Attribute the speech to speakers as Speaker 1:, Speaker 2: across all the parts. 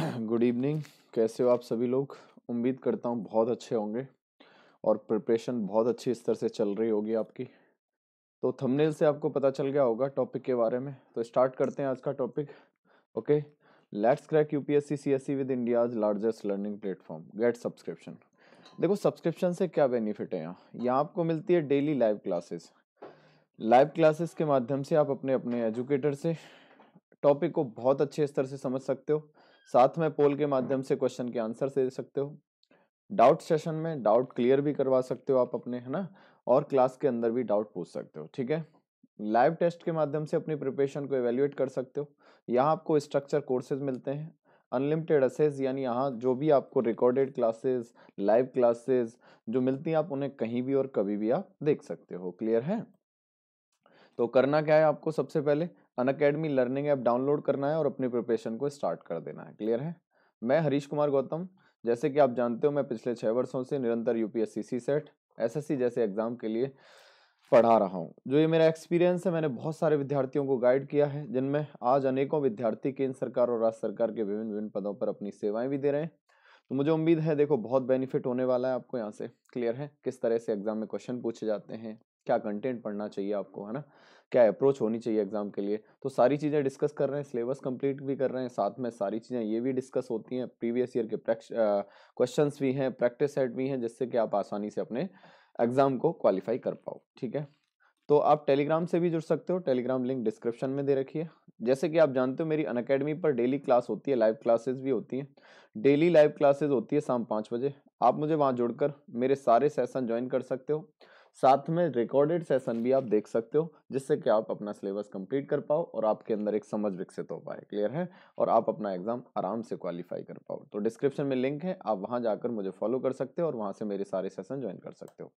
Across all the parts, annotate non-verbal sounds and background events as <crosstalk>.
Speaker 1: Good evening कैसे हो आप सभी लोग उम्मीद करता हूँ बहुत अच्छे होंगे और प्रिपरेशन बहुत अच्छी स्तर से चल रही होगी आपकी तो थंबनेल से आपको पता चल गया होगा टॉपिक के बारे में तो स्टार्ट करते हैं आज का topic okay let's crack U P S C C S C with India's largest learning platform get subscription देखो सब्सक्रिप्शन से क्या बेनिफिट है यहाँ यहाँ आपको मिलती है daily live classes live classes के माध्यम से आप अपने अपने एजुकेटर से टॉपिक को बहुत अच्छे स्तर से समझ सकते हो साथ में पोल के माध्यम से क्वेश्चन के आंसर दे सकते हो डाउट सेशन में डाउट क्लियर भी करवा सकते हो आप अपने है ना और क्लास के अंदर भी डाउट पूछ सकते हो ठीक है लाइव टेस्ट के माध्यम से अपनी प्रिपरेशन को एवेल्युएट कर सकते हो यहाँ आपको स्ट्रक्चर कोर्सेज मिलते हैं अनलिमिटेड असेज यानी यहाँ जो भी आपको रिकॉर्डेड क्लासेस लाइव क्लासेस जो मिलती हैं आप उन्हें कहीं भी और कभी भी आप देख सकते हो क्लियर है तो करना क्या है आपको सबसे पहले Unacademy learning app download करना है और अपनी प्रिपरेशन को स्टार्ट कर देना है क्लियर है मैं हरीश कुमार गौतम जैसे कि आप जानते हो मैं पिछले छः वर्षों से निरंतर एस सी सेट सी जैसे एग्ज़ाम के लिए पढ़ा रहा हूँ जो ये मेरा एक्सपीरियंस है मैंने बहुत सारे विद्यार्थियों को गाइड किया है जिनमें आज अनेकों विद्यार्थी केंद्र सरकार और राज्य सरकार के विभिन्न विभिन्न पदों पर अपनी सेवाएं भी दे रहे हैं तो मुझे उम्मीद है देखो बहुत बेनिफिट होने वाला है आपको यहाँ से क्लियर है किस तरह से एग्जाम में क्वेश्चन पूछे जाते हैं क्या कंटेंट पढ़ना चाहिए आपको है ना क्या अप्रोच होनी चाहिए एग्जाम के लिए तो सारी चीज़ें डिस्कस कर रहे हैं सिलेबस कंप्लीट भी कर रहे हैं साथ में सारी चीज़ें ये भी डिस्कस होती हैं प्रीवियस ईयर के क्वेश्चन भी हैं प्रैक्टिस सेट भी हैं जिससे कि आप आसानी से अपने एग्ज़ाम को क्वालिफाई कर पाओ ठीक है तो आप टेलीग्राम से भी जुड़ सकते हो टेलीग्राम लिंक डिस्क्रिप्शन में दे रखिए जैसे कि आप जानते हो मेरी अनकेडमी पर डेली क्लास होती है लाइव क्लासेज भी होती हैं डेली लाइव क्लासेज होती है शाम पाँच बजे आप मुझे वहाँ जुड़कर मेरे सारे सेशन ज्वाइन कर सकते हो साथ में रिकॉर्डेड सेशन भी आप देख सकते हो जिससे कि आप अपना सिलेबस कंप्लीट कर पाओ और आपके अंदर एक समझ विकसित हो पाए क्लियर है और आप अपना एग्जाम आराम से क्वालिफाई कर पाओ तो डिस्क्रिप्शन में लिंक है आप वहां जाकर मुझे फॉलो कर सकते हो और वहां से मेरे सारे सेशन ज्वाइन कर सकते हो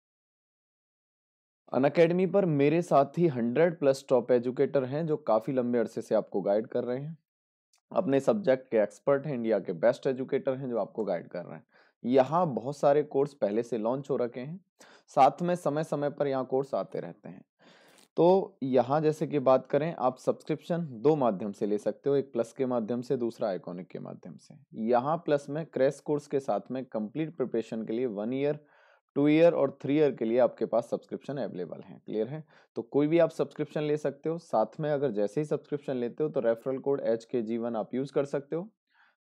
Speaker 1: अन अकेडमी पर मेरे साथ ही हंड्रेड प्लस टॉप एजुकेटर हैं जो काफ़ी लंबे अरसे से आपको गाइड कर रहे हैं अपने सब्जेक्ट के एक्सपर्ट हैं इंडिया के बेस्ट एजुकेटर हैं जो आपको गाइड कर रहे हैं यहाँ बहुत सारे कोर्स पहले से लॉन्च हो रखे हैं साथ में समय समय पर यहाँ कोर्स आते रहते हैं तो यहाँ जैसे कि बात करें आप सब्सक्रिप्शन दो माध्यम से ले सकते हो एक प्लस के माध्यम से दूसरा आइकॉनिक के माध्यम से यहाँ प्लस में क्रैश कोर्स के साथ में कंप्लीट प्रिपरेशन के लिए वन ईयर टू ईयर और थ्री ईयर के लिए आपके पास सब्सक्रिप्शन अवेलेबल है क्लियर है तो कोई भी आप सब्सक्रिप्शन ले सकते हो साथ में अगर जैसे ही सब्सक्रिप्शन लेते हो तो referral code H K G one आप यूज़ कर सकते हो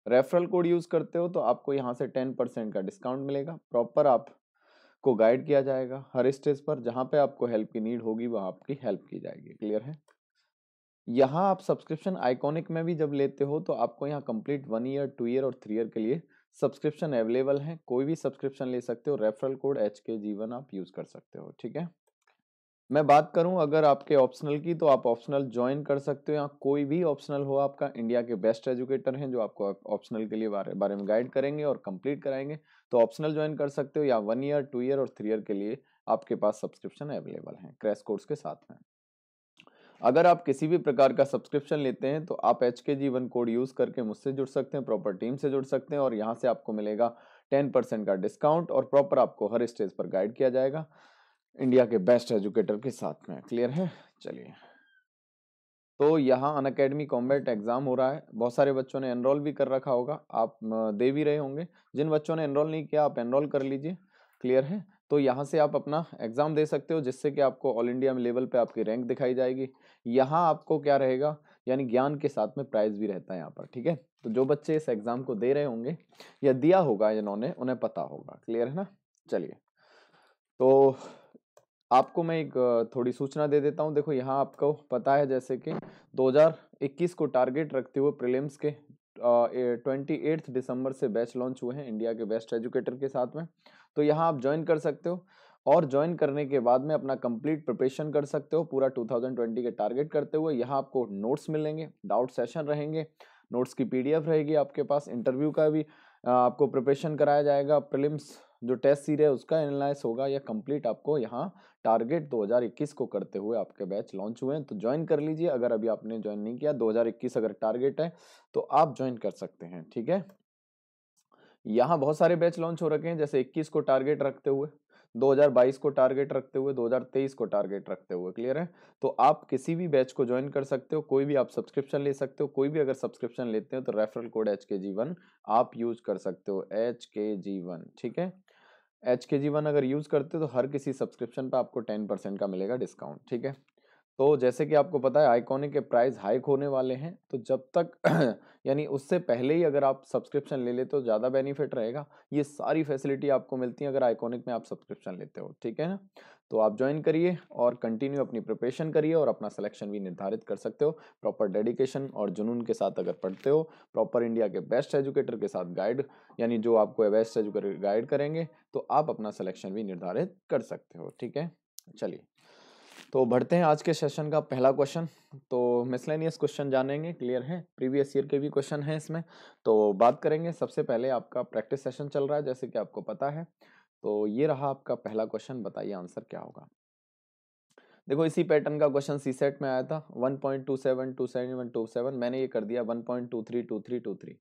Speaker 1: रेफरल कोड यूज़ करते हो तो आपको यहाँ से टेन परसेंट का डिस्काउंट मिलेगा प्रॉपर आपको गाइड किया जाएगा हर स्टेज पर जहाँ पे आपको हेल्प की नीड होगी वह आपकी हेल्प की जाएगी क्लियर है यहाँ आप सब्सक्रिप्शन आइकॉनिक में भी जब लेते हो तो आपको यहाँ complete one year two year और थ्री ईयर के लिए सब्सक्रिप्शन अवेलेबल हैं कोई भी सब्सक्रिप्शन ले सकते हो रेफरल कोड एच के जीवन आप यूज़ कर सकते हो ठीक है मैं बात करूं अगर आपके ऑप्शनल की तो आप ऑप्शनल ज्वाइन कर सकते हो या कोई भी ऑप्शनल हो आपका इंडिया के बेस्ट एजुकेटर हैं जो आपको ऑप्शनल के लिए बारे बारे में गाइड करेंगे और कंप्लीट कराएंगे तो ऑप्शनल ज्वाइन कर सकते हो या वन ईयर टू ईयर और थ्री ईयर के लिए आपके पास सब्सक्रिप्शन अवेलेबल है क्रैश कोर्स के साथ में अगर आप किसी भी प्रकार का सब्सक्रिप्शन लेते हैं तो आप H K G one code use करके मुझसे जुड़ सकते हैं प्रॉपर टीम से जुड़ सकते हैं और यहाँ से आपको मिलेगा टेन परसेंट का डिस्काउंट और प्रॉपर आपको हर स्टेज पर गाइड किया जाएगा इंडिया के बेस्ट एजुकेटर के साथ में क्लियर है चलिए तो यहाँ अन अकेडमी कॉम्बैट एग्ज़ाम हो रहा है बहुत सारे बच्चों ने एनरोल भी कर रखा होगा आप दे भी रहे होंगे जिन बच्चों ने एनरोल नहीं किया आप एनरोल कर लीजिए क्लियर है तो यहाँ से आप अपना एग्ज़ाम दे सकते हो जिससे कि आपको ऑल इंडिया लेवल पे आपकी रैंक दिखाई जाएगी यहाँ आपको क्या रहेगा यानी ज्ञान के साथ में प्राइज़ भी रहता है यहाँ पर ठीक है तो जो बच्चे इस एग्ज़ाम को दे रहे होंगे या दिया होगा इन्होंने उन्हें पता होगा क्लियर है ना चलिए तो आपको मैं एक थोड़ी सूचना दे देता हूँ देखो यहाँ आपको पता है जैसे कि 2021 को टारगेट रखते हुए प्रीलिम्स के ट्वेंटी एट्थ दिसंबर से बैच लॉन्च हुए हैं इंडिया के बेस्ट एजुकेटर के साथ में तो यहाँ आप ज्वाइन कर सकते हो और ज्वाइन करने के बाद में अपना कंप्लीट प्रिपरेशन कर सकते हो पूरा 2020 के टारगेट करते हुए यहाँ आपको नोट्स मिलेंगे डाउट सेशन रहेंगे नोट्स की पीडीएफ रहेगी आपके पास इंटरव्यू का भी आपको प्रिपरेशन कराया जाएगा प्रिलिम्स जो टेस्ट सीरीज है उसका एनालाइज होगा या कंप्लीट आपको यहाँ टारगेट 2021 को करते हुए आपके बैच लॉन्च हुए हैं तो ज्वाइन कर लीजिए अगर अभी आपने ज्वाइन नहीं किया 2021 अगर टारगेट है तो आप ज्वाइन कर सकते हैं ठीक है यहाँ बहुत सारे बैच लॉन्च हो रखे हैं जैसे 21 को टारगेट रखते हुए 2022 को टारगेट रखते हुए 2023 को टारगेट रखते हुए क्लियर है तो आप किसी भी बैच को ज्वाइन कर सकते हो कोई भी आप सब्सक्रिप्शन ले सकते हो कोई भी अगर सब्सक्रिप्शन लेते हो तो रेफरल कोड एच आप यूज कर सकते हो एच ठीक है एच के जी वन अगर यूज़ करते हो तो हर किसी सब्सक्रिप्शन पर आपको टेन परसेंट का मिलेगा डिस्काउंट ठीक है तो जैसे कि आपको पता है आइकॉनिक के प्राइस हाइक होने वाले हैं तो जब तक <clears throat> यानी उससे पहले ही अगर आप सब्सक्रिप्शन ले ले तो ज़्यादा बेनिफिट रहेगा ये सारी फैसिलिटी आपको मिलती है अगर आइकॉनिक में आप सब्सक्रिप्शन लेते हो ठीक है ना तो आप ज्वाइन करिए और कंटिन्यू अपनी प्रिपरेशन करिए और अपना सिलेक्शन भी निर्धारित कर सकते हो प्रॉपर डेडिकेशन और जुनून के साथ अगर पढ़ते हो प्रॉपर इंडिया के बेस्ट एजुकेटर के साथ गाइड यानी जो आपको बेस्ट एजुकेटर गाइड करेंगे तो आप अपना सिलेक्शन भी निर्धारित कर सकते हो ठीक है चलिए तो बढ़ते हैं आज के सेशन का पहला क्वेश्चन तो मिसलेनियस क्वेश्चन जानेंगे क्लियर है प्रीवियस ईयर के भी क्वेश्चन हैं इसमें तो बात करेंगे सबसे पहले आपका प्रैक्टिस सेशन चल रहा है जैसे कि आपको पता है तो ये रहा आपका पहला क्वेश्चन बताइए आंसर क्या होगा देखो इसी पैटर्न का क्वेश्चन सी सेट में आया था one point two seven two seven one two seven मैंने ये कर दिया one point two three two three two three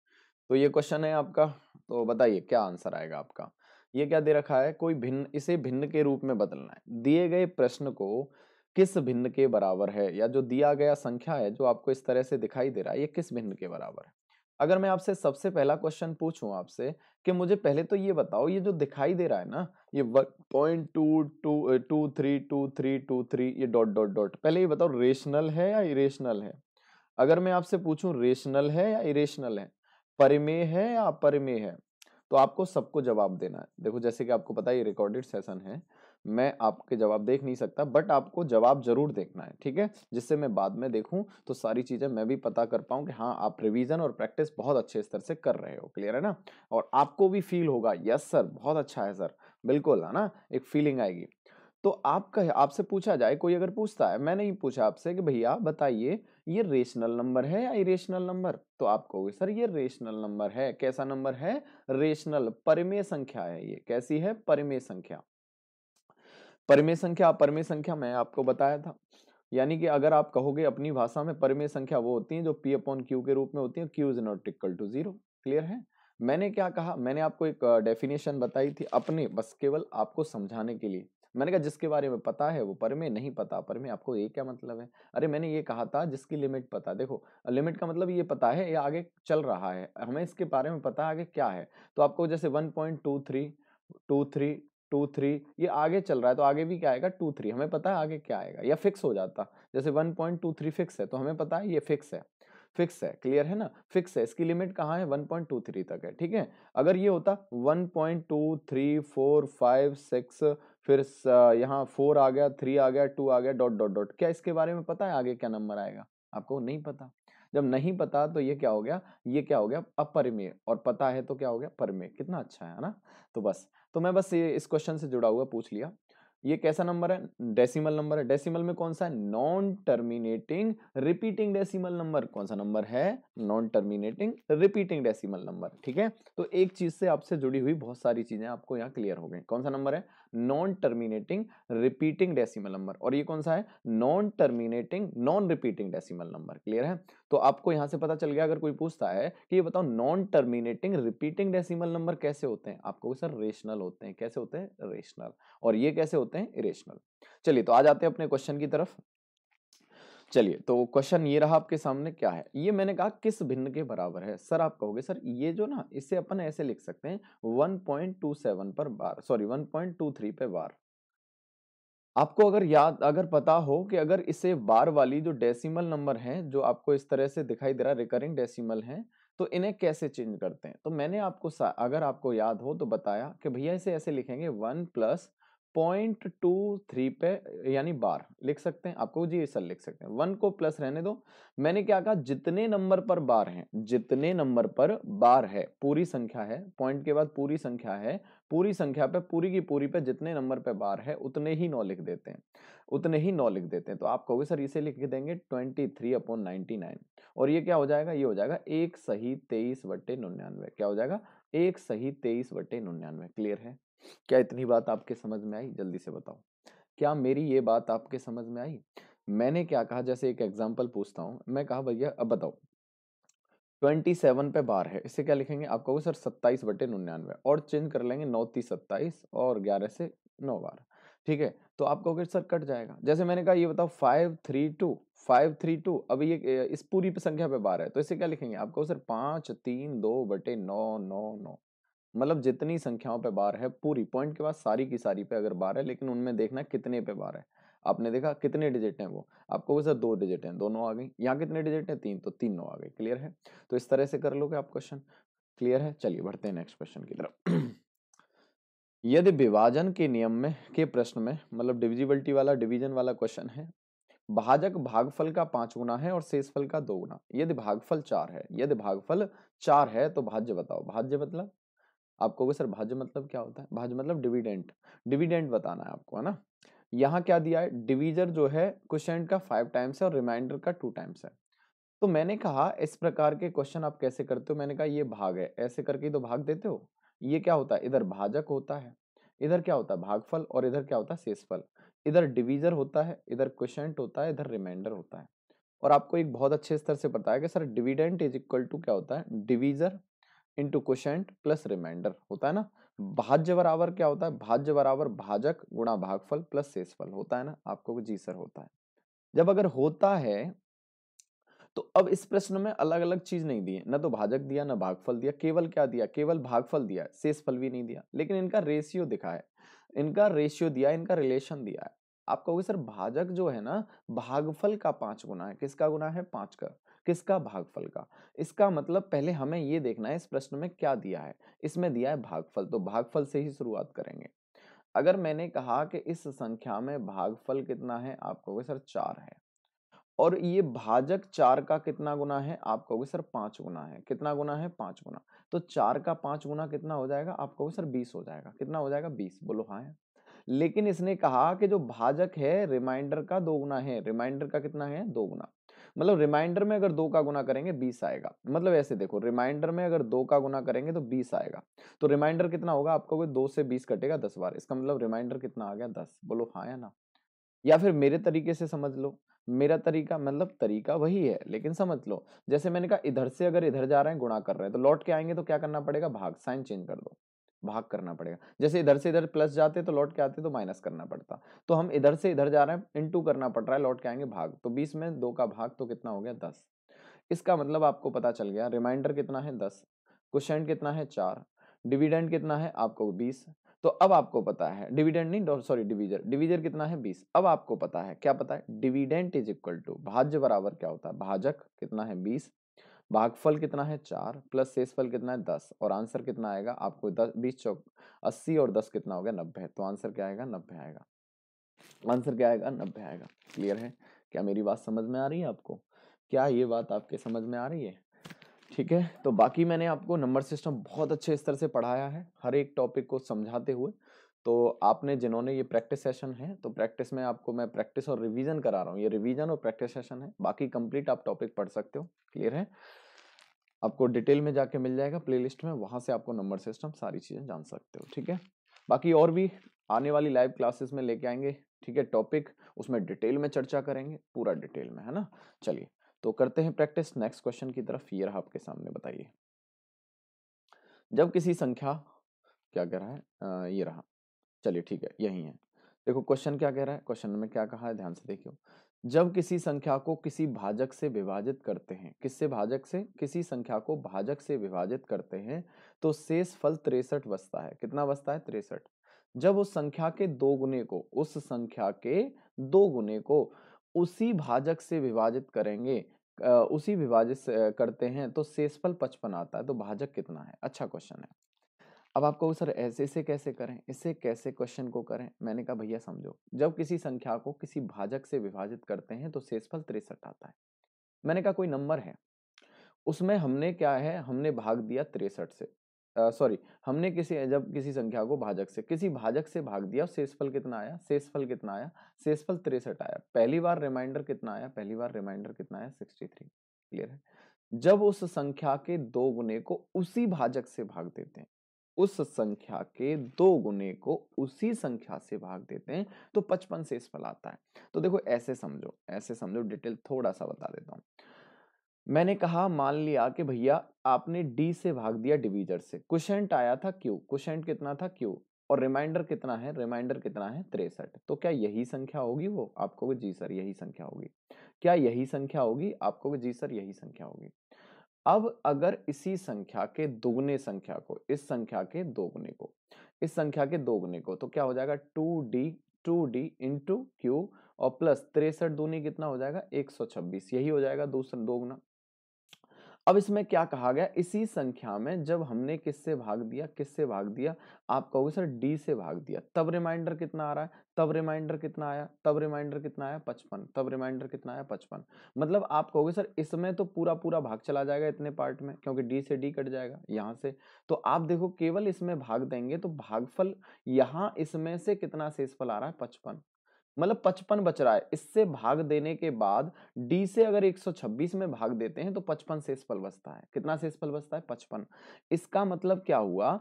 Speaker 1: तो ये क्वेश्चन है आपका तो बताइए क्या आंसर आएगा आपका ये क्या दे रखा है कोई भिन्न इसे भिन्न के रूप में बदलना है दिए गए प्रश्न को किस भिन्न के बराबर है या जो दिया गया संख्या है जो आपको इस तरह से दिखाई दे रहा है ये किस भिन्न के बराबर है अगर मैं आपसे सबसे पहला क्वेश्चन पूछूं आपसे कि मुझे पहले तो ये बताओ ये जो दिखाई दे रहा है ना ये point two two two three two three two three ये डॉट डॉट डॉट पहले ये बताओ रेशनल है या इरेशनल है अगर मैं आपसे पूछूं रेशनल है या इरेशनल है परिमेय है या अपरिमेय है तो आपको सबको जवाब देना है देखो जैसे कि आपको पता है ये रिकॉर्डेड सेशन है मैं आपके जवाब देख नहीं सकता बट आपको जवाब जरूर देखना है ठीक है जिससे मैं बाद में देखूं तो सारी चीज़ें मैं भी पता कर पाऊं कि हाँ आप रिवीजन और प्रैक्टिस बहुत अच्छे स्तर से कर रहे हो क्लियर है ना और आपको भी फील होगा यस सर बहुत अच्छा है सर बिल्कुल है ना एक फीलिंग आएगी तो आपका आपसे पूछा जाए कोई अगर पूछता है मैं नहीं पूछा आपसे कि भैया बताइए ये रेशनल नंबर है या इरेशनल नंबर तो आप कहोगे सर ये रेशनल नंबर है कैसा नंबर है रेशनल परिमेय संख्या है ये कैसी है परिमेय संख्या परमे संख्या परमे संख्या मैं आपको बताया था यानी कि अगर आप कहोगे अपनी भाषा में परमे संख्या वो होती है जो पी अपॉन क्यू के रूप में होती है Q is not equal to zero clear है मैंने क्या कहा मैंने आपको एक डेफिनेशन बताई थी अपने बस केवल आपको समझाने के लिए मैंने कहा जिसके बारे में पता है वो पर में नहीं पता पर में आपको ये क्या मतलब है अरे मैंने ये कहा था जिसकी लिमिट पता देखो लिमिट का मतलब ये पता है ये आगे चल रहा है हमें इसके बारे में पता है आगे क्या है तो आपको जैसे one point two three two three two three ये आगे चल रहा है तो आगे भी क्या आएगा टू थ्री हमें पता है आगे क्या आएगा या फिक्स हो जाता जैसे one point two three fix है तो हमें पता है ये फिक्स है फिक्स है क्लियर है ना फिक्स है इसकी लिमिट कहाँ है वन पॉइंट टू थ्री तक है ठीक है अगर ये होता one point two three four five six फिर यहाँ फोर आ गया थ्री आ गया टू आ गया डॉट डॉट डॉट क्या इसके बारे में पता है आगे क्या नंबर आएगा आपको नहीं पता जब नहीं पता तो ये क्या हो गया ये क्या हो गया अपरिमेय और पता है तो क्या हो गया परमेय कितना अच्छा है ना तो बस तो मैं बस ये इस क्वेश्चन से जुड़ा हुआ पूछ लिया ये कैसा नंबर है डेसिमल नंबर है डेसिमल में कौन सा है non terminating repeating decimal number कौन सा नंबर है non terminating repeating decimal number ठीक है तो एक चीज से आपसे जुड़ी हुई बहुत सारी चीजें आपको यहाँ क्लियर हो गई कौन सा नंबर है non terminating repeating decimal number और ये कौन सा है non terminating non repeating decimal number clear है तो आपको यहाँ से पता चल गया अगर कोई पूछता है कि ये बताओ non terminating repeating decimal number कैसे होते हैं आपको सर रेशनल होते हैं कैसे होते हैं रेशनल और ये कैसे होते हैं इरेशनल चलिए तो आ जाते हैं अपने क्वेश्चन की तरफ चलिए तो क्वेश्चन ये रहा आपके सामने क्या है ये मैंने कहा किस भिन्न के बराबर है सर आप कहोगे सर ये जो ना इसे अपन ऐसे लिख सकते हैं 1.27 पर बार सॉरी 1.23 पे बार आपको अगर याद अगर पता हो कि अगर इसे बार वाली जो डेसिमल नंबर है जो आपको इस तरह से दिखाई दे रहा रिकरिंग डेसिमल है तो इन्हें कैसे चेंज करते हैं तो मैंने आपको अगर आपको याद हो तो बताया कि भैया इसे ऐसे लिखेंगे one plus point two three पे यानी बार लिख सकते हैं आपको जी सर लिख सकते हैं वन को प्लस रहने दो मैंने क्या कहा जितने नंबर पर बार है जितने नंबर पर बार है पूरी संख्या है पॉइंट के बाद पूरी संख्या है पूरी संख्या पे पूरी की पूरी पे जितने नंबर पे बार है उतने ही नौ लिख देते हैं उतने ही नौ लिख देते हैं तो आप कहोगे सर इसे लिख देंगे twenty three upon ninety nine और ये क्या हो जाएगा ये हो जाएगा एक सही तेईस बटे निन्यानवे क्या हो जाएगा एक सही तेईस बटे निन्यानवे क्लियर है क्या इतनी बात आपके समझ में आई जल्दी से बताओ क्या मेरी ये बात आपके समझ में आई मैंने क्या कहा जैसे एक एग्जाम्पल पूछता हूँ मैं कहा भैया अब बताओ ट्वेंटी सेवन पे बार है इसे क्या लिखेंगे आप कहोगे सर सत्ताईस बटे निन्यानवे और चेंज कर लेंगे नौ तीस सत्ताईस और ग्यारह से नौ बार ठीक है तो आप कहोगे सर कट जाएगा जैसे मैंने कहा ये बताओ five three two five three two अभी ये इस पूरी संख्या पे बार है तो इसे क्या लिखेंगे आप कहो सर पाँच तीन दो बटे नौ नौ नौ मतलब जितनी संख्याओं पे बार है पूरी पॉइंट के बाद सारी की सारी पे अगर बार है लेकिन उनमें देखना कितने पे बार है आपने देखा कितने डिजिट हैं वो आपको वैसे दो डिजिट हैं दोनों आ गई यहाँ कितने डिजिट हैं तीन तो तीन नौ आ गए क्लियर है तो इस तरह से कर लोगे आप क्वेश्चन क्लियर है चलिए बढ़ते हैं नेक्स्ट क्वेश्चन की तरफ <clears throat> यदि विभाजन के नियम में के प्रश्न में मतलब डिविजिबिलिटी वाला डिविजन वाला क्वेश्चन है भाजक भागफल का पांच गुना है और शेषफल का दो गुना यदि भागफल चार है यदि भागफल चार है तो भाज्य बताओ भाज्य मतलब आप कहोगे सर भाज्य मतलब क्या होता है भाज्य मतलब डिविडेंट डिविडेंट बताना है आपको है ना यहाँ क्या दिया है डिविजर जो है क्वेश्चन का फाइव टाइम्स है और रिमाइंडर का टू टाइम्स है तो मैंने कहा इस प्रकार के क्वेश्चन आप कैसे करते हो मैंने कहा ये भाग है ऐसे करके तो भाग देते हो ये क्या होता है इधर भाजक होता है इधर क्या होता है भागफल और इधर क्या होता है शेषफल इधर डिवीजर होता है इधर क्वेश्चन होता है इधर रिमाइंडर होता है और आपको एक बहुत अच्छे स्तर से पता है कि sir dividend is equal to क्या होता है divisor into question plus remainder होता है ना भाज्य बराबर क्या होता है भाज्य बराबर भाजक गुणा भागफल प्लस शेषफल होता है ना आपको जी सर होता है जब अगर होता है तो अब इस प्रश्न में अलग अलग चीज नहीं दी है ना तो भाजक दिया ना भागफल दिया केवल क्या दिया केवल भागफल दिया शेष फल भी नहीं दिया लेकिन इनका रेशियो दिखा है इनका रेशियो दिया इनका रिलेशन दिया है आप कहोगे सर भाजक जो है ना भागफल का पांच गुना है किसका गुना है पांच का किसका भागफल का इसका मतलब पहले हमें ये देखना है इस प्रश्न में क्या दिया है इसमें दिया है भागफल तो भागफल से ही शुरुआत करेंगे अगर मैंने कहा कि इस संख्या में भागफल कितना है आप कहोगे सर चार है और ये भाजक चार का कितना गुना है आप कहोगे सर पांच गुना है कितना गुना है पांच गुना तो चार का पांच गुना कितना हो जाएगा आप कहोगे सर बीस हो जाएगा कितना हो जाएगा बीस बोलो हाँ लेकिन इसने कहा कि जो भाजक है रिमाइंडर का दो गुना है रिमाइंडर का कितना है दो गुना मतलब रिमाइंडर में अगर दो का गुना करेंगे बीस आएगा मतलब ऐसे देखो रिमाइंडर में अगर दो का गुना करेंगे तो बीस आएगा तो रिमाइंडर कितना होगा आपको दो से बीस कटेगा दस बार इसका मतलब रिमाइंडर कितना आ गया दस बोलो हाँ या ना या फिर मेरे तरीके से समझ लो मेरा तरीका मतलब तरीका वही है लेकिन समझ लो जैसे मैंने कहा इधर से अगर इधर जा रहे हैं गुणा कर रहे हैं तो लौट के आएंगे तो क्या करना पड़ेगा भाग साइन चेंज कर दो भाग करना पड़ेगा जैसे इधर से इधर प्लस जाते तो लौट के आते तो माइनस करना पड़ता तो हम इधर से इधर जा रहे हैं इनटू करना पड़ रहा है लौट के आएंगे भाग तो बीस में दो का भाग तो कितना हो गया दस इसका मतलब आपको पता चल गया रिमाइंडर कितना है दस क्वेश्चन कितना है चार डिविडेंड कितना है आपको बीस तो अब आपको पता है डिविडेंड नहीं सॉरी डिविजर डिविजर कितना है बीस अब आपको पता है क्या पता है डिविडेंट इज इक्वल टू भाज्य बराबर क्या होता है भाजक कितना है बीस भागफल कितना है चार प्लस शेषफल कितना है दस और आंसर कितना आएगा आपको दस बीस चौक अस्सी और दस कितना हो गया नब्बे तो आंसर क्या आएगा नब्बे आएगा आंसर क्या आएगा नब्बे आएगा क्लियर है क्या मेरी बात समझ में आ रही है आपको क्या ये बात आपके समझ में आ रही है ठीक है तो बाकी मैंने आपको नंबर सिस्टम बहुत अच्छे स्तर से पढ़ाया है हर एक टॉपिक को समझाते हुए तो आपने जिन्होंने ये प्रैक्टिस सेशन है तो प्रैक्टिस में आपको मैं प्रैक्टिस और रिवीजन करा रहा हूँ ये रिवीजन और प्रैक्टिस सेशन है बाकी कंप्लीट आप टॉपिक पढ़ सकते हो क्लियर है आपको डिटेल में जाके मिल जाएगा प्लेलिस्ट में वहाँ से आपको नंबर सिस्टम सारी चीज़ें जान सकते हो ठीक है बाकी और भी आने वाली लाइव क्लासेस में लेके आएंगे ठीक है टॉपिक उसमें डिटेल में चर्चा करेंगे पूरा डिटेल में है ना चलिए तो करते हैं प्रैक्टिस नेक्स्ट क्वेश्चन की तरफ ये रहा आपके सामने बताइए जब किसी संख्या क्या कह रहा है आ, ये रहा चलिए ठीक है यही है देखो क्वेश्चन क्या कह रहा है क्वेश्चन में क्या कहा है ध्यान से देखियो जब किसी संख्या को किसी भाजक से विभाजित करते हैं किससे भाजक से किसी संख्या को भाजक से विभाजित करते हैं तो शेष फल तिरसठ बसता है कितना बसता है तिरसठ जब उस संख्या के दो गुने को उस संख्या के दो गुने को उसी भाजक से विभाजित करेंगे उसी विभाजित करते हैं तो शेषफल पचपन आता है तो भाजक कितना है अच्छा क्वेश्चन है अब आपको कहो सर ऐसे से कैसे करें इससे कैसे क्वेश्चन को करें मैंने कहा भैया समझो जब किसी संख्या को किसी भाजक से विभाजित करते हैं तो शेषफल तिरसठ आता है मैंने कहा कोई नंबर है उसमें हमने क्या है हमने भाग दिया तिरसठ से सॉरी हमने किसी जब किसी संख्या को भाजक से किसी भाजक से भाग दिया शेषफल कितना आया शेषफल कितना आया शेषफल तिरसठ आया पहली बार रिमाइंडर कितना आया पहली बार रिमाइंडर कितना आया सिक्सटी थ्री क्लियर है जब उस संख्या के दो गुने को उसी भाजक से भाग देते हैं उस संख्या के दो गुने को उसी संख्या से भाग देते हैं तो पचपन से इस फल आता है तो देखो ऐसे समझो ऐसे समझो डिटेल थोड़ा सा बता देता हूँ मैंने कहा मान लिया कि भैया आपने डी से भाग दिया डिवीजर से क्वेश्चेंट आया था क्यू क्वेश्चन कितना था क्यू और रिमाइंडर कितना है रिमाइंडर कितना है तिरसठ तो क्या यही संख्या होगी वो आपको भी जी सर यही संख्या होगी क्या यही संख्या होगी आपको भी जी सर यही संख्या होगी अब अगर इसी संख्या के दोगुने संख्या को इस संख्या के दोगुने को इस संख्या के दोगुने को तो क्या हो जाएगा two D two D into Q और प्लस तिरसठ दूनी कितना हो जाएगा एक सौ छब्बीस यही हो जाएगा दूसरा दोगुना अब इसमें क्या कहा गया इसी संख्या में जब हमने किससे भाग दिया किससे भाग दिया आप कहोगे सर डी से भाग दिया तब रिमाइंडर कितना आ रहा है तब रिमाइंडर कितना आया तब रिमाइंडर कितना आया पचपन तब रिमाइंडर कितना आया पचपन मतलब आप कहोगे सर इसमें तो पूरा पूरा भाग चला जाएगा इतने पार्ट में क्योंकि डी से डी कट जाएगा यहाँ से तो आप देखो केवल इसमें भाग देंगे तो भागफल यहाँ इसमें से कितना शेषफल आ रहा है पचपन मतलब पचपन बच रहा है इससे भाग देने के बाद डी से अगर 126 में भाग देते हैं तो पचपन से बचता है कितना से बचता है पचपन इसका मतलब क्या हुआ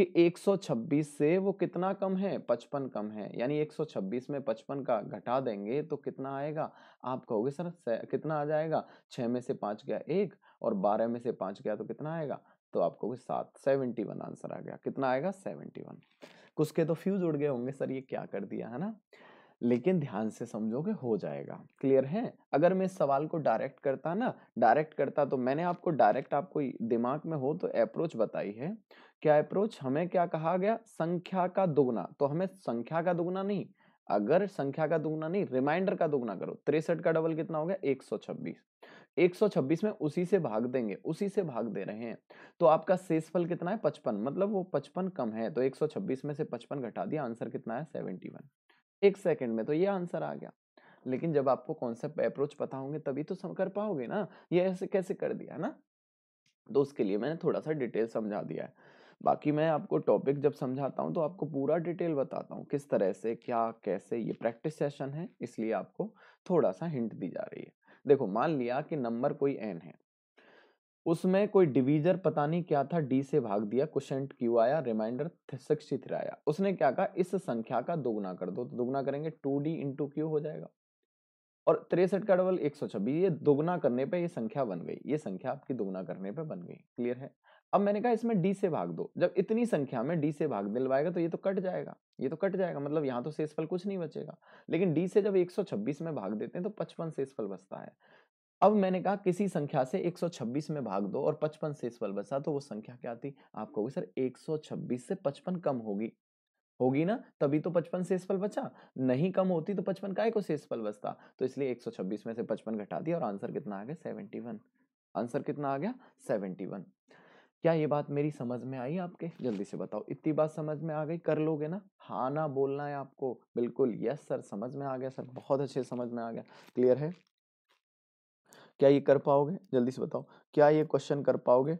Speaker 1: कि 126 से वो कितना कम है पचपन कम है यानी 126 में पचपन का घटा देंगे तो कितना आएगा आप कहोगे सर कितना आ जाएगा छः में से पाँच गया एक और बारह में से पाँच गया तो कितना आएगा तो आप कहोगे सात सेवेंटी वन आंसर आ गया कितना आएगा सेवेंटी वन कुछ के तो फ्यूज उड़ गए होंगे सर ये क्या कर दिया है ना लेकिन ध्यान से समझोगे हो जाएगा क्लियर है अगर मैं इस सवाल को डायरेक्ट करता ना डायरेक्ट करता तो मैंने आपको डायरेक्ट आपको दिमाग में हो तो अप्रोच बताई है क्या अप्रोच हमें क्या कहा गया संख्या का दुगना तो हमें संख्या का दुगना नहीं अगर संख्या का दुगना नहीं रिमाइंडर का दुगना करो तिरसठ का डबल कितना हो गया सौ छब्बीस में उसी से भाग देंगे उसी से भाग दे रहे हैं तो आपका शेषफल कितना है 55 मतलब वो 55 कम है तो 126 में से 55 घटा दिया आंसर कितना है 71 एक सेकंड में तो ये आंसर आ गया लेकिन जब आपको कॉन्सेप्ट अप्रोच पता होंगे तभी तो सम कर पाओगे ना ये ऐसे कैसे कर दिया ना तो उसके लिए मैंने थोड़ा सा डिटेल समझा दिया है बाकी मैं आपको टॉपिक जब समझाता हूँ तो आपको पूरा डिटेल बताता हूँ किस तरह से क्या कैसे ये प्रैक्टिस सेशन है इसलिए आपको थोड़ा सा हिंट दी जा रही है देखो मान लिया कि नंबर कोई एन है उसमें कोई डिवीजर पता नहीं क्या था डी से भाग दिया क्वेश्चन क्यू आया रिमाइंडर सिक्सटी थ्री आया उसने क्या कहा इस संख्या का दोगुना कर दो तो दोगुना करेंगे टू डी इंटू क्यू हो जाएगा और तिरसठ का डबल एक सौ छब्बीस ये दोगुना करने पे ये संख्या बन गई ये संख्या आपकी दोगुना करने पे बन गई क्लियर है अब मैंने कहा इसमें डी से भाग दो जब इतनी संख्या में डी से भाग दिलवाएगा तो ये तो कट जाएगा ये तो कट जाएगा मतलब यहाँ तो शेषफल कुछ नहीं बचेगा लेकिन डी से जब एक में भाग देते हैं तो पचपन शेषफल बचता है अब मैंने कहा किसी संख्या से 126 में भाग दो और 55 बल बचा तो वो संख्या क्या आती आप कहोगे सर 126 से 55 कम होगी होगी ना तभी तो 55 शेषफल बचा नहीं कम होती तो 55 से इस शेषफल बचता तो इसलिए 126 में से 55 घटा दिया और आंसर कितना आ गया 71 आंसर कितना आ गया 71 क्या ये बात मेरी समझ में आई आपके जल्दी से बताओ इतनी बात समझ में आ गई कर लोगे ना हाँ ना बोलना है आपको बिल्कुल यस सर समझ में आ गया सर बहुत अच्छे समझ में आ गया क्लियर है क्या ये कर पाओगे जल्दी से बताओ क्या ये क्वेश्चन कर पाओगे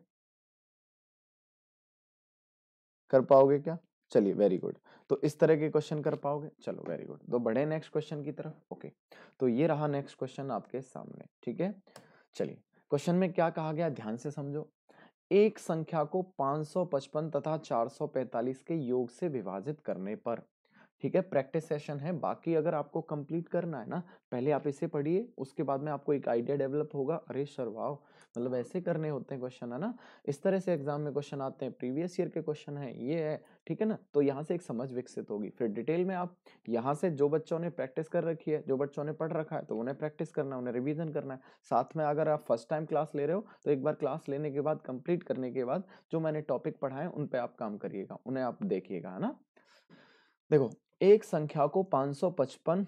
Speaker 1: कर पाओगे क्या चलिए वेरी गुड तो इस तरह के क्वेश्चन कर पाओगे चलो वेरी गुड तो बढ़े नेक्स्ट क्वेश्चन की तरफ ओके तो ये रहा नेक्स्ट क्वेश्चन आपके सामने ठीक है चलिए क्वेश्चन में क्या कहा गया ध्यान से समझो एक संख्या को 555 तथा 445 के योग से विभाजित करने पर ठीक है प्रैक्टिस सेशन है बाकी अगर आपको कंप्लीट करना है ना पहले आप इसे पढ़िए उसके बाद में आपको एक आइडिया डेवलप होगा अरे शर्वाओ मतलब ऐसे करने होते हैं क्वेश्चन है ना इस तरह से एग्जाम में क्वेश्चन आते हैं प्रीवियस ईयर के क्वेश्चन है ये है ठीक है ना तो यहाँ से एक समझ विकसित होगी फिर डिटेल में आप यहाँ से जो बच्चों ने प्रैक्टिस कर रखी है जो बच्चों ने पढ़ रखा है तो उन्हें प्रैक्टिस करना है उन्हें रिविजन करना है साथ में अगर आप फर्स्ट टाइम क्लास ले रहे हो तो एक बार क्लास लेने के बाद कंप्लीट करने के बाद जो मैंने टॉपिक पढ़ाए उन पर आप काम करिएगा उन्हें आप देखिएगा है ना देखो एक संख्या को 555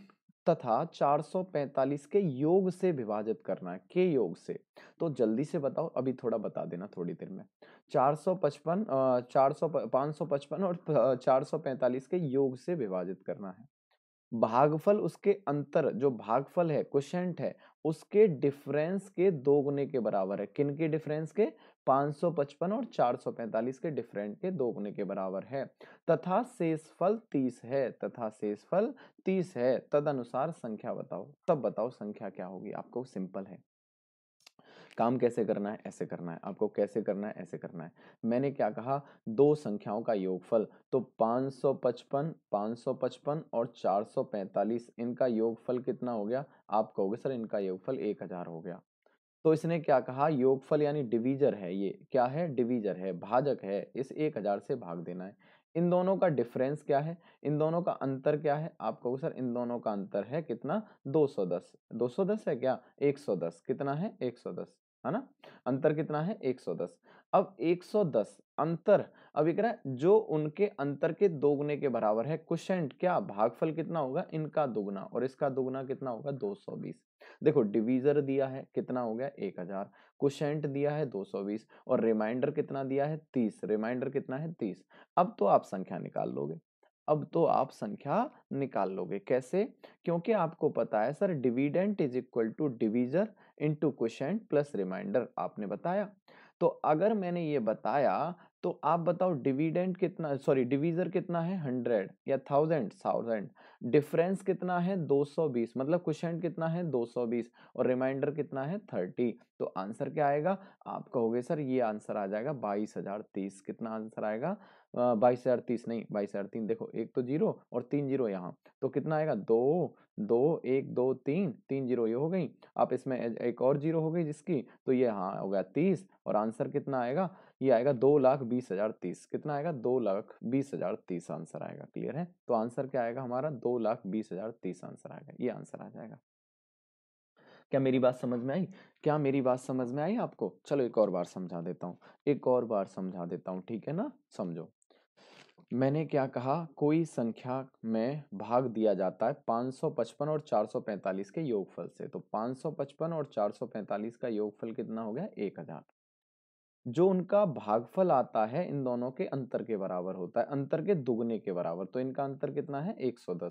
Speaker 1: तथा 445 के योग से विभाजित करना है के योग से तो जल्दी से बताओ अभी थोड़ा बता देना थोड़ी देर में 455 सौ 555 और 445 के योग से विभाजित करना है भागफल उसके अंतर जो भागफल है क्वेश्चन है उसके डिफरेंस के दोगुने के बराबर है किन के डिफरेंस के 555 और 445 के डिफरेंट के दोगुने के बराबर है तथा शेषफल 30 है तथा शेषफल 30 है तदनुसार संख्या बताओ तब बताओ संख्या क्या होगी आपको सिंपल है काम कैसे करना है ऐसे करना है आपको कैसे करना है ऐसे करना है मैंने क्या कहा दो संख्याओं का योगफल तो 555 555 और 445 इनका योगफल कितना हो गया आप कहोगे सर इनका योगफल 1000 हो गया तो इसने क्या कहा योगफल यानी डिवीजर है ये क्या है डिवीजर है भाजक है इस एक से भाग देना है इन दोनों का डिफरेंस क्या है इन दोनों का अंतर क्या है आप कहोगे सर इन दोनों का अंतर है कितना 210 210 है क्या 110 कितना है 110 है ना अंतर कितना है 110 अब 110 अंतर अब ये कह रहा है जो उनके अंतर के दोगुने के बराबर है क्वेश्चन क्या भागफल कितना होगा इनका दोगुना और इसका दोगुना कितना होगा 220 देखो डिवीजर दिया है कितना हो गया 1000 हजार क्वेश्चन दिया है 220 और रिमाइंडर कितना दिया है 30 रिमाइंडर कितना है 30 अब तो आप संख्या निकाल लोगे अब तो आप संख्या निकाल लोगे कैसे क्योंकि आपको पता है sir dividend is equal to divisor into question plus remainder आपने बताया तो अगर मैंने ये बताया तो आप बताओ डिविडेंड कितना सॉरी डिवीजर कितना है हंड्रेड या थाउजेंड थाउजेंड डिफरेंस कितना है दो सौ बीस मतलब क्वेश्चन कितना है दो सौ बीस और रिमाइंडर कितना है थर्टी तो आंसर क्या आएगा आप कहोगे सर ये आंसर आ जाएगा बाईस हजार तीस कितना आंसर आएगा बाईस हजार तीस नहीं बाईस हजार तीन देखो एक तो जीरो और तीन जीरो यहाँ तो कितना आएगा दो दो एक दो तीन तीन जीरो ये हो गई आप इसमें एक और जीरो हो गई जिसकी तो ये हाँ हो गया तीस और आंसर कितना आएगा ये आएगा दो लाख बीस हजार तीस कितना आएगा दो लाख बीस हजार तीस आंसर आएगा क्लियर है तो आंसर क्या आएगा हमारा दो लाख बीस हजार तीस आंसर आएगा ये आंसर आ जाएगा क्या मेरी बात समझ में आई क्या मेरी बात समझ में आई आपको चलो एक और बार समझा देता हूँ एक और बार समझा देता हूँ ठीक है ना समझो मैंने क्या कहा कोई संख्या में भाग दिया जाता है 555 और 445 के योगफल से तो 555 और 445 का योगफल कितना हो गया एक हजार जो उनका भागफल आता है इन दोनों के अंतर के बराबर होता है अंतर के दुगने के बराबर तो इनका अंतर कितना है 110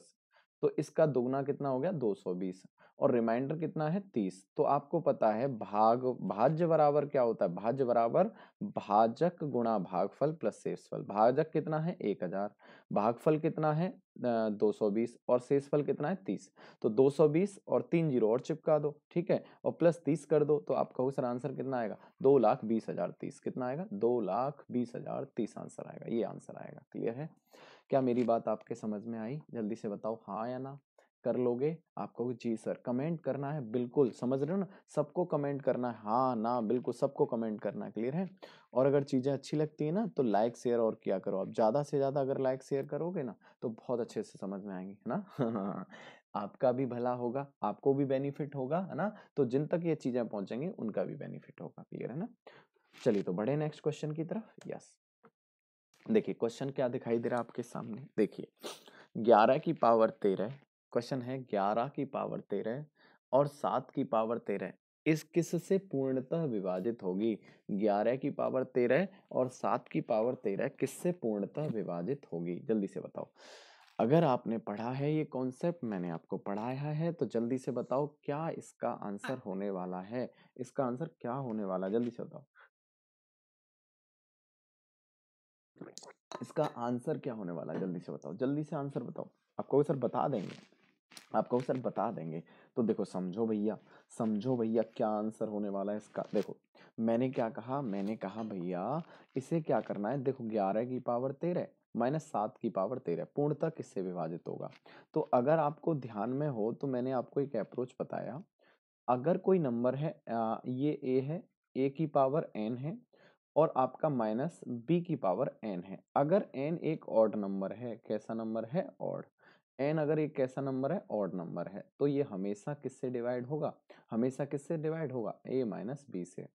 Speaker 1: तो इसका दोगुना कितना हो गया 220 और रिमाइंडर कितना है 30 तो आपको पता है भाग भाज्य बराबर क्या होता है भाज्य बराबर भाजक गुणा भागफल प्लस शेषफल भाजक कितना है 1000 भागफल कितना है 220 और शेषफल कितना है 30 तो 220 और तीन जीरो और चिपका दो ठीक है और प्लस 30 कर दो तो आपका उस आंसर कितना आएगा दो लाख बीस हजार तीस कितना आएगा दो लाख बीस हजार तीस आंसर आएगा ये आंसर आएगा क्लियर है क्या मेरी बात आपके समझ में आई जल्दी से बताओ हाँ या ना कर लोगे आपको जी सर कमेंट करना है बिल्कुल समझ रहे हो ना सबको कमेंट करना है हाँ ना बिल्कुल सबको कमेंट करना क्लियर है और अगर चीज़ें अच्छी लगती है ना तो लाइक शेयर और क्या करो आप ज़्यादा से ज़्यादा अगर लाइक शेयर करोगे ना तो बहुत अच्छे से समझ में आएंगे है ना <laughs> आपका भी भला होगा आपको भी बेनिफिट होगा है ना तो जिन तक ये चीज़ें पहुँचेंगी उनका भी बेनिफिट होगा क्लियर है ना चलिए तो बढ़े नेक्स्ट क्वेश्चन की तरफ यस देखिए क्वेश्चन क्या दिखाई दे रहा है आपके सामने देखिए ग्यारह की पावर तेरह क्वेश्चन है ग्यारह की पावर तेरह और सात की पावर तेरह इस किस से पूर्णतः विभाजित होगी ग्यारह की पावर तेरह और सात की पावर तेरह किससे पूर्णतः विभाजित होगी जल्दी से बताओ अगर आपने पढ़ा है ये कॉन्सेप्ट मैंने आपको पढ़ाया है तो जल्दी से बताओ क्या इसका आंसर होने वाला है इसका आंसर क्या होने वाला जल्दी से बताओ इसका आंसर क्या होने वाला है जल्दी से बताओ जल्दी से आंसर बताओ आपको सर बता देंगे आपको सर बता देंगे तो देखो समझो भैया समझो भैया क्या आंसर होने वाला है इसका देखो मैंने क्या कहा मैंने कहा भैया इसे क्या करना है देखो ग्यारह की पावर तेरह माइनस सात की पावर तेरह पूर्णतः किससे विभाजित होगा तो अगर आपको ध्यान में हो तो मैंने आपको एक अप्रोच बताया अगर कोई नंबर है आ, ये ए है ए की पावर एन है और आपका माइनस बी की पावर एन है अगर एन एक ऑड नंबर है कैसा नंबर है ऑड एन अगर एक कैसा नंबर है ऑड नंबर है तो ये हमेशा किससे डिवाइड होगा हमेशा किससे डिवाइड होगा ए माइनस बी से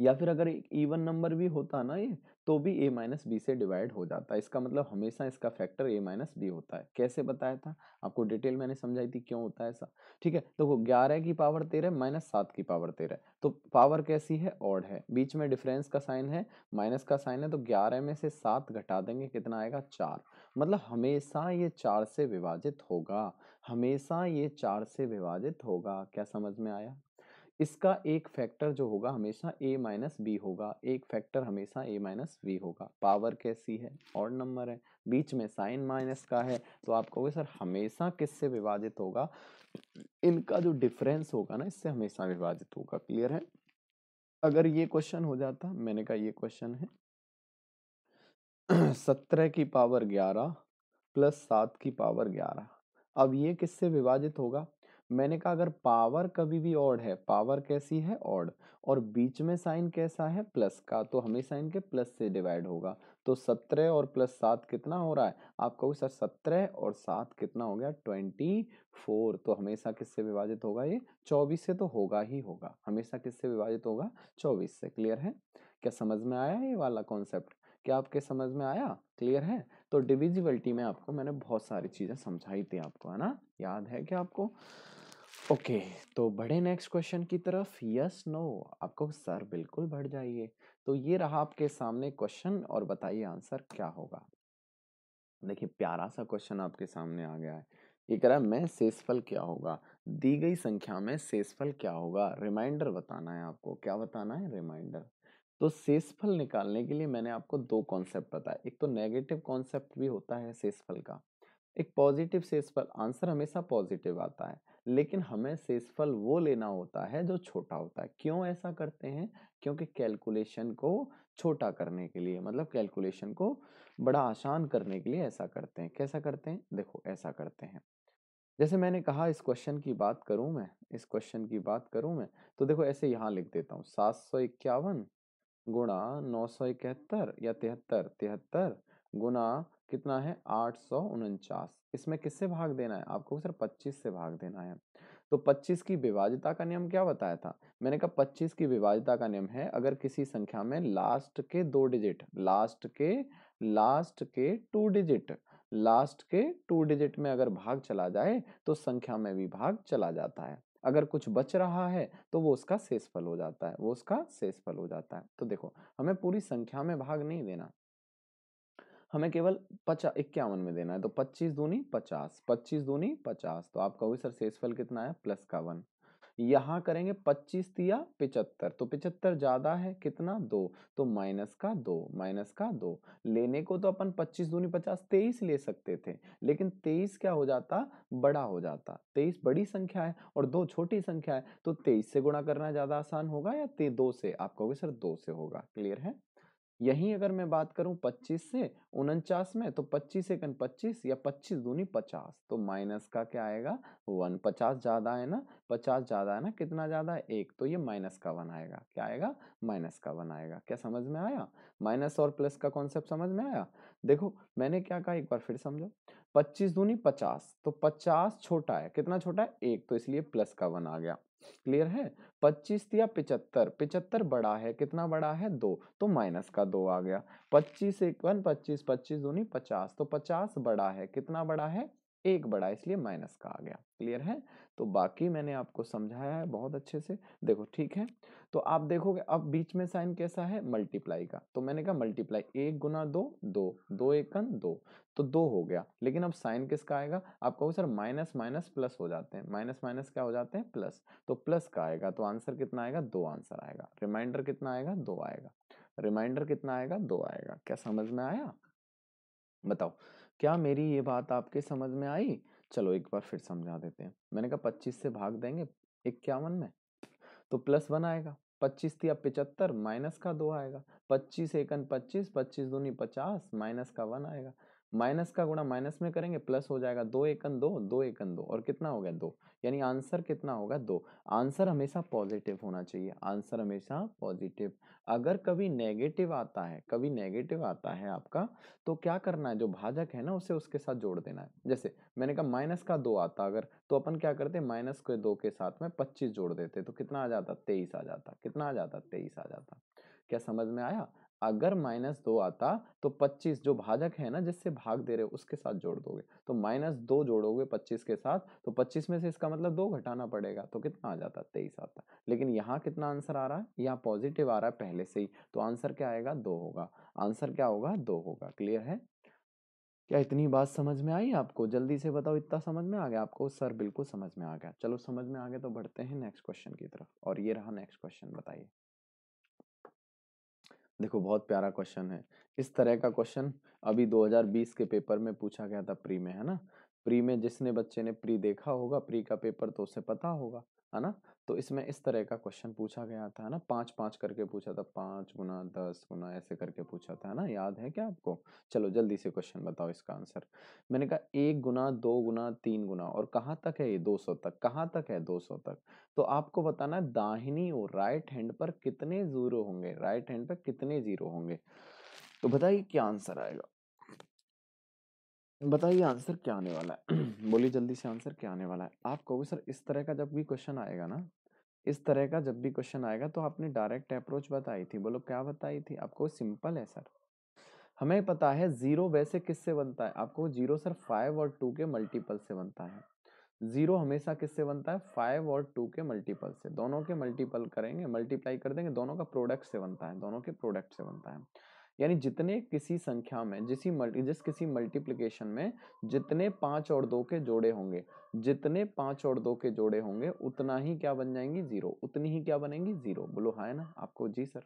Speaker 1: या फिर अगर एक इवन नंबर भी होता ना ये तो भी ए माइनस बी से डिवाइड हो जाता है इसका मतलब हमेशा इसका फैक्टर ए माइनस बी होता है कैसे बताया था आपको डिटेल मैंने समझाई थी क्यों होता है ऐसा ठीक है देखो तो ग्यारह की पावर तेरह माइनस सात की पावर तेरह तो पावर कैसी है ऑड है बीच में डिफरेंस का साइन है माइनस का साइन है तो ग्यारह में से सात घटा देंगे कितना आएगा चार मतलब हमेशा ये चार से विभाजित होगा हमेशा ये चार से विभाजित होगा क्या समझ में आया इसका एक फैक्टर जो होगा हमेशा ए माइनस बी होगा एक फैक्टर हमेशा ए माइनस बी होगा पावर कैसी है और नंबर है बीच में साइन माइनस का है तो आप कहोगे सर हमेशा किससे विभाजित होगा इनका जो डिफरेंस होगा ना इससे हमेशा विभाजित होगा क्लियर है अगर ये क्वेश्चन हो जाता मैंने कहा ये क्वेश्चन है <clears throat> सत्रह की पावर ग्यारह प्लस सात की पावर ग्यारह अब ये किससे विभाजित होगा मैंने कहा अगर पावर कभी भी ऑड है पावर कैसी है ऑड और बीच में साइन कैसा है प्लस का तो हमेशा इनके प्लस से डिवाइड होगा तो सत्रह और प्लस सात कितना हो रहा है आप कहोगे सर सत्रह और सात कितना हो गया ट्वेंटी फोर तो हमेशा किससे विभाजित होगा ये चौबीस से तो होगा ही होगा हमेशा किससे विभाजित होगा चौबीस से क्लियर है क्या समझ में आया ये वाला कॉन्सेप्ट क्या आपके समझ में आया क्लियर है तो डिविजिबिलिटी में आपको मैंने बहुत सारी चीज़ें समझाई थी आपको है ना याद है क्या आपको ओके okay, तो बढ़े नेक्स्ट क्वेश्चन की तरफ यस नो आपको सर बिल्कुल बढ़ जाइए तो ये रहा आपके सामने क्वेश्चन और बताइए आंसर क्या होगा देखिए प्यारा सा क्वेश्चन आपके सामने आ गया है ये कह रहा है मैं सेसफल क्या होगा दी गई संख्या में सेसफल क्या होगा रिमाइंडर बताना है आपको क्या बताना है रिमाइंडर तो सेसफल निकालने के लिए मैंने आपको दो कॉन्सेप्ट बताया एक तो नेगेटिव कॉन्सेप्ट भी होता है सेसफल का एक पॉजिटिव सेसफल आंसर हमेशा पॉजिटिव आता है लेकिन हमें शेषफल वो लेना होता है जो छोटा होता है क्यों ऐसा करते हैं क्योंकि कैलकुलेशन को छोटा करने के लिए मतलब कैलकुलेशन को बड़ा आसान करने के लिए ऐसा करते हैं कैसा करते हैं देखो ऐसा करते हैं जैसे मैंने कहा इस क्वेश्चन की बात करूं मैं इस क्वेश्चन की बात करूं मैं तो देखो ऐसे यहाँ लिख देता हूँ सात सौ इक्यावन गुणा नौ सौ इकहत्तर या तिहत्तर तिहत्तर गुना कितना है आठ सौ उनचास इसमें किससे भाग देना है आपको सर पच्चीस से भाग देना है तो पच्चीस की विभाजिता का नियम क्या बताया था मैंने कहा पच्चीस की विभाजिता का नियम है अगर किसी संख्या में लास्ट के दो डिजिट लास्ट के लास्ट के टू डिजिट लास्ट के टू डिजिट में अगर भाग चला जाए तो संख्या में भी भाग चला जाता है अगर कुछ बच रहा है तो वो उसका शेषफल हो जाता है वो उसका शेषफल हो जाता है तो देखो हमें पूरी संख्या में भाग नहीं देना हमें केवल पचास इक्यावन में देना है तो पच्चीस दूनी पचास पच्चीस दूनी पचास तो आप कहोगे सर शेषफल कितना है प्लस का वन यहाँ करेंगे पच्चीस दिया पिचहत्तर तो पिचहत्तर ज्यादा है कितना दो तो माइनस का दो माइनस का दो लेने को तो अपन पच्चीस दूनी पचास तेईस ले सकते थे लेकिन तेईस क्या हो जाता बड़ा हो जाता तेईस बड़ी संख्या है और दो छोटी संख्या है तो तेईस से गुणा करना ज्यादा आसान होगा या ते दो से आप कहोगे सर दो से होगा क्लियर है यहीं अगर मैं बात करूं 25 से उनचास में तो 25 एक पच्चीस या 25 दूनी 50 तो माइनस का क्या आएगा वन 50 ज़्यादा है ना 50 ज़्यादा है ना कितना ज़्यादा है एक तो ये माइनस का वन आएगा क्या आएगा माइनस का वन आएगा क्या समझ में आया माइनस और प्लस का कॉन्सेप्ट समझ में आया देखो मैंने क्या कहा एक बार फिर समझो पच्चीस दूनी पचास तो पचास छोटा है कितना छोटा है एक तो इसलिए प्लस का वन आ गया क्लियर है पच्चीस या पिचहत्तर पिचहत्तर बड़ा है कितना बड़ा है दो तो माइनस का दो आ गया पच्चीस एक वन पच्चीस पच्चीस दूनी पचास तो पचास बड़ा है कितना बड़ा है एक बड़ा इसलिए माइनस का आ गया क्लियर है तो बाकी मैंने आपको समझाया है बहुत अच्छे से देखो ठीक है तो आप देखोगे अब बीच में साइन कैसा है मल्टीप्लाई का तो मैंने कहा मल्टीप्लाई एक गुना दो दो दो एकन दो तो दो हो गया लेकिन अब साइन किसका आएगा आप कहो सर माइनस माइनस प्लस हो जाते हैं माइनस माइनस क्या हो जाते हैं प्लस तो प्लस का आएगा तो आंसर कितना आएगा दो आंसर आएगा रिमाइंडर कितना आएगा दो आएगा रिमाइंडर कितना आएगा दो आएगा क्या समझ में आया बताओ क्या मेरी ये बात आपके समझ में आई? चलो एक बार फिर समझा देते हैं। मैंने कहा पच्चीस से भाग देंगे इक्यावन में, तो प्लस वन आएगा। पच्चीस तिया 75 माइनस का दो आएगा। पच्चीस एकन पच्चीस पच्चीस दूनी पचास माइनस का वन आएगा। माइनस का गुणा माइनस में करेंगे प्लस हो जाएगा दो एकन दो दो एकन दो और कितना हो गया दो यानी आंसर कितना होगा दो आंसर हमेशा पॉजिटिव होना चाहिए आंसर हमेशा पॉजिटिव अगर कभी नेगेटिव आता है कभी नेगेटिव आता है आपका तो क्या करना है जो भाजक है ना उसे उसके साथ जोड़ देना है जैसे मैंने कहा माइनस का दो आता अगर तो अपन क्या करते माइनस के दो के साथ में पच्चीस जोड़ देते तो कितना आ जाता तेईस आ जाता कितना आ जाता तेईस आ जाता क्या समझ में आया अगर माइनस दो आता तो पच्चीस जो भाजक है ना जिससे भाग दे रहे हो उसके साथ जोड़ दोगे तो माइनस दो जोड़ोगे पच्चीस के साथ तो पच्चीस में से इसका मतलब दो घटाना पड़ेगा तो कितना आ जाता तेईस आता लेकिन यहाँ कितना आंसर आ रहा है यहाँ पॉजिटिव आ रहा है पहले से ही तो आंसर क्या आएगा दो होगा आंसर क्या होगा दो होगा क्लियर है क्या इतनी बात समझ में आई आपको जल्दी से बताओ इतना समझ में आ गया आपको सर बिल्कुल समझ में आ गया चलो समझ में आ गया तो बढ़ते हैं नेक्स्ट क्वेश्चन की तरफ और ये रहा नेक्स्ट क्वेश्चन बताइए देखो बहुत प्यारा क्वेश्चन है इस तरह का क्वेश्चन अभी 2020 के पेपर में पूछा गया था प्री में है ना प्री में जिसने बच्चे ने प्री देखा होगा प्री का पेपर तो उसे पता होगा है ना तो इसमें इस तरह का क्वेश्चन पूछा गया था है ना पाँच पाँच करके पूछा था पाँच गुना दस गुना ऐसे करके पूछा था है ना याद है क्या आपको चलो जल्दी से क्वेश्चन बताओ इसका आंसर मैंने कहा एक गुना दो गुना तीन गुना और कहाँ तक है ये दो सौ तक कहाँ तक है दो सौ तक तो आपको बताना है दाहिनी और राइट हैंड पर कितने जीरो होंगे राइट हैंड पर कितने जीरो होंगे तो बताइए क्या आंसर आएगा बताइए आंसर क्या आने वाला है <clears throat> बोलिए जल्दी से आंसर क्या आने वाला है आप कहोगे सर इस तरह का जब भी क्वेश्चन आएगा ना इस तरह का जब भी क्वेश्चन आएगा तो आपने डायरेक्ट अप्रोच बताई थी बोलो क्या बताई थी आपको सिंपल है सर हमें पता है जीरो वैसे किससे बनता है आपको जीरो सर फाइव और टू के मल्टीपल से बनता है जीरो हमेशा किससे बनता है फाइव और टू के मल्टीपल से दोनों के मल्टीपल करेंगे मल्टीप्लाई कर देंगे दोनों का प्रोडक्ट से बनता है दोनों के प्रोडक्ट से बनता है यानी जितने किसी संख्या में जिसी मल्टी जिस किसी मल्टीप्लिकेशन में जितने पाँच और दो के जोड़े होंगे जितने पाँच और दो के जोड़े होंगे उतना ही क्या बन जाएंगी जीरो उतनी ही क्या बनेंगी जीरो बोलो हाँ है ना आपको जी सर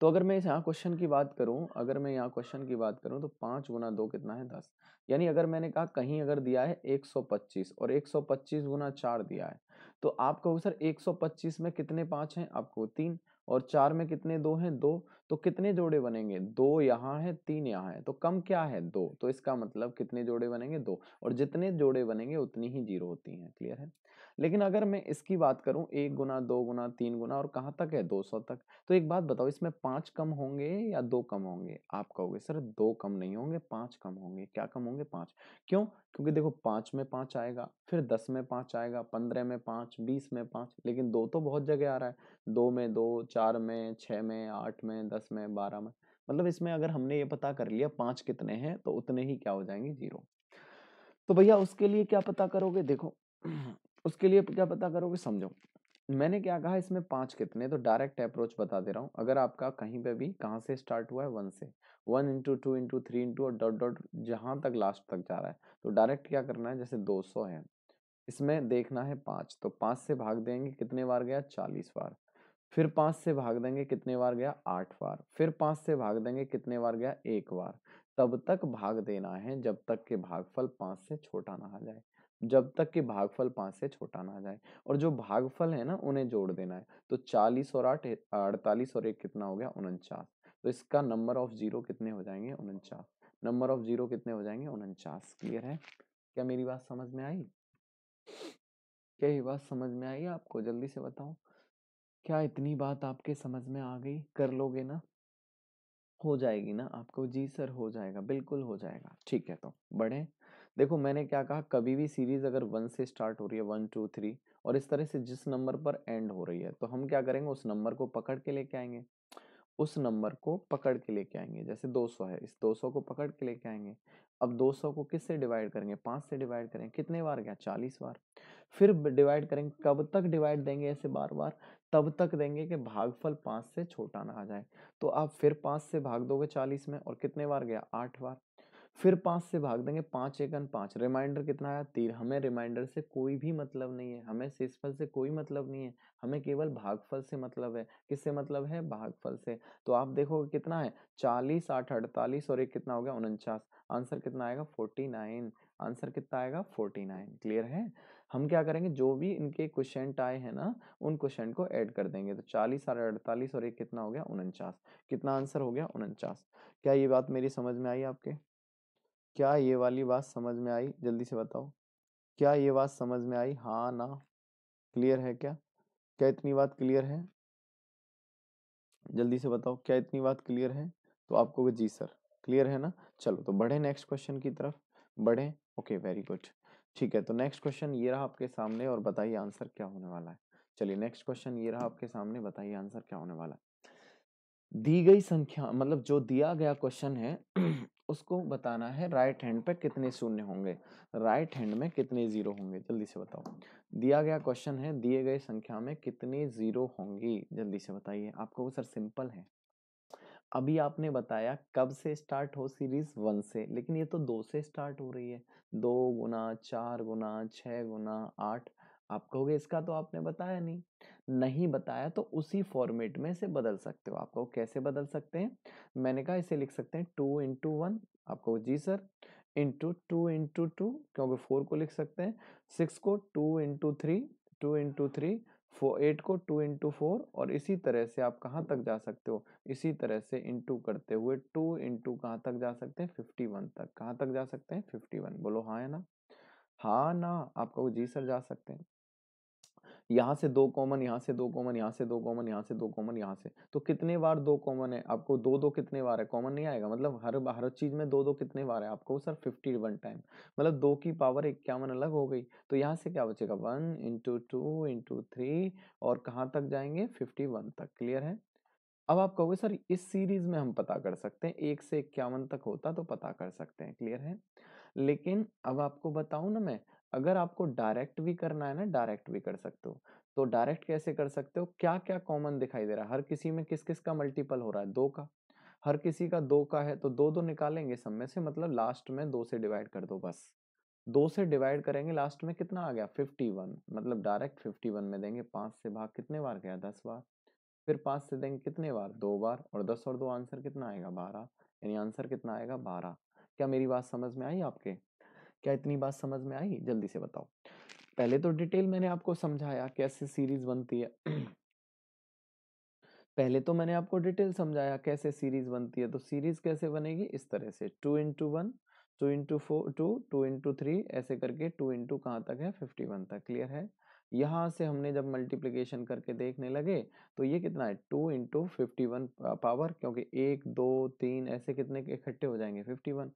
Speaker 1: तो अगर मैं यहाँ क्वेश्चन की बात करूँ अगर मैं यहाँ क्वेश्चन की बात करूँ तो पाँच गुना दो कितना है दस यानी अगर मैंने कहा कहीं अगर दिया है एक सौ पच्चीस और एक सौ पच्चीस गुना चार दिया है तो आप कहो सर एक सौ पच्चीस में कितने पाँच हैं आपको तीन और चार में कितने दो हैं दो तो कितने जोड़े बनेंगे दो यहाँ है तीन यहाँ है तो कम क्या है दो तो इसका मतलब कितने जोड़े बनेंगे दो और जितने जोड़े बनेंगे उतनी ही जीरो होती हैं क्लियर है लेकिन अगर मैं इसकी बात करूं एक गुना दो गुना तीन गुना और कहाँ तक है दो सौ तक तो एक बात बताओ इसमें पाँच कम होंगे या दो कम होंगे आप कहोगे सर दो कम नहीं होंगे पाँच कम होंगे क्या कम होंगे पाँच क्यों क्योंकि देखो पांच में पाँच आएगा फिर दस में पांच आएगा पंद्रह में पांच बीस में पाँच लेकिन दो तो बहुत जगह आ रहा है दो में दो चार में छः में आठ में दस में बारह में मतलब इसमें अगर हमने ये पता कर लिया पाँच कितने हैं तो उतने ही क्या हो जाएंगे जीरो तो भैया उसके लिए क्या पता करोगे देखो उसके लिए क्या पता करोगे समझो मैंने क्या कहा इसमें पांच कितने तो डायरेक्ट अप्रोच बता दे रहा हूँ अगर आपका कहीं पे भी कहाँ से स्टार्ट हुआ है वन से one into two into three into और डॉट डॉट जहाँ तक लास्ट तक जा रहा है तो डायरेक्ट क्या करना है जैसे दो सौ है इसमें देखना है पाँच तो पाँच से भाग देंगे कितने बार गया चालीस बार फिर पाँच से भाग देंगे कितने बार गया आठ बार फिर पाँच से भाग देंगे कितने बार गया एक बार तब तक भाग देना है जब तक के भागफल पाँच से छोटा ना आ जाए जब तक कि भागफल पाँच से छोटा ना जाए और जो भागफल है ना उन्हें जोड़ देना है तो चालीस और आठ अड़तालीस और एक कितना हो गया उनचास तो इसका नंबर ऑफ जीरो कितने हो जाएंगे उनचास नंबर ऑफ जीरो कितने हो जाएंगे उनचास क्लियर है क्या मेरी बात समझ में आई क्या ये बात समझ में आई आपको जल्दी से बताओ क्या इतनी बात आपके समझ में आ गई कर लोगे ना हो जाएगी ना आपको जी सर हो जाएगा बिल्कुल हो जाएगा ठीक है तो बढ़े देखो मैंने क्या कहा कभी भी सीरीज अगर वन से स्टार्ट हो रही है वन टू थ्री और इस तरह से जिस नंबर पर एंड हो रही है तो हम क्या करेंगे उस नंबर को पकड़ के लेके आएंगे उस नंबर को पकड़ के लेके आएंगे जैसे 200 है इस 200 को पकड़ के लेके आएंगे अब 200 को किस से डिवाइड करेंगे पाँच से डिवाइड करेंगे कितने बार गया चालीस बार फिर डिवाइड करेंगे कब तक डिवाइड देंगे ऐसे बार बार तब तक देंगे कि भागफल पाँच से छोटा ना आ जाए तो आप फिर पाँच से भाग दोगे चालीस में और कितने बार गया आठ बार फिर पाँच से भाग देंगे पाँच अन पाँच रिमाइंडर कितना आया तीन हमें रिमाइंडर से कोई भी मतलब नहीं है हमें शेषफल से कोई मतलब नहीं है हमें केवल भागफल से मतलब है किससे मतलब है भागफल से तो आप देखोगे कितना है चालीस आठ अड़तालीस और एक कितना हो गया उनचास आंसर कितना आएगा फोर्टी नाइन आंसर कितना आएगा फोर्टी नाइन क्लियर है हम क्या करेंगे जो भी इनके क्वेश्चन आए हैं ना उन क्वेश्चन को ऐड कर देंगे तो चालीस आठ अड़तालीस और एक कितना हो गया उनचास कितना आंसर हो गया उनचास क्या ये बात मेरी समझ में आई आपके क्या ये वाली बात समझ में आई? जल्दी से बताओ। क्या ये बात समझ में आई? हाँ, ना? क्लियर है क्या? क्या इतनी बात क्लियर है? जल्दी से बताओ, क्या इतनी बात क्लियर है? तो आपको जी सर। क्लियर है ना? चलो तो बढ़े नेक्स्ट क्वेश्चन की तरफ, बढ़े ओके वेरी गुड। ठीक है, तो नेक्स्ट क्वेश्चन ये रहा आपके सामने और बताइए आंसर क्या होने वाला है। चलिए नेक्स्ट क्वेश्चन ये रहा आपके सामने, बताइए आंसर क्या होने वाला है। दी गई संख्या मतलब जो दिया गया क्वेश्चन है उसको बताना है राइट हैंड पे कितने शून्य होंगे राइट हैंड में कितने जीरो होंगे जल्दी से बताओ दिया गया क्वेश्चन है दिए गए संख्या में कितने जीरो होंगी जल्दी से बताइए आपको सर सिंपल है अभी आपने बताया कब से स्टार्ट हो सीरीज वन से लेकिन ये तो दो से स्टार्ट हो रही है दो गुना चार गुना छः गुना आठ आप कहोगे इसका तो आपने बताया नहीं नहीं बताया तो उसी फॉर्मेट में इसे बदल सकते हो आपको कैसे बदल सकते हैं मैंने कहा इसे लिख सकते हैं टू इंटू वन आपको जी sir into two into two क्योंकि फोर को लिख सकते हैं सिक्स को two into three two into three four eight को टू इंटू फोर और इसी तरह से आप कहाँ तक जा सकते हो इसी तरह से इंटू करते हुए टू इंटू कहाँ तक जा सकते हैं फिफ्टी वन तक कहाँ तक जा सकते हैं फिफ्टी वन बोलो हाँ है ना हाँ ना आप कहो जी सर जा सकते हैं यहाँ से दो कॉमन यहाँ से दो कॉमन यहाँ से दो कॉमन यहाँ से दो कॉमन यहाँ से तो कितने बार दो कॉमन है आपको दो दो कितने बार है कॉमन नहीं आएगा मतलब हर हर चीज़ में दो दो कितने बार है आपको सर फिफ्टी वन टाइम मतलब दो की पावर इक्यावन अलग हो गई तो यहाँ से क्या बचेगा one into two into three और कहाँ तक जाएंगे फिफ्टी वन तक क्लियर है अब आप कहोगे सर इस सीरीज में हम पता कर सकते हैं एक से इक्यावन तक होता तो पता कर सकते हैं क्लियर है लेकिन अब आपको बताऊं ना मैं अगर आपको डायरेक्ट भी करना है ना डायरेक्ट भी कर सकते हो तो डायरेक्ट कैसे कर सकते हो क्या क्या कॉमन दिखाई दे रहा है हर किसी में किस किस का मल्टीपल हो रहा है दो का हर किसी का दो का है तो दो दो निकालेंगे सब में से मतलब लास्ट में दो से डिवाइड कर दो बस दो से डिवाइड करेंगे लास्ट में कितना आ गया फिफ्टी वन मतलब डायरेक्ट फिफ्टी वन में देंगे पाँच से भाग कितने बार गया दस बार फिर पाँच से देंगे कितने बार दो बार और दस और दो आंसर कितना आएगा बारह यानी आंसर कितना आएगा बारह क्या मेरी बात समझ में आई आपके क्या इतनी बात समझ में आई जल्दी से बताओ पहले तो डिटेल मैंने आपको समझाया कैसे सीरीज बनती है पहले तो मैंने आपको डिटेल समझाया कैसे सीरीज बनती है तो सीरीज कैसे बनेगी इस तरह से two into one two into four two two into three ऐसे करके टू इंटू कहाँ तक है फिफ्टी वन तक क्लियर है यहाँ से हमने जब मल्टीप्लिकेशन करके देखने लगे तो ये कितना है two into fifty one power क्योंकि एक दो तीन ऐसे कितने इकट्ठे हो जाएंगे फिफ्टी वन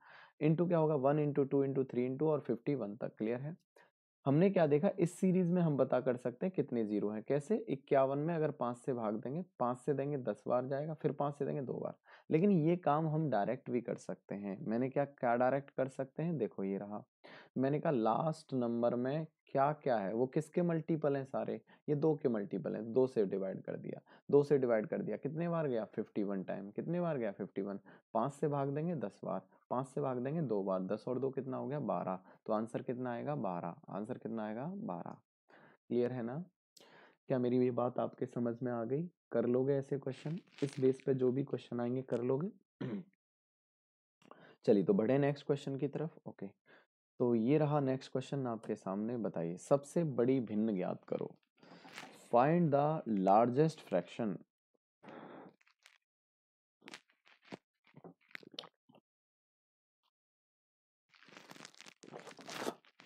Speaker 1: इंटू क्या होगा one into two into three into और फिफ्टी वन तक क्लियर है हमने क्या देखा इस सीरीज में हम बता कर सकते हैं कितने जीरो हैं कैसे इक्यावन में अगर पाँच से भाग देंगे पाँच से देंगे दस बार जाएगा फिर पाँच से देंगे दो बार लेकिन ये काम हम डायरेक्ट भी कर सकते हैं मैंने क्या क्या डायरेक्ट कर सकते हैं देखो ये रहा मैंने कहा लास्ट नंबर में क्या क्या है वो किसके मल्टीपल हैं सारे ये दो के मल्टीपल हैं दो से डिवाइड कर दिया दो से डिवाइड कर दिया कितने बार गया फिफ्टी वन टाइम कितने बार गया फिफ्टी वन पाँच से भाग देंगे दस बार पाँच से भाग देंगे दो बार दस और दो कितना हो गया बारह तो आंसर कितना आएगा बारह आंसर कितना आएगा बारह क्लियर है ना क्या मेरी ये बात आपके समझ में आ गई कर लोगे ऐसे क्वेश्चन इस बेस पर जो भी क्वेश्चन आएंगे कर लोगे <clears throat> चलिए तो बढ़े नेक्स्ट क्वेश्चन की तरफ ओके okay. तो ये रहा नेक्स्ट क्वेश्चन आपके सामने बताइए सबसे बड़ी भिन्न ज्ञात करो फाइंड द लार्जेस्ट फ्रैक्शन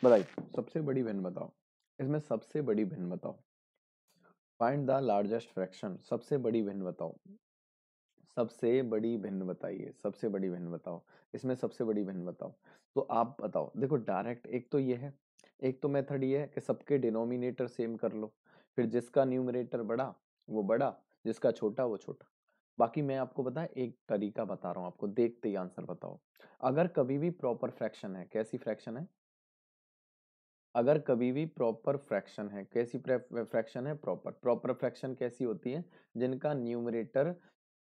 Speaker 1: बताइए सबसे बड़ी भिन्न बताओ इसमें सबसे बड़ी भिन्न बताओ फाइंड द लार्जेस्ट फ्रैक्शन सबसे बड़ी भिन्न बताओ सबसे बड़ी भिन्न बताइए सबसे बड़ी भिन्न बताओ इसमें सबसे बड़ी भिन्न बताओ तो आप बताओ देखो डायरेक्ट एक तो ये है एक तो मेथड ये है कि सबके डिनोमिनेटर सेम कर लो फिर जिसका न्यूमरेटर बड़ा वो बड़ा जिसका छोटा वो छोटा बाकी मैं आपको बता एक तरीका बता रहा हूँ आपको देखते ही आंसर बताओ अगर कभी भी प्रॉपर फ्रैक्शन है कैसी फ्रैक्शन है अगर कभी भी प्रॉपर फ्रैक्शन है कैसी फ्रैक्शन है प्रॉपर प्रॉपर फ्रैक्शन कैसी होती है जिनका न्यूमरेटर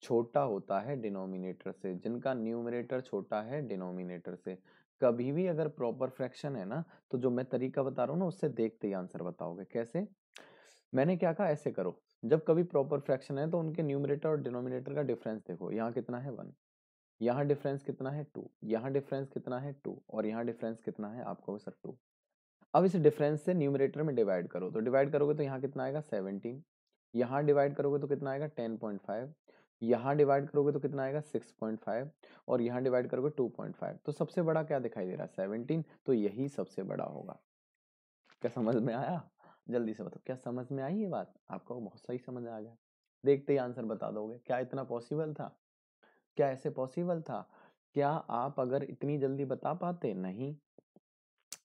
Speaker 1: छोटा होता है डिनोमिनेटर से जिनका न्यूमरेटर छोटा है डिनोमिनेटर से कभी भी अगर प्रॉपर फ्रैक्शन है ना तो जो मैं तरीका बता रहा हूँ ना उससे देखते ही आंसर बताओगे कैसे मैंने क्या कहा ऐसे करो जब कभी प्रॉपर फ्रैक्शन है तो उनके न्यूमरेटर और डिनोमिनेटर का डिफरेंस देखो यहाँ कितना है वन यहाँ डिफरेंस कितना है टू यहाँ डिफरेंस कितना है टू और यहाँ डिफरेंस कितना है आपको सर टू अब इस डिफरेंस से न्यूमरेटर में डिवाइड करो तो डिवाइड करोगे तो यहाँ कितना आएगा सेवनटीन यहाँ डिवाइड करोगे तो कितना आएगा टेन पॉइंट फाइव यहाँ डिवाइड करोगे तो कितना आएगा 6.5 और यहाँ डिवाइड करोगे 2.5 तो सबसे बड़ा क्या दिखाई दे रहा है 17 तो यही सबसे बड़ा होगा क्या समझ में आया जल्दी से बताओ क्या समझ में आई ये बात आपको बहुत सही समझ आ गया देखते ही आंसर बता दोगे क्या इतना पॉसिबल था क्या ऐसे पॉसिबल था क्या आप अगर इतनी जल्दी बता पाते नहीं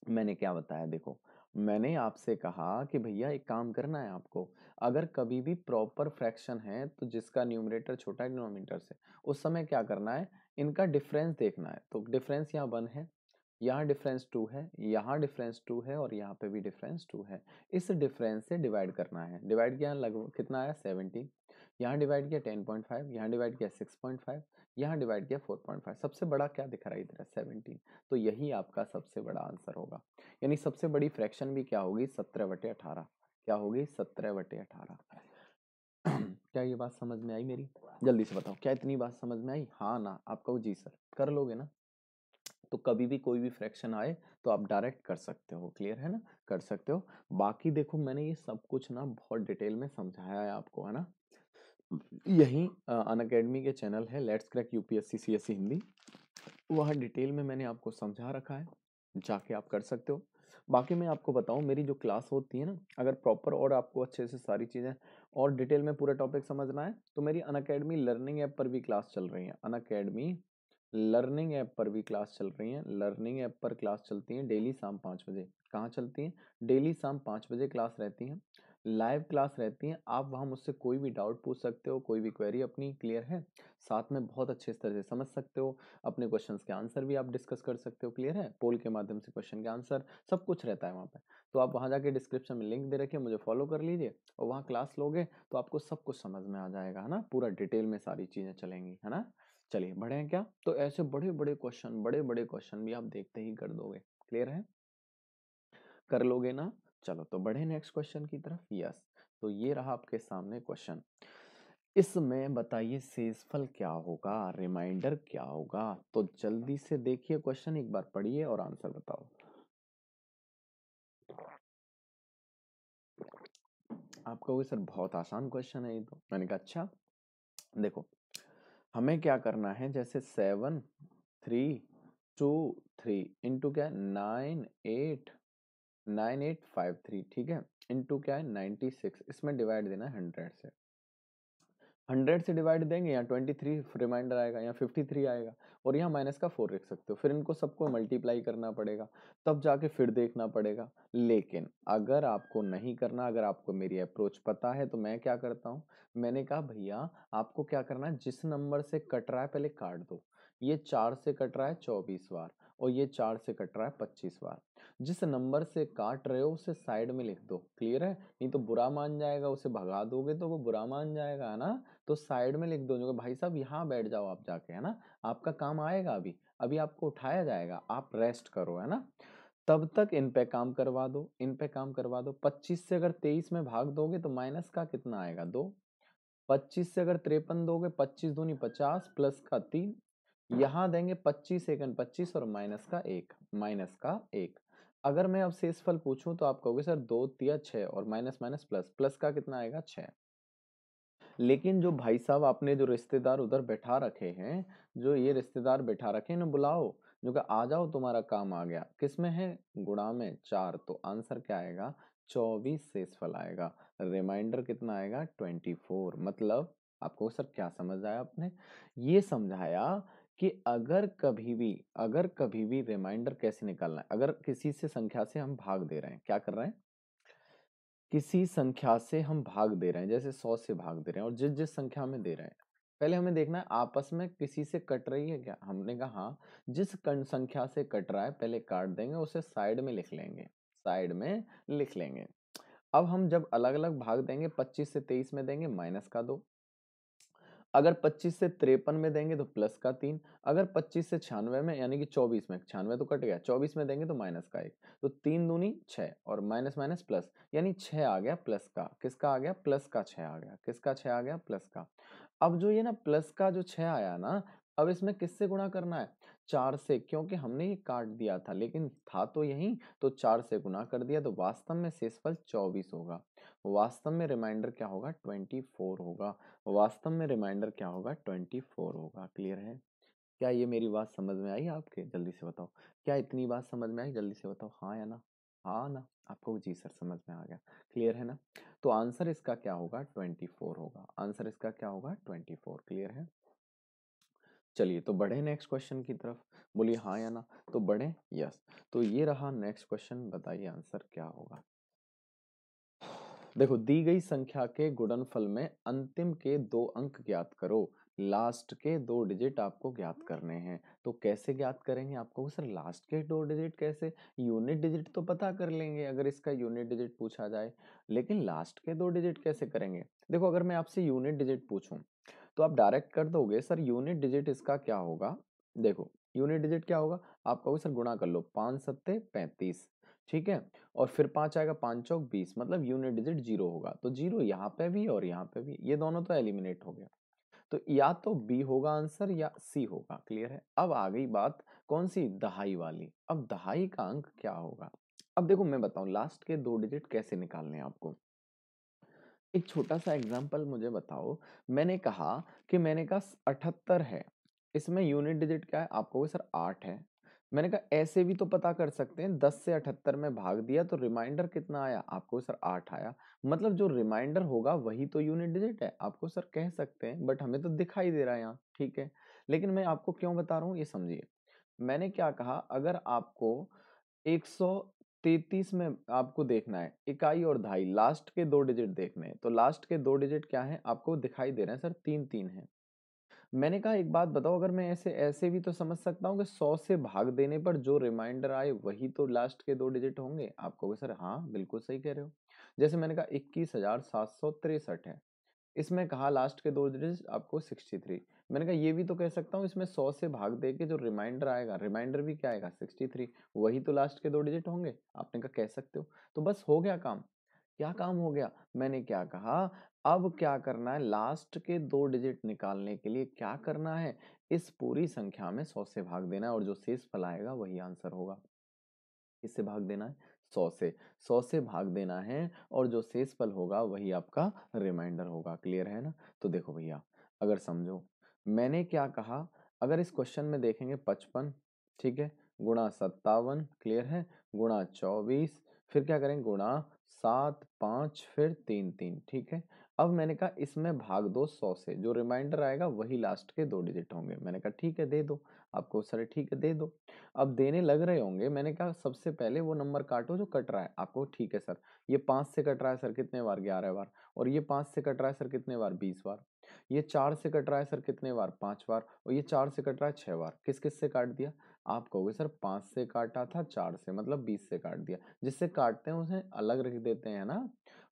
Speaker 1: मैंने क्या बताया देखो मैंने आपसे कहा कि भैया एक काम करना है आपको अगर कभी भी प्रॉपर फ्रैक्शन है तो जिसका न्यूमरेटर छोटा है से उस समय क्या करना है इनका डिफरेंस देखना है तो डिफरेंस यहाँ वन है यहाँ डिफरेंस टू है यहाँ डिफरेंस टू है और यहाँ पे भी डिफरेंस टू है इस डिफरेंस से डिवाइड करना है डिवाइड किया लगभग कितना आया सेवेंटीन यहाँ डिवाइड किया टेन पॉइंट फाइव यहाँ डिवाइड किया सिक्स पॉइंट फाइव यहाँ डिवाइड किया फोर पॉइंट फाइव सबसे बड़ा क्या दिख रहा है इधर सेवनटीन तो यही आपका सबसे बड़ा आंसर होगा यानी सबसे बड़ी फ्रैक्शन भी क्या होगी सत्रह बटे अठारह क्या होगी सत्रह बटे अठारह <clears throat> क्या ये बात समझ में आई मेरी जल्दी से बताओ क्या इतनी बात समझ में आई हाँ ना आप कहो जी सर कर लोगे ना तो कभी भी कोई भी फ्रैक्शन आए तो आप डायरेक्ट कर सकते हो क्लियर है ना कर सकते हो बाकी देखो मैंने ये सब कुछ ना बहुत डिटेल में समझाया है आपको है ना यही अन अकेडमी के चैनल है let's crack UPSC CSC Hindi वहाँ डिटेल में मैंने आपको समझा रखा है जाके आप कर सकते हो बाकी मैं आपको बताऊँ मेरी जो क्लास होती है ना अगर प्रॉपर और आपको अच्छे से सारी चीज़ें और डिटेल में पूरा टॉपिक समझना है तो मेरी अन अकेडमी लर्निंग ऐप पर भी क्लास चल रही है अन अकेडमी लर्निंग ऐप पर भी क्लास चल रही है लर्निंग ऐप पर क्लास चलती हैं डेली शाम पाँच बजे कहाँ चलती हैं डेली शाम पाँच बजे क्लास रहती हैं लाइव क्लास रहती हैं आप वहाँ मुझसे कोई भी डाउट पूछ सकते हो कोई भी क्वेरी अपनी क्लियर है साथ में बहुत अच्छे स्तर से समझ सकते हो अपने क्वेश्चंस के आंसर भी आप डिस्कस कर सकते हो क्लियर है पोल के माध्यम से क्वेश्चन के आंसर सब कुछ रहता है वहाँ पर तो आप वहाँ जाके डिस्क्रिप्शन में लिंक दे रखिए मुझे फॉलो कर लीजिए और वहाँ क्लास लोगे तो आपको सब कुछ समझ में आ जाएगा है ना पूरा डिटेल में सारी चीज़ें चलेंगी है ना चलिए बढ़े हैं क्या तो ऐसे बड़े बड़े क्वेश्चन बड़े बड़े क्वेश्चन भी आप देखते ही कर दोगे क्लियर है कर लोगे ना चलो तो बढ़े नेक्स्ट क्वेश्चन की तरफ यस तो ये रहा आपके सामने क्वेश्चन इसमें बताइए सेसफल क्या होगा रिमाइंडर क्या होगा तो जल्दी से देखिए क्वेश्चन एक बार पढ़िए और आंसर बताओ आप कहोगे सर बहुत आसान क्वेश्चन है ये तो मैंने कहा अच्छा देखो हमें क्या करना है जैसे seven three two three into क्या nine eight nine eight five three ठीक है इंटू क्या है नाइन्टी सिक्स इसमें डिवाइड देना है हंड्रेड से हंड्रेड से डिवाइड देंगे यहाँ ट्वेंटी थ्री रिमाइंडर आएगा यहाँ फिफ्टी थ्री आएगा और यहाँ माइनस का फोर रख सकते हो फिर इनको सबको मल्टीप्लाई करना पड़ेगा तब जाके फिर देखना पड़ेगा लेकिन अगर आपको नहीं करना अगर आपको मेरी अप्रोच पता है तो मैं क्या करता हूँ मैंने कहा भैया आपको क्या करना है जिस नंबर से कट रहा है पहले काट दो ये चार से कट रहा है चौबीस बार और ये चार से कट रहा है पच्चीस बार जिस नंबर से काट रहे हो उसे साइड में लिख दो क्लियर है नहीं तो बुरा मान जाएगा उसे भगा दोगे तो वो बुरा मान जाएगा है ना तो साइड में लिख दो जो भाई साहब यहाँ बैठ जाओ आप जाके है ना आपका काम आएगा अभी अभी आपको उठाया जाएगा आप रेस्ट करो है ना तब तक इन पे काम करवा दो इन पे काम करवा दो 25 से अगर 23 में भाग दोगे तो माइनस का कितना आएगा दो 25 से अगर तिरपन दोगे 25 दूनी 50 प्लस का तीन यहां देंगे पच्चीस सेकंड पच्चीस और माइनस का एक माइनस का एक अगर मैं अब शेषफल पूछूं तो आप कहोगे सर दो तिया छ और माइनस माइनस प्लस प्लस का कितना आएगा छ लेकिन जो भाई साहब आपने जो रिश्तेदार उधर बैठा रखे हैं जो ये रिश्तेदार बैठा रखे हैं ना बुलाओ जो कि आ जाओ तुम्हारा काम आ गया किस में है गुणा में चार तो आंसर क्या आएगा चौबीस शेषफल आएगा रिमाइंडर कितना आएगा ट्वेंटी फोर मतलब आपको सर क्या समझ आया आपने ये समझाया कि अगर कभी भी अगर कभी भी रिमाइंडर कैसे निकालना है अगर किसी से संख्या से हम भाग दे रहे हैं क्या कर रहे हैं किसी संख्या से हम भाग दे रहे हैं जैसे सौ से भाग दे रहे हैं और जिस जिस संख्या में दे रहे हैं पहले हमें देखना है आपस में किसी से कट रही है क्या हमने कहा हाँ जिस संख्या से कट रहा है पहले काट देंगे उसे साइड में लिख लेंगे साइड में लिख लेंगे अब हम जब अलग अलग भाग देंगे 25 से 23 में देंगे माइनस का दो अगर 25 से तिरपन में देंगे तो प्लस का तीन अगर 25 से छियानवे में यानी कि 24 में छियानवे तो कट गया 24 में देंगे तो माइनस का एक तो तीन दूनी छः और माइनस माइनस प्लस यानी छः आ गया प्लस का किसका आ गया प्लस का छः आ गया किसका छः आ गया प्लस का अब जो ये ना प्लस का जो छः आया ना अब इसमें किससे गुणा करना है चार से क्योंकि हमने ये काट दिया था लेकिन था तो यही तो चार से गुना कर दिया तो वास्तव में शेषफल चौबीस होगा वास्तव में रिमाइंडर क्या होगा ट्वेंटी फोर होगा वास्तव में रिमाइंडर क्या होगा ट्वेंटी फोर होगा क्लियर है क्या ये मेरी बात समझ में आई आपके जल्दी से बताओ क्या इतनी बात समझ में आई जल्दी से बताओ हाँ या ना हाँ ना आपको जी सर समझ में आ गया क्लियर है ना तो आंसर इसका क्या होगा ट्वेंटी फोर होगा आंसर इसका क्या होगा ट्वेंटी फोर क्लियर है चलिए तो बढ़े नेक्स्ट क्वेश्चन की तरफ बोलिए हाँ या ना तो बढ़े यस तो ये रहा नेक्स्ट क्वेश्चन बताइए आंसर क्या होगा देखो दी गई संख्या के गुणनफल में अंतिम के दो अंक ज्ञात करो लास्ट के दो डिजिट आपको ज्ञात करने हैं तो कैसे ज्ञात करेंगे आपको सर लास्ट के दो डिजिट कैसे यूनिट डिजिट तो पता कर लेंगे अगर इसका यूनिट डिजिट पूछा जाए लेकिन लास्ट के दो डिजिट कैसे करेंगे देखो अगर मैं आपसे यूनिट डिजिट पूछूं तो आप डायरेक्ट कर दोगे सर यूनिट डिजिट इसका क्या होगा देखो यूनिट डिजिट क्या होगा आप कहोगे सर गुणा कर लो पाँच सत्ते पैंतीस ठीक है और फिर पाँच आएगा पाँच चौक बीस मतलब यूनिट डिजिट जीरो होगा तो जीरो यहाँ पे भी और यहाँ पे भी ये दोनों तो एलिमिनेट हो गया तो या तो बी होगा आंसर या सी होगा क्लियर है अब आ गई बात कौन सी दहाई वाली अब दहाई का अंक क्या होगा अब देखो मैं बताऊँ लास्ट के दो डिजिट कैसे निकालने आपको एक छोटा सा एग्जाम्पल मुझे बताओ मैंने कहा कि मैंने कहा अठहत्तर है इसमें यूनिट डिजिट क्या है आपको सर आठ है मैंने कहा ऐसे भी तो पता कर सकते हैं दस से अठहत्तर में भाग दिया तो रिमाइंडर कितना आया आपको सर आठ आया मतलब जो रिमाइंडर होगा वही तो यूनिट डिजिट है आपको सर कह सकते हैं बट हमें तो दिखाई दे रहा है यहाँ ठीक है लेकिन मैं आपको क्यों बता रहा हूँ ये समझिए मैंने क्या कहा अगर आपको एक सौ तैतीस में आपको देखना है इकाई और ढाई लास्ट के दो डिजिट देखने हैं तो लास्ट के दो डिजिट क्या हैं आपको दिखाई दे रहे हैं सर तीन तीन हैं मैंने कहा एक बात बताओ अगर मैं ऐसे ऐसे भी तो समझ सकता हूँ कि सौ से भाग देने पर जो रिमाइंडर आए वही तो लास्ट के दो डिजिट होंगे आप कहोगे सर हाँ बिल्कुल सही कह रहे हो जैसे मैंने कहा इक्कीस हजार सात सौ तिरसठ है इसमें कहा लास्ट के दो डिजिट आपको सिक्सटी थ्री मैंने कहा ये भी तो कह सकता हूँ इसमें सौ से भाग दे के जो रिमाइंडर आएगा रिमाइंडर भी क्या आएगा सिक्सटी थ्री वही तो लास्ट के दो डिजिट होंगे आपने कहा कह सकते हो तो बस हो गया काम क्या काम हो गया मैंने क्या कहा अब क्या करना है लास्ट के दो डिजिट निकालने के लिए क्या करना है इस पूरी संख्या में सौ से भाग देना है और जो शेष फल आएगा वही आंसर होगा किससे भाग देना है सौ से सौ से भाग देना है और जो शेष फल होगा वही आपका रिमाइंडर होगा क्लियर है ना तो देखो भैया अगर समझो मैंने क्या कहा अगर इस क्वेश्चन में देखेंगे पचपन ठीक है गुणा सत्तावन क्लियर है गुणा चौबीस फिर क्या करें गुणा सात पाँच फिर तीन तीन ठीक है अब मैंने कहा इसमें भाग दो सौ से जो रिमाइंडर आएगा वही लास्ट के दो डिजिट होंगे मैंने कहा ठीक है दे दो आपको सर ठीक है दे दो अब देने लग रहे होंगे मैंने कहा सबसे पहले वो नंबर काटो जो कट रहा है आपको ठीक है सर ये पाँच से कट रहा है सर कितने बार ग्यारह बार और ये पाँच से कट रहा है सर कितने बार बीस बार ये चार से कट रहा है सर कितने बार पांच बार और ये चार से कट रहा है छह बार किस किस से काट दिया आप कहोगे सर पांच से काटा था चार से मतलब बीस से काट दिया जिससे काटते हैं उसे अलग रख देते हैं ना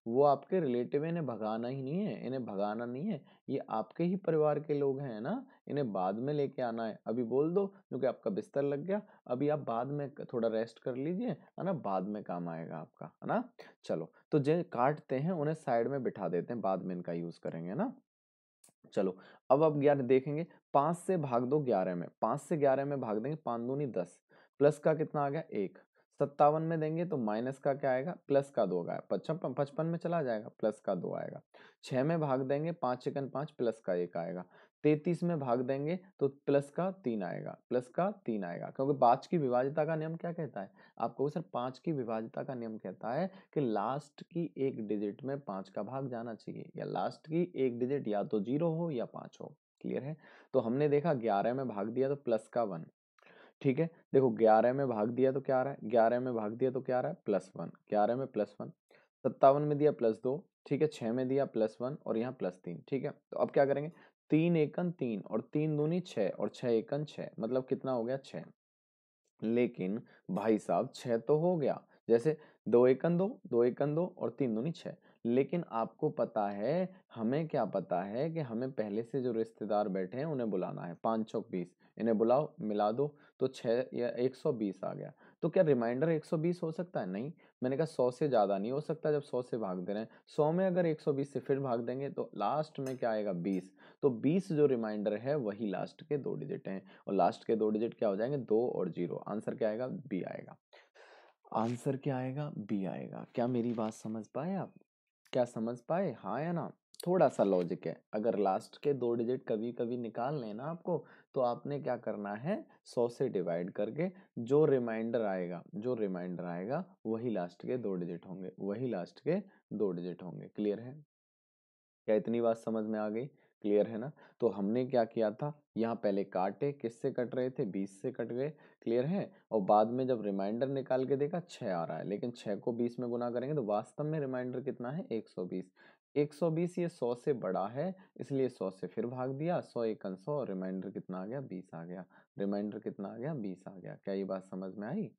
Speaker 1: वो आपके रिलेटिव इन्हें भगाना ही नहीं है इन्हें भगाना नहीं है ये आपके ही परिवार के लोग हैं ना इन्हें बाद में लेके आना है अभी बोल दो क्योंकि आपका बिस्तर लग गया अभी आप बाद में थोड़ा रेस्ट कर लीजिए है ना बाद में काम आएगा आपका है ना चलो तो जो काटते हैं उन्हें साइड में बिठा देते हैं बाद में इनका यूज करेंगे ना चलो अब आप ग्यारह देखेंगे पाँच से भाग दो ग्यारह में पाँच से ग्यारह में भाग देंगे पाँच दूनी दस प्लस का कितना आ गया एक सत्तावन में देंगे तो माइनस का क्या आएगा प्लस का दो आएगा पचपन पचपन में चला जाएगा प्लस का दो आएगा छः में भाग देंगे पाँच चिकन पाँच प्लस का एक आएगा तैतीस में भाग देंगे तो प्लस का तीन आएगा प्लस का तीन आएगा क्योंकि पांच की विभाजिता का नियम क्या कहता है आपको सर पांच की विभाजिता का नियम कहता है कि लास्ट की एक डिजिट में पांच का भाग जाना चाहिए या लास्ट की एक डिजिट या तो जीरो हो या पांच हो क्लियर है तो हमने देखा ग्यारह में भाग दिया तो प्लस का वन ठीक है देखो ग्यारह में भाग दिया तो क्या आ रहा है ग्यारह में भाग दिया तो क्या आ रहा है प्लस वन ग्यारह में प्लस वन सत्तावन में दिया प्लस दो ठीक है छः में दिया प्लस वन और यहाँ प्लस तीन ठीक है तो अब क्या करेंगे तीन एकन तीन और तीन दूनी छः और छः एकन छः मतलब कितना हो गया छः लेकिन भाई साहब छः तो हो गया जैसे दो एकन दो दो एकन दो और तीन दूनी छः लेकिन आपको पता है हमें क्या पता है कि हमें पहले से जो रिश्तेदार बैठे हैं उन्हें बुलाना है पाँच सौ बीस इन्हें बुलाओ मिला दो तो छः या एक सौ बीस आ गया तो क्या रिमाइंडर 120 हो सकता है नहीं मैंने कहा 100 से ज़्यादा नहीं हो सकता जब 100 से भाग दे रहे हैं 100 में अगर 120 से फिर भाग देंगे तो लास्ट में क्या आएगा 20 तो 20 जो रिमाइंडर है वही लास्ट के दो डिजिट हैं और लास्ट के दो डिजिट क्या हो जाएंगे दो और जीरो आंसर क्या आएगा बी आएगा आंसर क्या आएगा बी आएगा क्या मेरी बात समझ पाए आप क्या समझ पाए हाँ या ना थोड़ा सा लॉजिक है अगर लास्ट के दो डिजिट कभी कभी निकाल लेना आपको तो आपने क्या करना है सौ से डिवाइड करके जो रिमाइंडर आएगा जो रिमाइंडर आएगा वही लास्ट के दो डिजिट होंगे वही लास्ट के दो डिजिट होंगे क्लियर है क्या इतनी बात समझ में आ गई क्लियर है ना तो हमने क्या किया था यहाँ पहले काटे किससे कट रहे थे बीस से कट गए क्लियर है और बाद में जब रिमाइंडर निकाल के देखा छः आ रहा है लेकिन छः को बीस में गुना करेंगे तो वास्तव में रिमाइंडर कितना है एक सौ बीस 120 ये 100 से बड़ा है इसलिए 100 से फिर भाग दिया 100 एक सौ रिमाइंडर कितना आ गया 20 आ गया रिमाइंडर कितना आ गया 20 आ गया क्या ये बात समझ में आई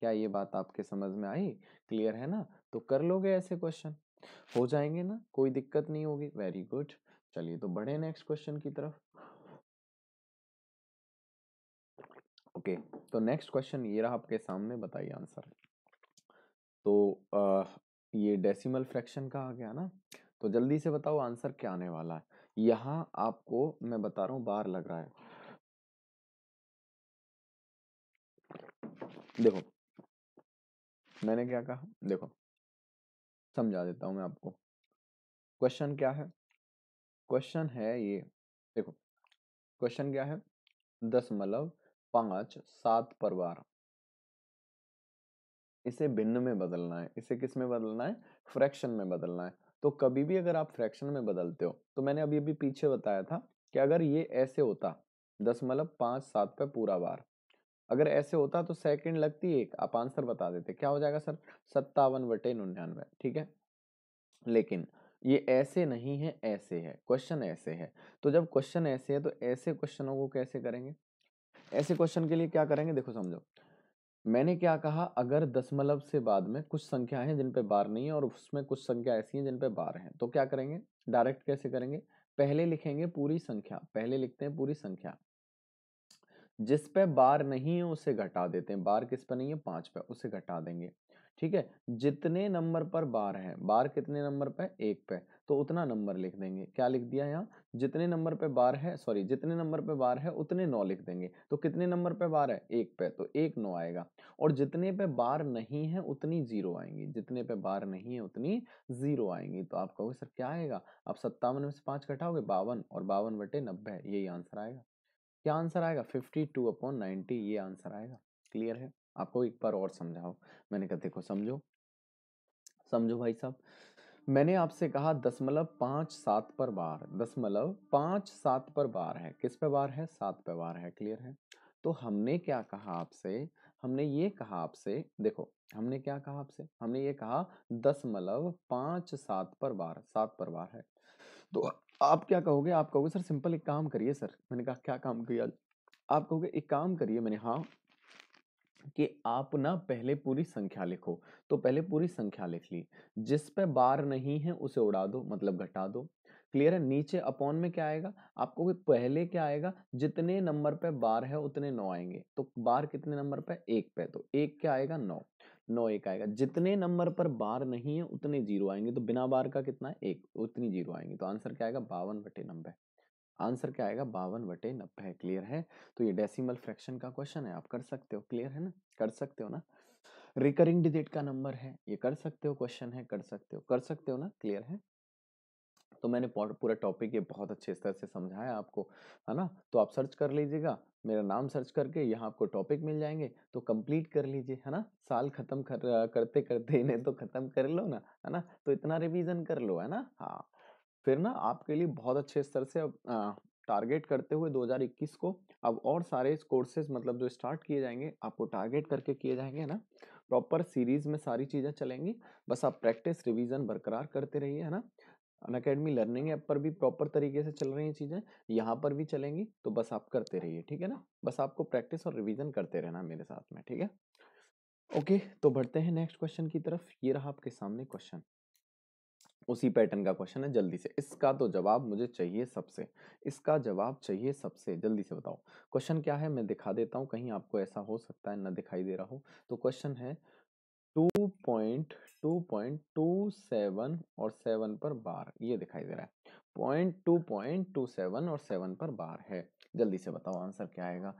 Speaker 1: क्या ये बात आपके समझ में आई क्लियर है ना तो कर लोगे ऐसे क्वेश्चन हो जाएंगे ना कोई दिक्कत नहीं होगी वेरी गुड चलिए तो बढ़े नेक्स्ट क्वेश्चन की तरफ ओके तो नेक्स्ट क्वेश्चन ये रहा आपके सामने बताइए आंसर तो आ, ये डेसिमल फ्रैक्शन का आ गया ना तो जल्दी से बताओ आंसर क्या आने वाला है यहाँ आपको मैं बता रहा हूँ बार लग रहा है देखो मैंने क्या कहा देखो समझा देता हूँ मैं आपको क्वेश्चन क्या है क्वेश्चन है ये देखो क्वेश्चन क्या है दशमलव पांच सात परिवार इसे भिन्न में बदलना है इसे किस में बदलना है फ्रैक्शन में बदलना है तो कभी भी अगर आप फ्रैक्शन में बदलते हो तो मैंने अभी अभी पीछे बताया था कि अगर ये ऐसे होता दशमलव मतलब पाँच सात पे पूरा बार अगर ऐसे होता तो सेकंड लगती एक आप आंसर बता देते क्या हो जाएगा सर सत्तावन बटे निन्यानवे ठीक है लेकिन ये ऐसे नहीं है ऐसे है क्वेश्चन ऐसे है तो जब क्वेश्चन ऐसे है तो ऐसे क्वेश्चनों को कैसे करेंगे ऐसे क्वेश्चन के लिए क्या करेंगे देखो समझो मैंने क्या कहा अगर दशमलव से बाद में कुछ संख्या है जिन पे बार नहीं है और उसमें कुछ संख्या ऐसी हैं जिन पे बार हैं तो क्या करेंगे डायरेक्ट कैसे करेंगे पहले लिखेंगे पूरी संख्या पहले लिखते हैं पूरी संख्या जिस पे बार नहीं है उसे घटा देते हैं बार किस पे नहीं है पांच पे उसे घटा देंगे ठीक है जितने नंबर पर बार है बार कितने नंबर पे एक पे तो उतना नंबर लिख देंगे क्या लिख दिया यहाँ जितने नंबर पे बार है सॉरी जितने नंबर पे बार है उतने नौ लिख देंगे तो कितने नंबर पे बार है एक पे तो एक नौ आएगा और जितने पे बार नहीं है उतनी जीरो आएंगी जितने पे बार नहीं है उतनी जीरो आएंगी तो आप कहोगे सर क्या आएगा आप सत्तावन में से पाँच घटाओगे बावन और बावन बटे नब्बे यही आंसर आएगा क्या आंसर आएगा फिफ्टी टू अपॉन नाइन्टी ये आंसर आएगा क्लियर है आपको एक बार और समझाओ मैंने कहा देखो समझो समझो भाई साहब मैंने आपसे कहा दशमलव पांच सात पर बार दशमलव पांच सात पर बार है किस पे बार है सात पे बार है क्लियर है तो हमने क्या कहा आपसे हमने ये कहा आपसे देखो हमने क्या कहा आपसे हमने ये कहा दशमलव पांच सात पर बार सात पर बार है तो आप क्या कहोगे आप कहोगे सर सिंपल एक काम करिए सर मैंने कहा क्या काम किया आप कहोगे एक काम करिए मैंने हाँ कि आप ना पहले पूरी संख्या लिखो तो पहले पूरी संख्या लिख ली जिस पे बार नहीं है उसे उड़ा दो मतलब घटा दो क्लियर है नीचे अपॉन में क्या आएगा आपको पहले क्या आएगा जितने नंबर पे बार है उतने नौ आएंगे तो बार कितने नंबर पे एक पे तो एक क्या आएगा नौ नौ एक आएगा जितने नंबर पर बार नहीं है उतने जीरो आएंगे तो बिना बार का कितना है एक उतनी जीरो आएंगे तो आंसर क्या आएगा बावन बटे नंबर आंसर क्या आएगा बावन बटे नब्बे क्लियर है तो ये डेसिमल फ्रैक्शन का क्वेश्चन है आप कर सकते हो क्लियर है ना कर सकते हो ना रिकरिंग डिजिट का नंबर है ये कर सकते हो क्वेश्चन है कर सकते हो कर सकते हो ना क्लियर है तो मैंने पूरा टॉपिक ये बहुत अच्छे स्तर से समझाया आपको है ना तो आप सर्च कर लीजिएगा मेरा नाम सर्च करके यहाँ आपको टॉपिक मिल जाएंगे तो कंप्लीट कर लीजिए है ना साल खत्म कर करते करते इन्हें तो खत्म कर लो ना है ना तो इतना रिवीजन कर लो है ना हाँ फिर ना आपके लिए बहुत अच्छे स्तर से अब टारगेट करते हुए 2021 को अब और सारे कोर्सेज मतलब जो स्टार्ट किए जाएंगे आपको टारगेट करके किए जाएंगे ना प्रॉपर सीरीज में सारी चीज़ें चलेंगी बस आप प्रैक्टिस रिवीजन बरकरार करते रहिए है ना अन अकेडमी लर्निंग ऐप पर भी प्रॉपर तरीके से चल रही हैं चीज़ें यहाँ पर भी चलेंगी तो बस आप करते रहिए ठीक है ना बस आपको प्रैक्टिस और रिविज़न करते रहना मेरे साथ में ठीक है ओके तो बढ़ते हैं नेक्स्ट क्वेश्चन की तरफ ये रहा आपके सामने क्वेश्चन उसी पैटर्न का क्वेश्चन है जल्दी से इसका तो जवाब मुझे चाहिए सबसे इसका जवाब चाहिए सबसे जल्दी से बताओ क्वेश्चन क्या है मैं दिखा देता हूँ कहीं आपको ऐसा हो सकता है ना दिखाई दे रहा हो तो क्वेश्चन है two point two point two seven और सेवन पर बार ये दिखाई दे रहा है point two point two seven और सेवन पर बार है जल्दी से बताओ आंसर क्या आएगा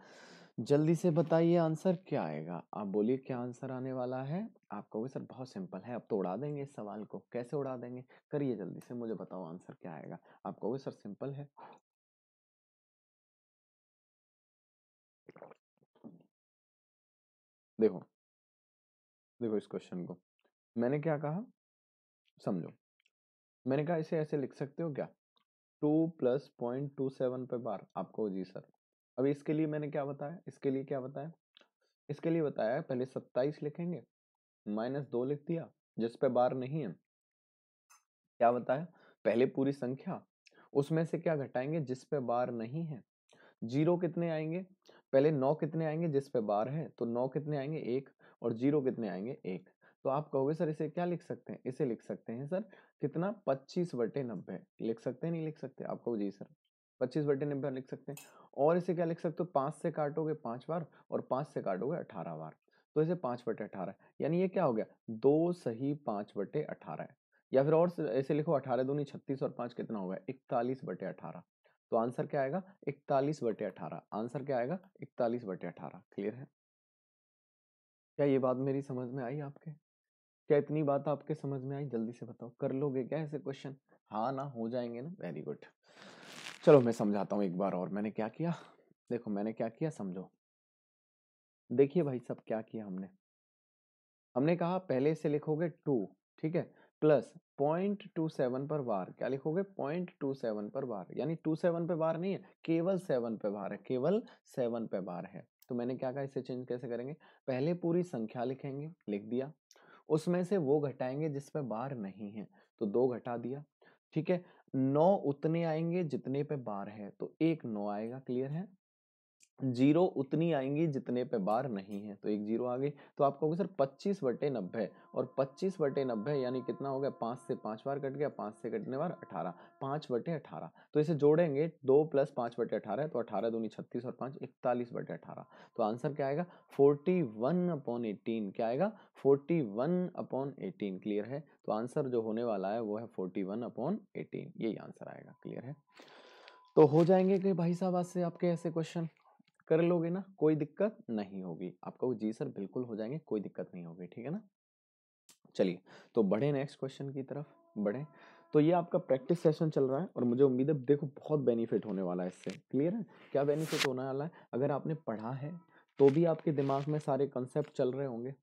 Speaker 1: जल्दी से बताइए आंसर क्या आएगा आप बोलिए क्या आंसर आने वाला है आप कहोगे सर बहुत सिंपल है अब तो उड़ा देंगे इस सवाल को कैसे उड़ा देंगे करिए जल्दी से मुझे बताओ आंसर क्या आएगा आप कहोगे सर सिंपल है देखो देखो इस क्वेश्चन को मैंने क्या कहा समझो मैंने कहा इसे ऐसे लिख सकते हो क्या two plus point two seven पे बार आपको जी सर अब इसके लिए मैंने क्या बताया इसके लिए क्या बताया इसके लिए बताया पहले सत्ताईस लिखेंगे माइनस दो लिख दिया जिस पे बार नहीं है क्या बताया पहले पूरी संख्या उसमें से क्या घटाएंगे जिस पे बार नहीं है जीरो कितने आएंगे पहले नौ कितने आएंगे जिस पे बार है तो नौ कितने आएंगे एक और जीरो कितने आएंगे एक तो आप कहोगे सर इसे क्या लिख सकते हैं इसे लिख सकते हैं सर कितना पच्चीस बटे नब्बे लिख सकते हैं नहीं लिख सकते आप कहो जी सर पच्चीस बटे नब्बे लिख सकते हैं और इसे क्या लिख सकते हो पाँच से काटोगे पाँच बार और पाँच से काटोगे अठारह बार तो इसे पाँच बटे अठारह यानी ये क्या हो गया दो सही पाँच बटे अठारह या फिर और ऐसे लिखो अठारह दूनी छत्तीस और पाँच कितना होगा इकतालीस बटे अठारह तो आंसर क्या आएगा इकतालीस बटे अठारह आंसर क्या आएगा इकतालीस बटे अठारह क्लियर है क्या ये बात मेरी समझ में आई आपके क्या इतनी बात आपके समझ में आई जल्दी से बताओ कर लोगे क्या ऐसे क्वेश्चन हाँ ना हो जाएंगे ना वेरी गुड चलो मैं समझाता हूँ एक बार और मैंने क्या किया देखो मैंने क्या किया समझो देखिए भाई सब क्या किया हमने हमने कहा पहले से लिखोगे टू ठीक है प्लस पॉइंट टू सेवन पर बार क्या लिखोगे पॉइंट टू सेवन पर बार यानी टू सेवन पे बार नहीं है केवल सेवन पे बार है केवल सेवन पे बार है तो मैंने क्या कहा इसे चेंज कैसे करेंगे पहले पूरी संख्या लिखेंगे लिख दिया उसमें से वो घटाएंगे जिसमें बार नहीं है तो दो घटा दिया ठीक है नौ उतने आएंगे जितने पे बार है तो एक नौ आएगा क्लियर है जीरो उतनी आएंगी जितने पे बार नहीं है तो एक जीरो आ गई तो आप कहोगे सर पच्चीस बटे नब्बे और पच्चीस बटे नब्बे यानी कितना हो गया पाँच से पाँच बार कट गया पाँच से कटने बार अठारह पाँच बटे अठारह तो इसे जोड़ेंगे दो प्लस पाँच बटे अठारह तो अठारह दूनी छत्तीस और पाँच इकतालीस बटे अठारह तो आंसर क्या आएगा फोर्टी वन अपॉन एटीन क्या आएगा forty one upon eighteen clear है तो आंसर जो होने वाला है वो है फोर्टी वन अपॉन एटीन यही आंसर आएगा क्लियर है तो हो जाएंगे कि भाई साहब आज से आपके ऐसे क्वेश्चन कर लोगे ना कोई दिक्कत नहीं होगी आपका वो जी सर बिल्कुल हो जाएंगे कोई दिक्कत नहीं होगी ठीक है ना चलिए तो बढ़े नेक्स्ट क्वेश्चन की तरफ बढ़े तो ये आपका प्रैक्टिस सेशन चल रहा है और मुझे उम्मीद है देखो बहुत बेनिफिट होने वाला है इससे क्लियर है क्या बेनिफिट होने वाला है अगर आपने पढ़ा है तो भी आपके दिमाग में सारे कंसेप्ट चल रहे होंगे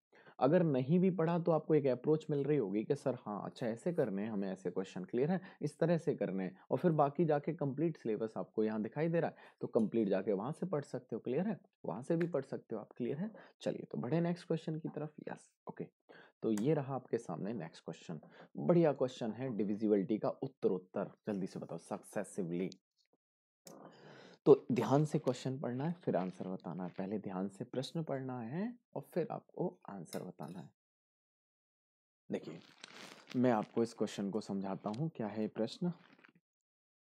Speaker 1: अगर नहीं भी पढ़ा तो आपको एक अप्रोच मिल रही होगी कि सर हाँ अच्छा ऐसे करने हैं हमें ऐसे क्वेश्चन क्लियर है इस तरह से करने हैं और फिर बाकी जाके कंप्लीट सिलेबस आपको यहाँ दिखाई दे रहा है तो कंप्लीट जाके वहाँ से पढ़ सकते हो क्लियर है वहाँ से भी पढ़ सकते हो आप क्लियर है चलिए तो बढ़े नेक्स्ट क्वेश्चन की तरफ यस ओके तो ये रहा आपके सामने नेक्स्ट क्वेश्चन बढ़िया क्वेश्चन है डिविजिबिलिटी का उत्तर उत्तर जल्दी से बताओ सक्सेसिवली तो ध्यान से क्वेश्चन पढ़ना है फिर आंसर बताना है पहले ध्यान से प्रश्न पढ़ना है और फिर आपको आंसर बताना है देखिए मैं आपको इस क्वेश्चन को समझाता हूँ क्या है प्रश्न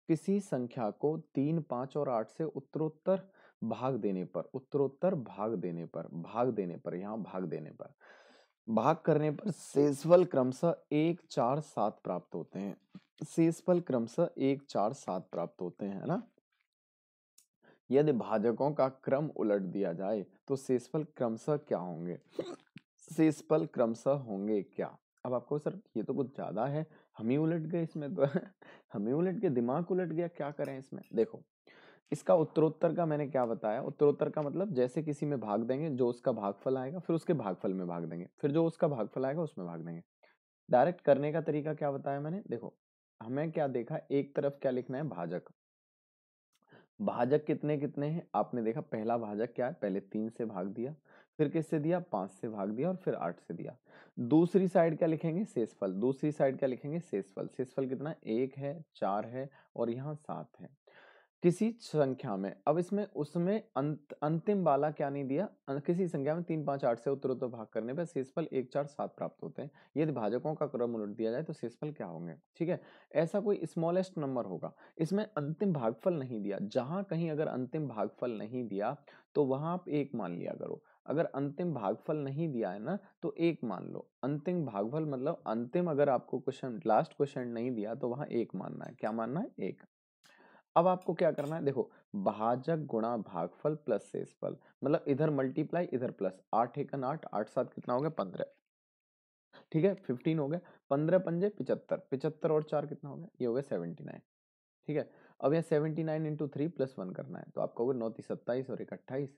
Speaker 1: किसी संख्या को तीन पाँच और आठ से उत्तरोत्तर भाग देने पर उत्तरोत्तर भाग देने पर भाग देने पर यहाँ भाग देने पर भाग करने पर शेषफल क्रमशः एक चार सात प्राप्त होते हैं शेषफल क्रमशः एक चार सात प्राप्त होते हैं है ना यदि भाजकों का क्रम उलट दिया जाए तो शेषफल क्रमशः क्या होंगे शेषफल क्रमशः होंगे क्या अब आपको सर ये तो कुछ ज़्यादा है हम ही उलट गए इसमें तो <laughs> हम ही उलट गए दिमाग उलट गया क्या करें इसमें देखो इसका उत्तरोत्तर का मैंने क्या बताया उत्तरोत्तर का मतलब जैसे किसी में भाग देंगे जो उसका भागफल आएगा फिर उसके भागफल में भाग देंगे फिर जो उसका भागफल आएगा उसमें भाग देंगे डायरेक्ट करने का तरीका क्या बताया मैंने देखो हमें क्या देखा एक तरफ क्या लिखना है भाजक भाजक कितने कितने हैं आपने देखा पहला भाजक क्या है पहले तीन से भाग दिया फिर किससे दिया पाँच से भाग दिया और फिर आठ से दिया दूसरी साइड क्या लिखेंगे शेषफल दूसरी साइड क्या लिखेंगे शेषफल शेषफल कितना एक है चार है और यहाँ सात है किसी संख्या में अब इसमें उसमें अंत अंतिम वाला क्या नहीं दिया अं, किसी संख्या में तीन पाँच आठ से उत्तर उत्तर भाग करने पर शेषफल एक चार सात प्राप्त होते हैं यदि भाजकों का क्रम उलट दिया जाए तो शेषफल क्या होंगे ठीक है ऐसा कोई स्मॉलेस्ट नंबर होगा इसमें अंतिम भागफल नहीं दिया जहां कहीं अगर अंतिम भागफल नहीं दिया तो वहां आप एक मान लिया करो अगर अंतिम भागफल नहीं दिया है ना तो एक मान लो अंतिम भागफल मतलब अंतिम अगर आपको क्वेश्चन लास्ट क्वेश्चन नहीं दिया तो वहां एक मानना है क्या मानना है एक अब आपको क्या करना है देखो भाजक गुणा भागफल प्लस शेषफल मतलब इधर मल्टीप्लाई इधर प्लस आठ एक आठ आठ सात कितना हो गया पंद्रह ठीक है फिफ्टीन हो गया पंद्रह पंजे पिचहत्तर पिचहत्तर और चार कितना हो गया ये हो गया सेवेंटी नाइन ठीक है अब यहाँ seventy nine into three plus one करना है तो आपका होगा नौ तीस सत्ताईस और एक अट्ठाईस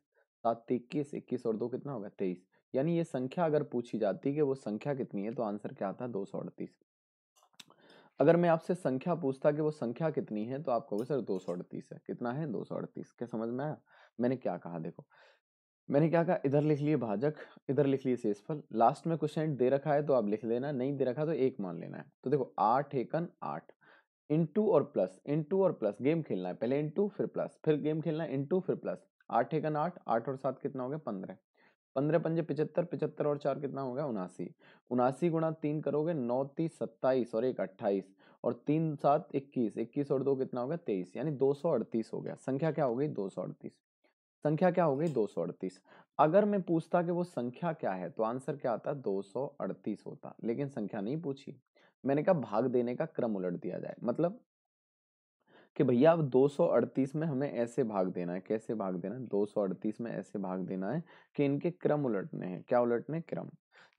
Speaker 1: सात इक्कीस इक्कीस और दो कितना होगा तेईस यानी ये संख्या अगर पूछी जाती है कि वो संख्या कितनी है तो आंसर क्या आता है दो सौ अड़तीस अगर मैं आपसे संख्या पूछता कि वो संख्या कितनी है तो आप कहोगे सर दो सौ अड़तीस है कितना है दो सौ अड़तीस क्या समझ में आया मैंने क्या कहा देखो मैंने क्या कहा इधर लिख लिए भाजक इधर लिख लिए शेषफल लास्ट में क्वेश्चन दे रखा है तो आप लिख लेना नहीं दे रखा तो एक मान लेना है तो देखो आठ एकन आठ इंटू और प्लस इंटू और प्लस गेम खेलना है पहले इंटू फिर प्लस फिर गेम खेलना है इंटू फिर प्लस आठ एकन आठ आठ और सात कितना हो गया पंद्रह पंद्रह पंजे पिचहत्तर पिचहत्तर और चार कितना हो गया उनासी उनासी गुणा तीन करोगे नौ तीस सत्ताईस और एक अट्ठाईस और तीन सात इक्कीस इक्कीस और दो कितना हो गया तेईस यानी दो सौ अड़तीस हो गया संख्या क्या हो गई दो सौ अड़तीस संख्या क्या हो गई दो सौ अड़तीस अगर मैं पूछता कि वो संख्या क्या है तो आंसर क्या आता दो सौ अड़तीस होता लेकिन संख्या नहीं पूछी मैंने कहा भाग देने का क्रम उलट दिया जाए मतलब कि भैया अब 238 में हमें ऐसे भाग देना है कैसे भाग देना है 238 में ऐसे भाग देना है कि इनके क्रम उलटने हैं क्या उलटने क्रम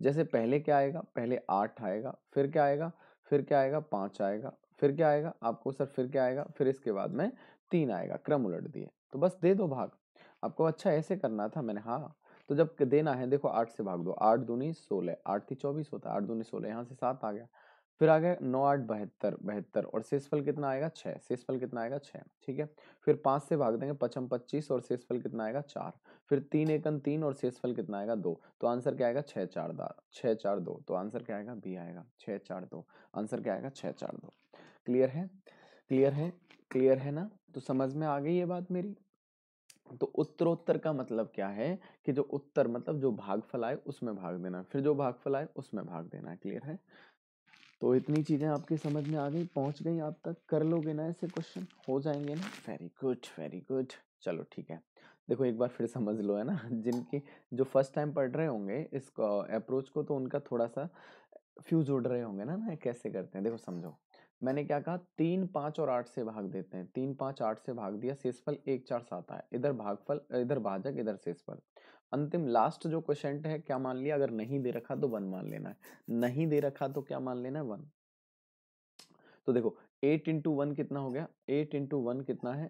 Speaker 1: जैसे पहले क्या आएगा पहले आठ आएगा फिर क्या आएगा फिर क्या आएगा पाँच आएगा फिर क्या आएगा आपको सर फिर क्या आएगा फिर इसके बाद में तीन आएगा क्रम उलट दिए तो बस दे दो भाग आपको अच्छा ऐसे करना था मैंने हाँ तो जब देना है देखो आठ से भाग दो आठ दूनी सोलह आठ थी चौबीस होता है आठ दूनी सोलह यहाँ से सात आ गया फिर आ गया नौ आठ बहत्तर बहत्तर और शेषफल कितना आएगा छः शेषफल कितना आएगा छः ठीक है फिर पाँच से भाग देंगे पचम पच्चीस और शेषफल कितना आएगा चार फिर तीन एकन तीन और शेषफल कितना आएगा दो तो आंसर क्या आएगा छः चार दार छः चार दो तो आंसर क्या आएगा बी आएगा छः चार दो आंसर क्या आएगा छः चार दो क्लियर है क्लियर है क्लियर है ना तो समझ में आ गई ये बात मेरी तो उत्तरोत्तर का मतलब क्या है कि जो उत्तर मतलब जो भागफल आए उसमें भाग देना फिर जो भागफल आए उसमें भाग देना क्लियर है तो इतनी चीज़ें आपकी समझ में आ गई पहुंच गई आप तक कर लोगे ना ऐसे क्वेश्चन हो जाएंगे ना वेरी गुड वेरी गुड चलो ठीक है देखो एक बार फिर समझ लो है ना <laughs> जिनके जो फर्स्ट टाइम पढ़ रहे होंगे इस अप्रोच को तो उनका थोड़ा सा फ्यूज उड़ रहे होंगे ना ना कैसे करते हैं देखो समझो मैंने क्या कहा तीन पाँच और आठ से भाग देते हैं तीन पाँच आठ से भाग दिया शेषफल एक चार सात आया इधर भागफल इधर भाजक इधर शेषफल अंतिम लास्ट जो क्वेश्चन है क्या मान लिया अगर नहीं दे रखा तो वन मान लेना है नहीं दे रखा तो क्या मान लेना है वन तो देखो एट इंटू वन कितना हो गया एट इंटू वन कितना है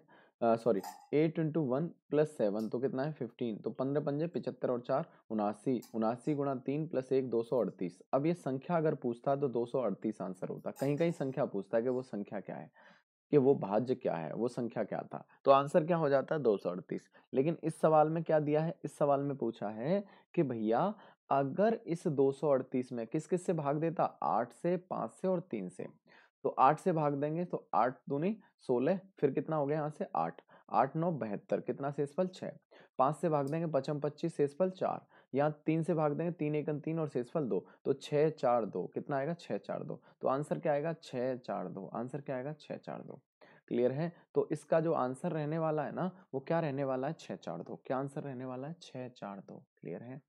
Speaker 1: sorry eight into one plus seven तो कितना है फिफ्टीन तो पंद्रह पंजे पिचहत्तर और चार उनासी उनासी गुणा तीन प्लस एक दो सौ अड़तीस अब ये संख्या अगर पूछता तो दो सौ अड़तीस आंसर होता कहीं कहीं संख्या पूछता है कि वो संख्या क्या है कि वो भाज्य क्या है वो संख्या क्या था तो आंसर क्या हो जाता है दो लेकिन इस सवाल में क्या दिया है इस सवाल में पूछा है कि भैया अगर इस 238 में किस किस से भाग देता आठ से पाँच से और तीन से तो आठ से भाग देंगे तो आठ दूनी सोलह फिर कितना हो गया यहाँ से आठ आठ नौ बहत्तर कितना शेषफल छः पाँच से भाग देंगे पचम पच्चीस शेषफल चार यहाँ तीन से भाग देंगे तीन एकन तीन और शेषफल दो तो छः चार दो कितना आएगा छः चार दो तो आंसर क्या आएगा छः चार दो आंसर क्या आएगा छः चार दो क्लियर है तो इसका जो आंसर रहने वाला है ना वो क्या रहने वाला है छः चार दो क्या आंसर रहने वाला है छः चार दो क्लियर है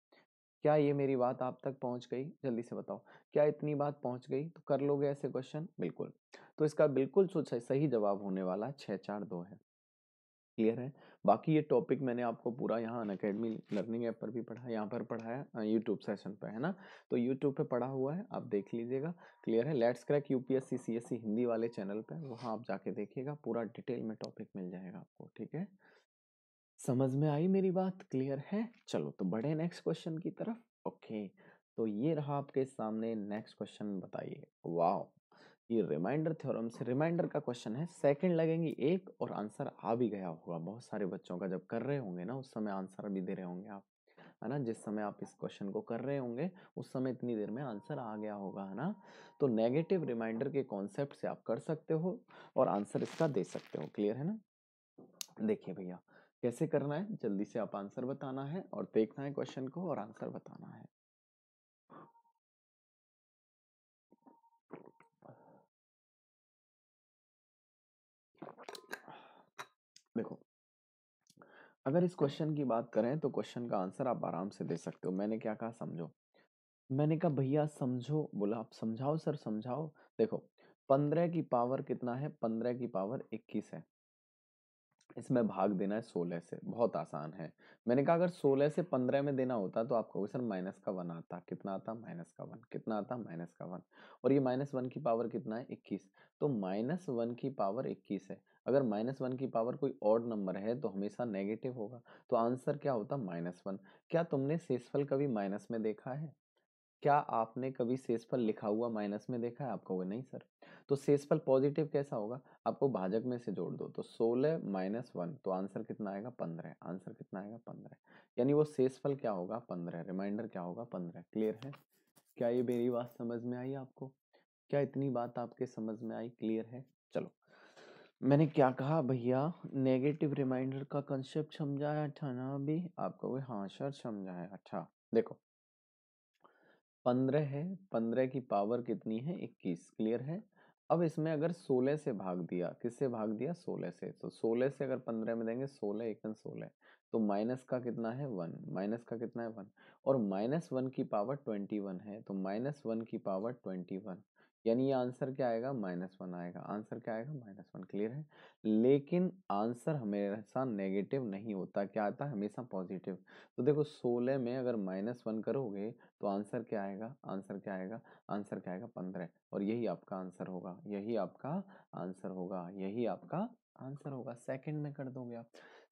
Speaker 1: क्या ये मेरी बात आप तक पहुंच गई जल्दी से बताओ क्या इतनी बात पहुंच गई तो कर लोगे ऐसे क्वेश्चन बिल्कुल तो इसका बिल्कुल सही जवाब होने वाला छः चार दो है क्लियर है बाकी ये टॉपिक मैंने आपको पूरा यहाँ अन अकेडमी लर्निंग ऐप पर भी पढ़ा यहाँ पर पढ़ाया यूट्यूब सेशन पर है ना तो यूट्यूब पे पढ़ा हुआ है आप देख लीजिएगा क्लियर है let's crack UPSC CSC Hindi वाले चैनल पे वहाँ आप जाके देखिएगा पूरा डिटेल में टॉपिक मिल जाएगा आपको ठीक है समझ में आई मेरी बात क्लियर है चलो तो बढ़े नेक्स्ट क्वेश्चन की तरफ ओके तो ये रहा आपके सामने नेक्स्ट क्वेश्चन बताइए वाह ये रिमाइंडर थ्योरम से रिमाइंडर का क्वेश्चन है सेकंड लगेंगे एक और आंसर आ भी गया होगा बहुत सारे बच्चों का जब कर रहे होंगे ना उस समय आंसर भी दे रहे होंगे आप है ना जिस समय आप इस क्वेश्चन को कर रहे होंगे उस समय इतनी देर में आंसर आ गया होगा है ना तो नेगेटिव रिमाइंडर के कॉन्सेप्ट से आप कर सकते हो और आंसर इसका दे सकते हो क्लियर है ना देखिए भैया कैसे करना है जल्दी से आप आंसर बताना है और देखना है क्वेश्चन को और आंसर बताना है अगर इस क्वेश्चन की बात करें तो क्वेश्चन का आंसर आप आराम से दे सकते हो मैंने क्या कहा समझो मैंने कहा भैया समझो बोला आप समझाओ सर समझाओ देखो पंद्रह की पावर कितना है पंद्रह की पावर इक्कीस है इसमें भाग देना है सोलह से बहुत आसान है मैंने कहा अगर सोलह से पंद्रह में देना होता तो आपको सर माइनस का वन आता कितना आता माइनस का वन कितना आता माइनस का वन और ये माइनस वन की पावर कितना है इक्कीस तो माइनस वन की पावर इक्कीस है अगर माइनस वन की पावर कोई ऑड नंबर है तो हमेशा नेगेटिव होगा तो आंसर क्या होता माइनस वन क्या तुमने शेषफल कभी माइनस में देखा है क्या आपने कभी शेषफल लिखा हुआ माइनस में देखा है आप कहोगे नहीं सर तो शेषफल पॉजिटिव कैसा होगा आपको भाजक में से जोड़ दो तो सोलह माइनस वन तो आंसर कितना आएगा पंद्रह आंसर कितना आएगा पंद्रह यानी वो शेषफल क्या होगा पंद्रह रिमाइंडर क्या होगा पंद्रह क्लियर है क्या ये मेरी बात समझ में आई आपको क्या इतनी बात आपके समझ में आई क्लियर है चलो मैंने क्या कहा भैया? नेगेटिव रिमाइंडर का कंसेप्ट समझाया था ना अभी? आप कहोगे हाँ सर समझाया था। अच्छा, देखो पंद्रह है, पंद्रह की पावर कितनी है? इक्कीस क्लियर है? अब इसमें अगर सोलह से भाग दिया, किससे भाग दिया? सोलह से। तो सोलह से अगर पंद्रह में देंगे सोलह एक सोलह तो माइनस का कितना है? वन माइनस का कितना है? वन और माइनस वन की पावर ट्वेंटी वन है तो माइनस वन की पावर ट्वेंटी वन यानी ये आंसर क्या आएगा माइनस वन आएगा आंसर क्या आएगा माइनस वन क्लियर है लेकिन आंसर हमेशा नेगेटिव नहीं होता क्या आता है हमेशा पॉजिटिव तो देखो सोलह में अगर माइनस वन करोगे तो आंसर क्या आएगा आंसर क्या आएगा आंसर क्या आएगा पंद्रह और यही आपका आंसर होगा यही आपका आंसर होगा यही आपका आंसर होगा सेकेंड में कर दोगे आप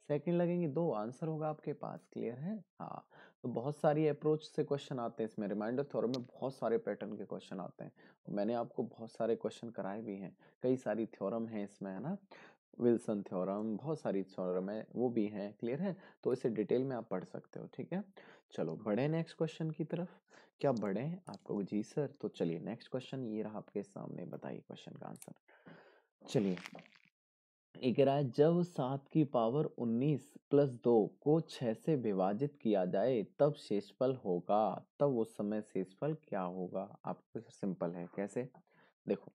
Speaker 1: सेकेंड लगेंगे दो आंसर होगा आपके पास क्लियर है हाँ तो बहुत सारी अप्रोच से क्वेश्चन आते हैं इसमें रिमाइंडर थ्योरम में बहुत सारे पैटर्न के क्वेश्चन आते हैं मैंने आपको बहुत सारे क्वेश्चन कराए भी हैं कई सारी थ्योरम हैं इसमें है ना विल्सन थ्योरम बहुत सारी थ्योरम है वो भी हैं क्लियर है तो इसे डिटेल में आप पढ़ सकते हो ठीक है चलो बढ़े नेक्स्ट क्वेश्चन की तरफ क्या बढ़े आपको जी सर तो चलिए नेक्स्ट क्वेश्चन ये रहा आपके सामने बताइए क्वेश्चन का आंसर चलिए एक 11 जब सात की पावर उन्नीस प्लस दो को छः से विभाजित किया जाए तब शेषफल होगा तब उस समय शेषफल क्या होगा आपको तो सिंपल है कैसे देखो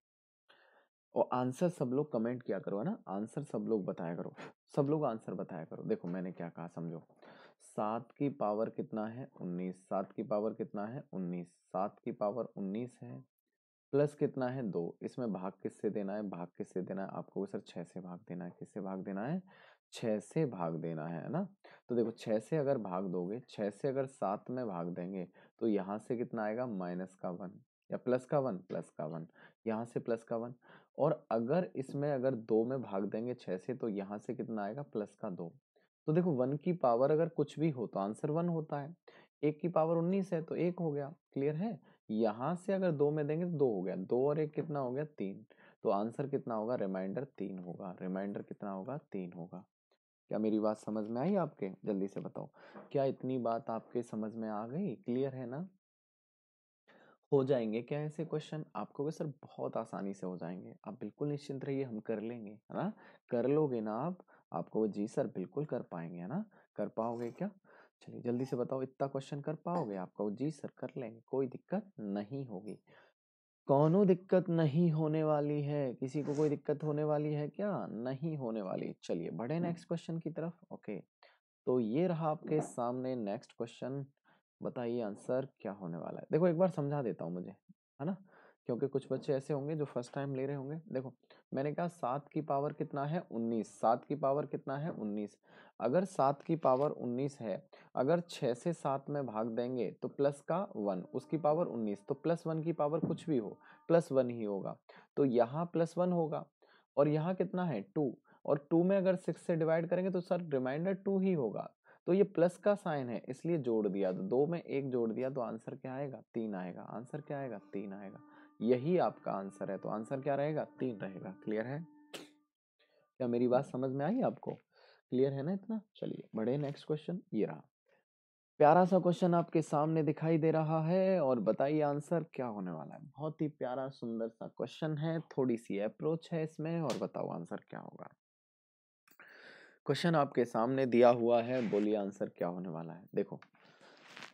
Speaker 1: और आंसर सब लोग कमेंट किया करो है ना आंसर सब लोग बताया करो सब लोग आंसर बताया करो देखो मैंने क्या कहा समझो सात की पावर कितना है उन्नीस सात की पावर कितना है उन्नीस सात की पावर उन्नीस है प्लस कितना है दो इसमें भाग किससे देना है भाग किससे देना है आपको सर छः से भाग देना है किससे भाग देना है छः से भाग देना है ना तो देखो छः से अगर भाग दोगे छः से अगर सात में भाग देंगे तो यहाँ से कितना आएगा माइनस का वन या प्लस का वन प्लस का वन यहाँ से प्लस का वन और अगर इसमें अगर दो में भाग देंगे छः से तो यहाँ से कितना आएगा प्लस का दो तो देखो वन की पावर अगर कुछ भी हो तो आंसर वन होता है एक की पावर उन्नीस है तो एक हो गया क्लियर है यहाँ से अगर दो में देंगे तो दो हो गया दो और एक कितना हो गया तीन तो आंसर कितना होगा रिमाइंडर तीन होगा रिमाइंडर कितना होगा तीन होगा क्या मेरी बात समझ में आई आपके जल्दी से बताओ क्या इतनी बात आपके समझ में आ गई क्लियर है ना हो जाएंगे क्या ऐसे क्वेश्चन आपको सर बहुत आसानी से हो जाएंगे आप बिल्कुल निश्चिंत रहिए हम कर लेंगे है ना कर लोगे ना आप आपको जी सर बिल्कुल कर पाएंगे है ना कर पाओगे क्या चलिए जल्दी से बताओ इतना क्वेश्चन कर पाओगे आपका जी सर कर लेंगे कोई दिक्कत नहीं होगी कौनों दिक्कत नहीं होने वाली है किसी को कोई दिक्कत होने वाली है क्या नहीं होने वाली चलिए बढ़े नेक्स्ट क्वेश्चन की तरफ ओके तो ये रहा आपके सामने नेक्स्ट क्वेश्चन बताइए आंसर क्या होने वाला है देखो एक बार समझा देता हूँ मुझे है ना क्योंकि कुछ बच्चे ऐसे होंगे जो फर्स्ट टाइम ले रहे होंगे देखो मैंने कहा सात की पावर कितना है उन्नीस सात की पावर कितना है उन्नीस अगर सात की पावर उन्नीस है अगर छः से सात में भाग देंगे तो प्लस का वन उसकी पावर उन्नीस तो प्लस वन की पावर कुछ भी हो प्लस वन ही होगा तो यहाँ प्लस वन होगा और यहाँ कितना है टू और टू में अगर सिक्स से डिवाइड करेंगे तो सर रिमाइंडर टू ही होगा तो ये प्लस का साइन है इसलिए जोड़ दिया तो दो में एक जोड़ दिया तो आंसर क्या आएगा तीन आएगा आंसर क्या आएगा तीन आएगा यही आपका आंसर है तो आंसर क्या रहेगा तीन रहेगा क्लियर है क्या मेरी बात समझ में आई आपको क्लियर है ना इतना चलिए बढ़े नेक्स्ट क्वेश्चन ये रहा प्यारा सा क्वेश्चन आपके सामने दिखाई दे रहा है और बताइए आंसर क्या होने वाला है बहुत ही प्यारा सुंदर सा क्वेश्चन है थोड़ी सी अप्रोच है इसमें और बताओ आंसर क्या होगा क्वेश्चन आपके सामने दिया हुआ है बोलिए आंसर क्या होने वाला है देखो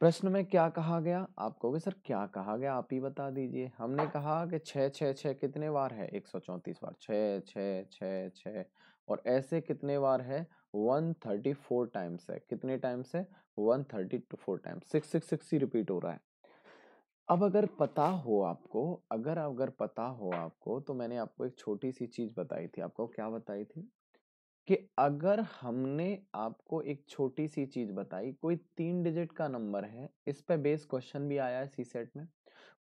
Speaker 1: प्रश्न में क्या कहा गया आप कहोगे सर क्या कहा गया आप ही बता दीजिए हमने कहा कि छः छः छः कितने बार है एक सौ चौंतीस बार छः छः छः छः और ऐसे कितने बार है वन थर्टी फोर टाइम्स है कितने टाइम्स है one thirty four times six six six ही रिपीट हो रहा है अब अगर पता हो आपको अगर अगर पता हो आपको तो मैंने आपको एक छोटी सी चीज़ बताई थी आपको क्या बताई थी कि अगर हमने आपको एक छोटी सी चीज बताई कोई तीन डिजिट का नंबर है इस पे बेस क्वेश्चन भी आया है सी सेट में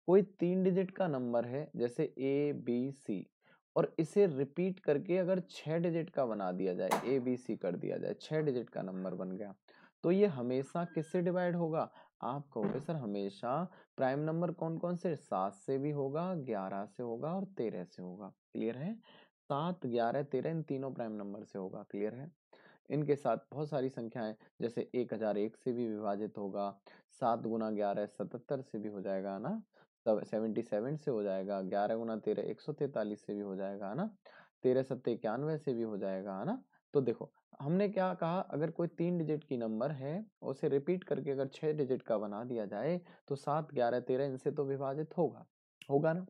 Speaker 1: कोई तीन डिजिट का नंबर है जैसे ए बी सी और इसे रिपीट करके अगर छः डिजिट का बना दिया जाए ए बी सी कर दिया जाए छः डिजिट का नंबर बन गया तो ये हमेशा किससे डिवाइड होगा आप कहोगे सर हमेशा प्राइम नंबर कौन कौन से सात से भी होगा ग्यारह से होगा और तेरह से होगा क्लियर है सात ग्यारह तेरह इन तीनों प्राइम नंबर से होगा क्लियर है इनके साथ बहुत सारी संख्याएं जैसे एक हजार एक से भी विभाजित होगा सात गुना ग्यारह सतहत्तर से भी हो जाएगा ना सेवेंटी सेवन से हो जाएगा ग्यारह गुना तेरह एक सौ तैतालीस से भी हो जाएगा है ना तेरह सत्तर इक्यानवे से भी हो जाएगा है ना तो देखो हमने क्या कहा अगर कोई तीन डिजिट की नंबर है उसे रिपीट करके अगर छः डिजिट का बना दिया जाए तो सात ग्यारह तेरह इनसे तो विभाजित होगा होगा ना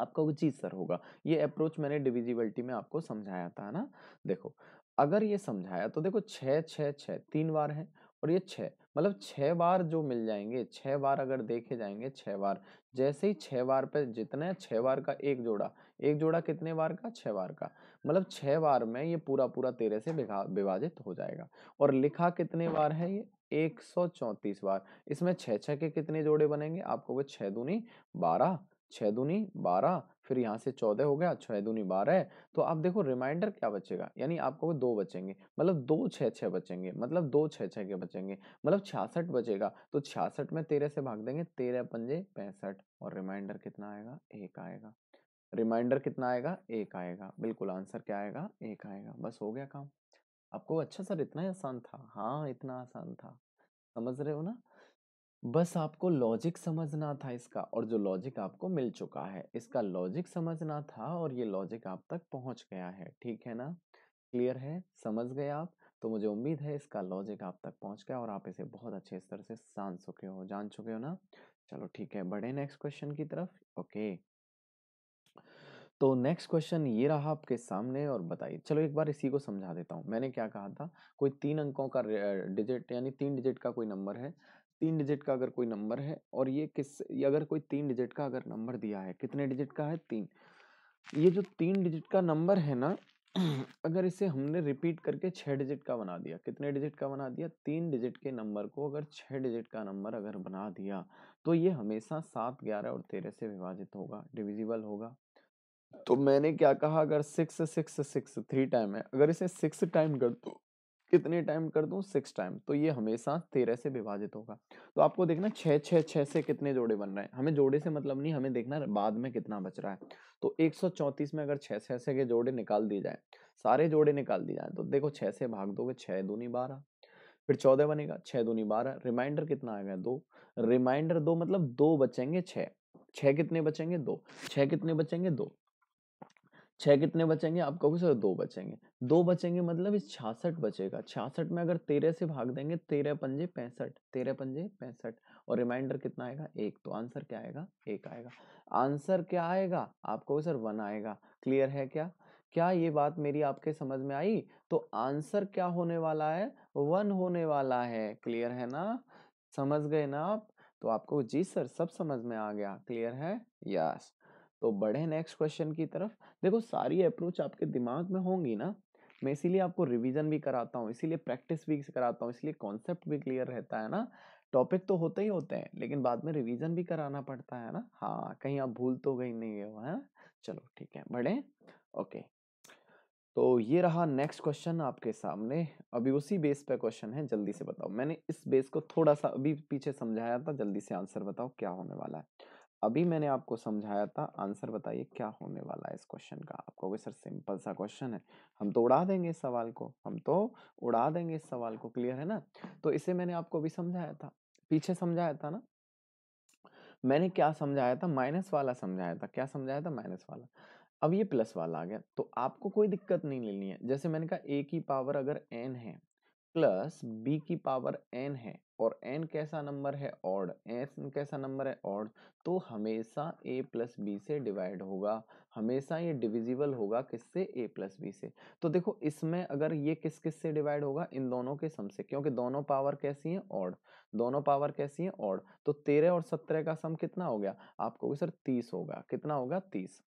Speaker 1: आपका वो चीज सर होगा ये अप्रोच मैंने डिविजिबिलिटी में आपको समझाया था ना देखो अगर ये समझाया तो देखो छः छः छः तीन बार है और ये छः मतलब छः बार जो मिल जाएंगे छः बार अगर देखे जाएंगे छः बार जैसे ही छः बार पे जितने छः बार का एक जोड़ा एक जोड़ा कितने बार का छः बार का मतलब छः बार में ये पूरा पूरा तेरह से विभाजित हो जाएगा और लिखा कितने बार है ये एक बार इसमें छः छः के कितने जोड़े बनेंगे आपको वो छः दूनी बारह छः दूनी बारह फिर यहाँ से चौदह हो गया छः दूनी बारह तो आप देखो रिमाइंडर क्या बचेगा यानी आपको वो दो बचेंगे मतलब दो छः छः बचेंगे मतलब दो छः छः के बचेंगे मतलब छियासठ बचेगा तो छियासठ में तेरह से भाग देंगे तेरह पंजे पैंसठ और रिमाइंडर कितना आएगा एक आएगा रिमाइंडर कितना आएगा एक आएगा बिल्कुल आंसर क्या आएगा एक आएगा बस हो गया काम आपको अच्छा सर इतना ही आसान था हाँ इतना आसान था समझ रहे हो ना बस आपको लॉजिक समझना था इसका और जो लॉजिक आपको मिल चुका है इसका लॉजिक समझना था और ये लॉजिक आप तक पहुंच गया है ठीक है ना क्लियर है समझ गए आप तो मुझे उम्मीद है इसका लॉजिक आप तक पहुंच गया और आप इसे बहुत अच्छे स्तर से जान चुके हो जान चुके हो ना चलो ठीक है बढ़े नेक्स्ट क्वेश्चन की तरफ ओके तो नेक्स्ट क्वेश्चन ये रहा आपके सामने और बताइए चलो एक बार इसी को समझा देता हूँ मैंने क्या कहा था कोई तीन अंकों का डिजिट यानी तीन डिजिट का कोई नंबर है तीन डिजिट का अगर कोई नंबर है और ये किस ये अगर कोई तीन डिजिट का अगर नंबर दिया है कितने डिजिट का है तीन ये जो तीन डिजिट का नंबर है ना <clears throat> अगर इसे हमने रिपीट करके छः डिजिट का बना दिया कितने डिजिट का बना दिया तीन डिजिट के नंबर को अगर छः डिजिट का नंबर अगर बना दिया तो ये हमेशा सात ग्यारह और तेरह से विभाजित होगा डिविजिबल होगा तो मैंने क्या कहा अगर six six six three time है अगर इसे सिक्स टाइम कर दो तो, कितने टाइम कर दूं सिक्स टाइम तो ये हमेशा तेरह से विभाजित होगा तो आपको देखना छः छः छः से कितने जोड़े बन रहे हैं हमें जोड़े से मतलब नहीं हमें देखना बाद में कितना बच रहा है तो एक सौ 134 में अगर छः छः से के जोड़े निकाल दिए जाए सारे जोड़े निकाल दिए जाए तो देखो छः से भाग दोगे छः दूनी बारह फिर चौदह बनेगा छः दूनी बारह रिमाइंडर कितना आएगा दो रिमाइंडर दो मतलब दो बचेंगे छः छः कितने बचेंगे दो छः कितने बचेंगे दो छः कितने बचेंगे आप कहोगे सर दो बचेंगे दो बचेंगे मतलब इस छियासठ बचेगा छियासठ में अगर तेरह से भाग देंगे तेरह पंजे पैंसठ तेरह पंजे पैंसठ और रिमाइंडर कितना आएगा एक तो आंसर क्या आएगा एक आएगा आंसर क्या आएगा आप कहोगे सर वन आएगा क्लियर है क्या क्या ये बात मेरी आपके समझ में आई तो आंसर क्या होने वाला है वन होने वाला है क्लियर है ना समझ गए ना आप तो आपको जी सर सब समझ में आ गया क्लियर है यस तो बढ़े नेक्स्ट क्वेश्चन की तरफ देखो सारी अप्रोच आपके दिमाग में होंगी ना मैं इसीलिए आपको रिवीजन भी कराता हूँ इसीलिए प्रैक्टिस भी कराता हूँ इसलिए कॉन्सेप्ट भी क्लियर रहता है ना टॉपिक तो होते ही होते हैं लेकिन बाद में रिवीजन भी कराना पड़ता है ना हाँ कहीं आप भूल तो गई नहीं है चलो ठीक है बढ़े ओके तो ये रहा नेक्स्ट क्वेश्चन आपके सामने अभी उसी बेस पे क्वेश्चन है जल्दी से बताओ मैंने इस बेस को थोड़ा सा अभी पीछे समझाया था जल्दी से आंसर बताओ क्या होने वाला है अभी मैंने आपको समझाया था आंसर बताइए क्या होने वाला है इस क्वेश्चन का आपको भी सर सिंपल सा क्वेश्चन है हम तो उड़ा देंगे इस सवाल को हम तो उड़ा देंगे इस सवाल को क्लियर है ना तो इसे मैंने आपको अभी समझाया था पीछे समझाया था ना मैंने क्या समझाया था माइनस वाला समझाया था क्या समझाया था माइनस वाला अब ये प्लस वाला आ गया तो आपको कोई दिक्कत नहीं लेनी है जैसे मैंने कहा ए की पावर अगर एन है प्लस बी की पावर एन है और एन कैसा नंबर है ऑड एन कैसा नंबर है ऑड तो हमेशा ए प्लस बी से डिवाइड होगा हमेशा ये डिविजिबल होगा किससे ए प्लस बी से तो देखो इसमें अगर ये किस किस से डिवाइड होगा इन दोनों के सम से क्योंकि दोनों पावर कैसी हैं ऑड दोनों पावर कैसी हैं ऑड तो तेरह और सत्रह का सम कितना हो गया आपको सर तीस होगा कितना होगा तीस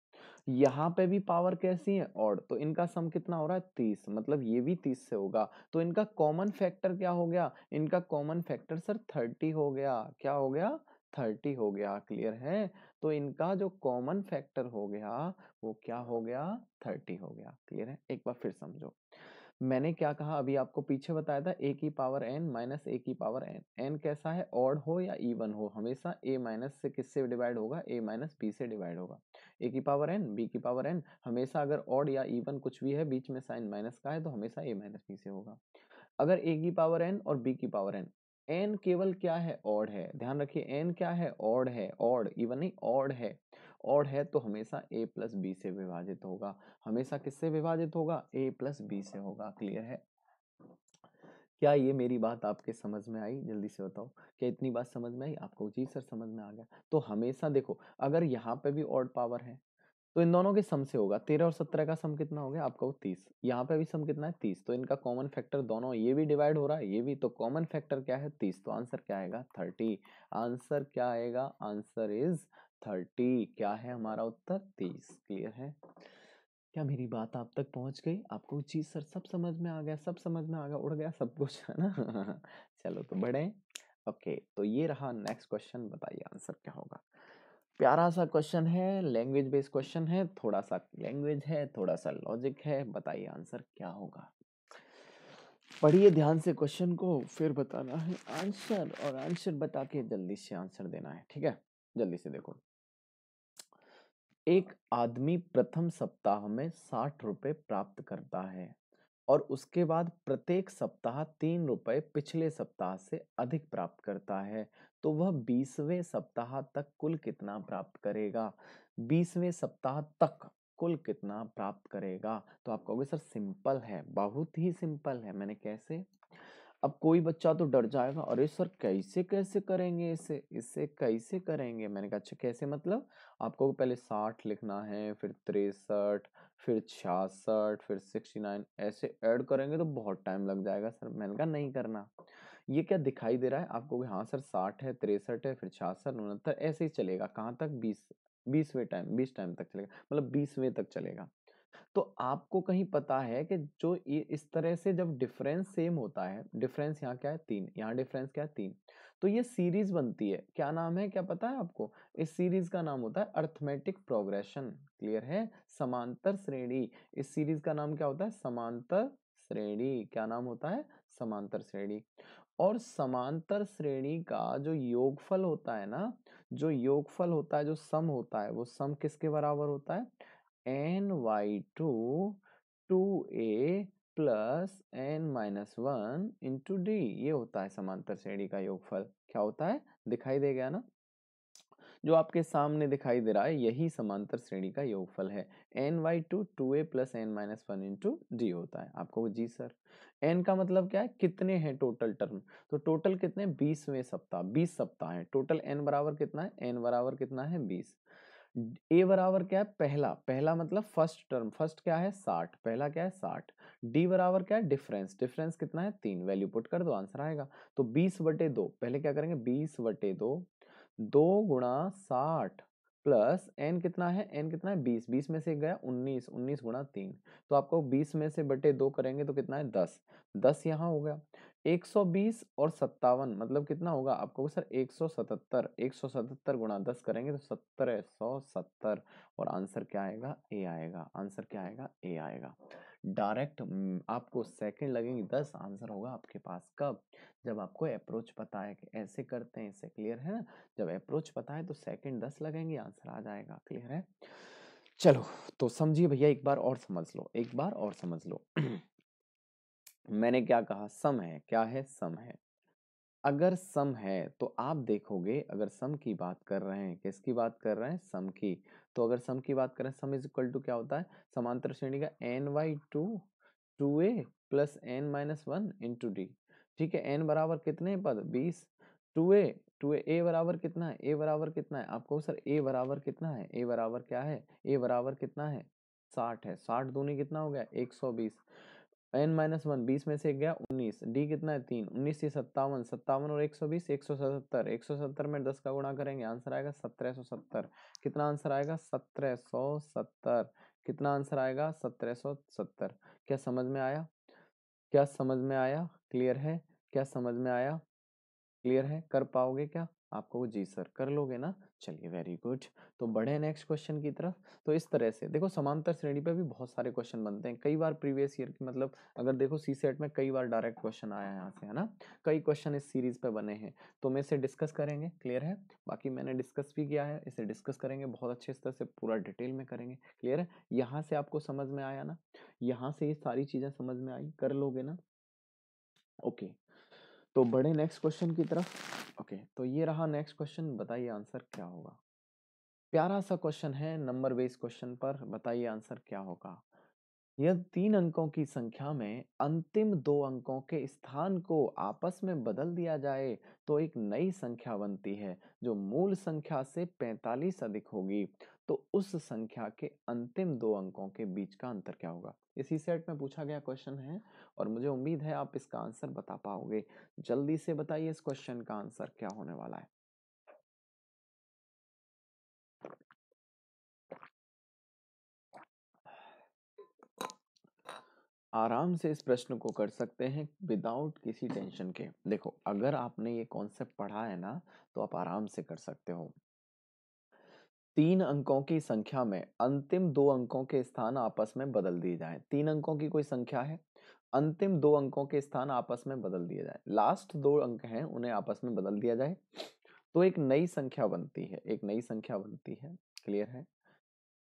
Speaker 1: यहाँ पे भी पावर कैसी है ऑड तो इनका सम कितना हो रहा है तीस मतलब ये भी तीस से होगा तो इनका कॉमन फैक्टर क्या हो गया इनका common factor factor sir thirty हो गया क्या हो गया थर्टी हो गया क्लियर है तो इनका जो कॉमन फैक्टर हो गया वो क्या हो गया थर्टी हो गया क्लियर है एक बार फिर समझो मैंने क्या कहा अभी आपको पीछे बताया था ए की पावर एन माइनस ए की पावर एन एन कैसा है ऑड हो या इवन हो हमेशा ए माइनस से किससे डिवाइड होगा ए माइनस बी से डिवाइड होगा ए की पावर एन बी की पावर एन हमेशा अगर ऑड या इवन कुछ भी है बीच में साइन माइनस का है तो हमेशा ए माइनस बी से होगा अगर ए की पावर एन और बी की पावर एन एन केवल क्या है ऑड है ध्यान रखिए एन क्या है ऑड है ऑड इवन नहीं ऑड है ऑड है तो हमेशा ए प्लस बी से विभाजित होगा हमेशा किससे विभाजित होगा ए प्लस बी से होगा क्लियर है क्या ये मेरी बात आपके समझ में आई जल्दी से बताओ क्या इतनी बात समझ में आई आपको जी सर समझ में आ गया तो हमेशा देखो अगर यहाँ पे भी ऑड पावर है तो इन दोनों के सम से होगा तेरह और सत्रह का सम कितना हो गया आपका वो तीस यहाँ पे भी सम कितना है तीस तो इनका कॉमन फैक्टर दोनों ये भी डिवाइड हो रहा है ये भी तो कॉमन फैक्टर क्या है तीस तो आंसर क्या आएगा थर्टी आंसर क्या आएगा आंसर इज थर्टी क्या है हमारा उत्तर तीस क्लियर है क्या मेरी बात आप तक पहुंच गई आपको चीज सर सब समझ में आ गया सब समझ में आ गया उड़ गया सब कुछ है ना <laughs> चलो तो बढ़े ओके तो ये रहा नेक्स्ट क्वेश्चन बताइए आंसर क्या होगा प्यारा सा क्वेश्चन है लैंग्वेज बेस्ड क्वेश्चन है थोड़ा सा लैंग्वेज है थोड़ा सा लॉजिक है बताइए आंसर क्या होगा पढ़िए ध्यान से क्वेश्चन को फिर बताना है आंसर और आंसर बता के जल्दी से आंसर देना है ठीक है जल्दी से देखो एक आदमी प्रथम सप्ताह में साठ रुपये प्राप्त करता है और उसके बाद प्रत्येक सप्ताह तीन रुपये पिछले सप्ताह से अधिक प्राप्त करता है तो वह बीसवें सप्ताह तक कुल कितना प्राप्त करेगा बीसवें सप्ताह तक कुल कितना प्राप्त करेगा तो आप कहोगे सर सिंपल है बहुत ही सिंपल है मैंने कैसे अब कोई बच्चा तो डर जाएगा अरे सर कैसे कैसे करेंगे इसे इसे कैसे करेंगे मैंने कहा अच्छा कैसे मतलब आपको पहले साठ लिखना है फिर तिरसठ फिर छियासठ फिर सिक्सटी नाइन ऐसे ऐड करेंगे तो बहुत टाइम लग जाएगा सर मैंने कहा नहीं करना ये क्या दिखाई दे रहा है आपको हाँ सर साठ है तिरसठ है फिर छियासठ उनहत्तर ऐसे ही चलेगा कहाँ तक बीस बीसवें टाइम बीस टाइम तक चलेगा मतलब बीसवें तक चलेगा तो आपको कहीं पता है कि जो इस तरह से जब डिफरेंस सेम होता है डिफरेंस यहाँ क्या है तीन यहाँ डिफरेंस क्या है तीन तो ये सीरीज बनती है क्या नाम है क्या पता है आपको इस सीरीज का नाम होता है अर्थमेटिक प्रोग्रेशन क्लियर है समांतर श्रेणी इस सीरीज का नाम क्या होता है समांतर श्रेणी क्या नाम होता है समांतर श्रेणी और समांतर श्रेणी का जो योगफल होता है ना जो योगफल होता है जो सम होता है वो सम किसके बराबर होता है N by two two A plus N minus one into D ये होता है समांतर श्रेणी का योगफल क्या होता है दिखाई दे गया ना जो आपके सामने दिखाई दे रहा है यही समांतर श्रेणी का योगफल है N by two two A plus N minus one into D होता है आपको जी सर एन का मतलब क्या है कितने हैं टोटल टर्म तो टोटल कितने बीसवें सप्ताह बीस सप्ताह है टोटल एन बराबर कितना है एन बराबर कितना है बीस ए बराबर क्या है पहला पहला मतलब फर्स्ट टर्म फर्स्ट क्या है साठ पहला क्या है साठ डी बराबर क्या है डिफरेंस डिफरेंस कितना है तीन वैल्यू पुट कर दो आंसर आएगा तो बीस बटे दो पहले क्या करेंगे बीस बटे दो दो गुणा साठ प्लस एन कितना है एन कितना है बीस बीस में से गया उन्नीस उन्नीस गुणा तीन तो आपको बीस में से बटे दो करेंगे तो कितना है दस दस यहाँ हो गया एक सौ बीस और सत्तावन मतलब कितना होगा आपको सर एक सौ सतहत्तर एक सौ सतहत्तर गुणा दस करेंगे तो सत्तर है सौ सत्तर और आंसर क्या आएगा ए आएगा आंसर क्या आएगा ए आएगा डायरेक्ट आपको सेकंड लगेंगे दस आंसर होगा आपके पास कब जब आपको अप्रोच पता है कि ऐसे करते हैं ऐसे क्लियर है ना जब अप्रोच पता है तो सेकंड दस लगेंगे आंसर आ जाएगा क्लियर है चलो तो समझिए भैया एक बार और समझ लो एक बार और समझ लो <clears throat> मैंने क्या कहा सम है क्या है सम है अगर सम है तो आप देखोगे अगर सम की बात कर रहे हैं किसकी बात कर रहे हैं सम की तो अगर सम की बात करें सम इज इक्वल टू क्या होता है समांतर श्रेणी का N by two two A plus N minus one into D ठीक है एन बराबर कितने पद बीस टू ए टू ए बराबर कितना है ए बराबर कितना है आपको सर ए बराबर कितना है ए बराबर क्या है ए बराबर कितना है साठ है साठ दूनी कितना हो गया एक सौ बीस एन माइनस वन बीस में से गया उन्नीस डी कितना है तीन उन्नीस से सत्तावन सत्तावन और एक सौ बीस एक सौ सतहत्तर एक सौ सत्तर में दस का गुणा करेंगे आंसर आएगा सत्रह सौ सत्तर कितना आंसर आएगा सत्रह सौ सत्तर कितना आंसर आएगा सत्रह सौ सत्तर क्या समझ में आया क्या समझ में आया क्लियर है क्या समझ में आया क्लियर है कर पाओगे क्या आपको जी सर कर लोगे ना चलिए वेरी गुड तो बढ़े नेक्स्ट क्वेश्चन की तरफ तो इस तरह से देखो समांतर श्रेणी पे भी बहुत सारे क्वेश्चन बनते हैं कई बार प्रीवियस ईयर की मतलब अगर देखो सी सेट में कई बार डायरेक्ट क्वेश्चन आया है यहाँ से है ना कई क्वेश्चन इस सीरीज पे बने हैं तो मैं इसे डिस्कस करेंगे क्लियर है बाकी मैंने डिस्कस भी किया है इसे डिस्कस करेंगे बहुत अच्छे तरह से पूरा डिटेल में करेंगे क्लियर है यहाँ से आपको समझ में आया ना यहाँ से ये सारी चीज़ें समझ में आई कर लोगे ना ओके okay, तो बढ़े नेक्स्ट क्वेश्चन की तरफ ओके तो ये रहा नेक्स्ट क्वेश्चन बताइए आंसर क्या होगा प्यारा सा क्वेश्चन है नंबर बेस्ड क्वेश्चन पर बताइए आंसर क्या होगा यह तीन अंकों की संख्या में अंतिम दो अंकों के स्थान को आपस में बदल दिया जाए तो एक नई संख्या बनती है जो मूल संख्या से 45 अधिक होगी तो उस संख्या के अंतिम दो अंकों के बीच का अंतर क्या होगा इसी सेट में पूछा गया क्वेश्चन है और मुझे उम्मीद है आप इसका आंसर बता पाओगे जल्दी से बताइए इस क्वेश्चन का आंसर क्या होने वाला है आराम से इस प्रश्न को कर सकते हैं विदाउट किसी टेंशन के देखो अगर आपने ये कॉन्सेप्ट पढ़ा है ना तो आप आराम से कर सकते हो तीन अंकों की संख्या में अंतिम दो अंकों के स्थान आपस में बदल दिए जाएं तीन अंकों की कोई संख्या है अंतिम दो अंकों के स्थान आपस में बदल दिए जाए लास्ट दो अंक हैं उन्हें आपस में बदल दिया जाए तो एक नई संख्या बनती है एक नई संख्या बनती है क्लियर है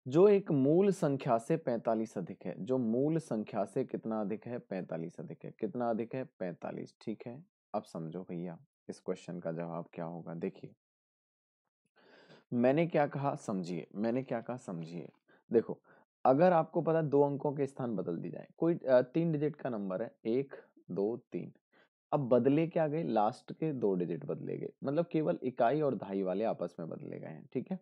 Speaker 1: जो एक मूल संख्या से 45 अधिक है जो मूल संख्या से कितना अधिक है 45 अधिक है कितना अधिक है 45 ठीक है अब समझो भैया इस क्वेश्चन का जवाब क्या होगा देखिए मैंने क्या कहा समझिए मैंने क्या कहा समझिए देखो अगर आपको पता दो अंकों के स्थान बदल दी जाए कोई तीन डिजिट का नंबर है एक दो तीन अब बदले क्या गए लास्ट के दो डिजिट बदले गए मतलब केवल इकाई और दहाई वाले आपस में बदले गए हैं ठीक है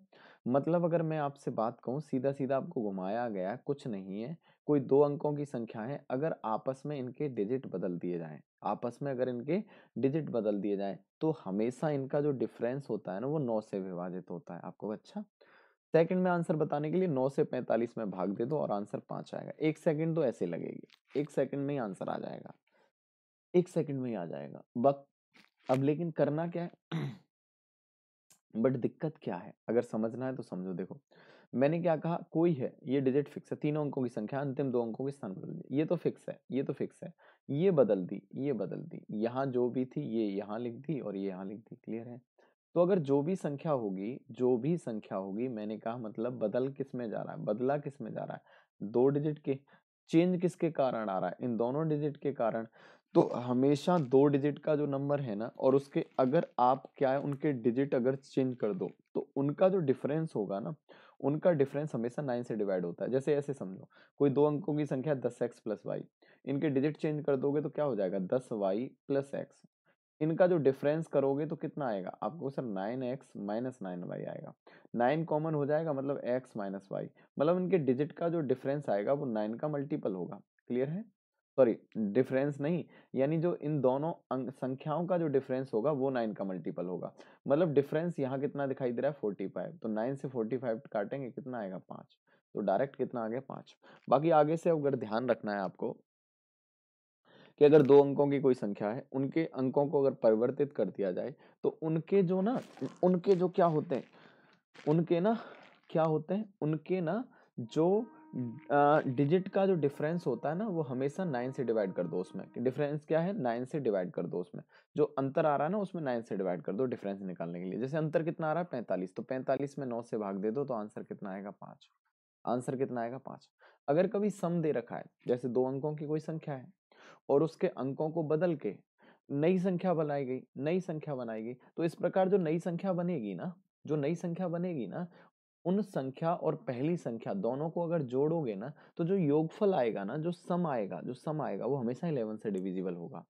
Speaker 1: मतलब अगर मैं आपसे बात कहूँ सीधा सीधा आपको घुमाया गया कुछ नहीं है कोई दो अंकों की संख्या है अगर आपस में इनके डिजिट बदल दिए जाएं आपस में अगर इनके डिजिट बदल दिए जाएं तो हमेशा इनका जो डिफरेंस होता है ना वो नौ से विभाजित होता है आपको अच्छा सेकंड में आंसर बताने के लिए नौ से पैंतालीस में भाग दे दो और आंसर पाँच आएगा एक सेकंड तो ऐसे लगेगी एक सेकंड में ही आंसर आ जाएगा एक सेकंड में ही आ जाएगा बक अब लेकिन करना क्या है बट दिक्कत क्या है अगर समझना है तो समझो देखो मैंने क्या कहा कोई है ये डिजिट फिक्स है तीनों अंकों की संख्या अंतिम दो अंकों के स्थान बदल दी ये तो फिक्स है ये तो फिक्स है ये बदल दी ये बदल दी यहाँ जो भी थी ये यहाँ लिख दी और ये यहाँ लिख दी क्लियर है तो अगर जो भी संख्या होगी जो भी संख्या होगी मैंने कहा मतलब बदल किस में जा रहा है बदला किस में जा रहा है दो डिजिट के चेंज किसके कारण आ रहा है इन दोनों डिजिट के कारण तो हमेशा दो डिजिट का जो नंबर है ना और उसके अगर आप क्या है उनके डिजिट अगर चेंज कर दो तो उनका जो डिफरेंस होगा ना उनका डिफरेंस हमेशा नाइन से डिवाइड होता है जैसे ऐसे समझो कोई दो अंकों की संख्या दस एक्स प्लस वाई इनके डिजिट चेंज कर दोगे तो क्या हो जाएगा दस वाई प्लस एक्स इनका जो डिफरेंस करोगे तो कितना आएगा आपको sir nine X minus nine Y आएगा नाइन कॉमन हो जाएगा मतलब एक्स माइनस वाई मतलब इनके डिजिट का जो डिफरेंस आएगा वो नाइन का मल्टीपल होगा क्लियर है सॉरी डिफरेंस नहीं यानी जो इन दोनों संख्याओं का जो डिफरेंस होगा वो नाइन का मल्टीपल होगा मतलब डिफरेंस यहाँ कितना दिखाई दे रहा है फोर्टी फाइव तो नाइन से फोर्टी फाइव काटेंगे कितना आएगा पाँच तो डायरेक्ट कितना आ गया पाँच बाकी आगे से अगर ध्यान रखना है आपको कि अगर दो अंकों की कोई संख्या है उनके अंकों को अगर परिवर्तित कर दिया जाए तो उनके जो ना उनके जो क्या होते हैं उनके ना क्या होते हैं उनके ना जो डिजिट का जो डिफरेंस होता है ना वो हमेशा नाइन से डिवाइड कर दो उसमें डिफरेंस क्या है नाइन से डिवाइड कर दो उसमें जो अंतर आ रहा है ना उसमें नाइन से डिवाइड कर दो डिफरेंस निकालने के लिए जैसे अंतर कितना आ रहा है पैंतालीस तो पैंतालीस में नौ से भाग दे दो तो आंसर कितना आएगा पाँच आंसर कितना आएगा पाँच अगर कभी सम दे रखा है जैसे दो अंकों की कोई संख्या है और उसके अंकों को बदल के नई संख्या बनाई गई नई संख्या बनाई गई तो इस प्रकार जो नई संख्या बनेगी ना जो नई संख्या बनेगी ना उन संख्या और पहली संख्या दोनों को अगर जोड़ोगे ना तो जो योगफल आएगा ना जो सम आएगा जो सम आएगा वो हमेशा इलेवन से डिविजिबल होगा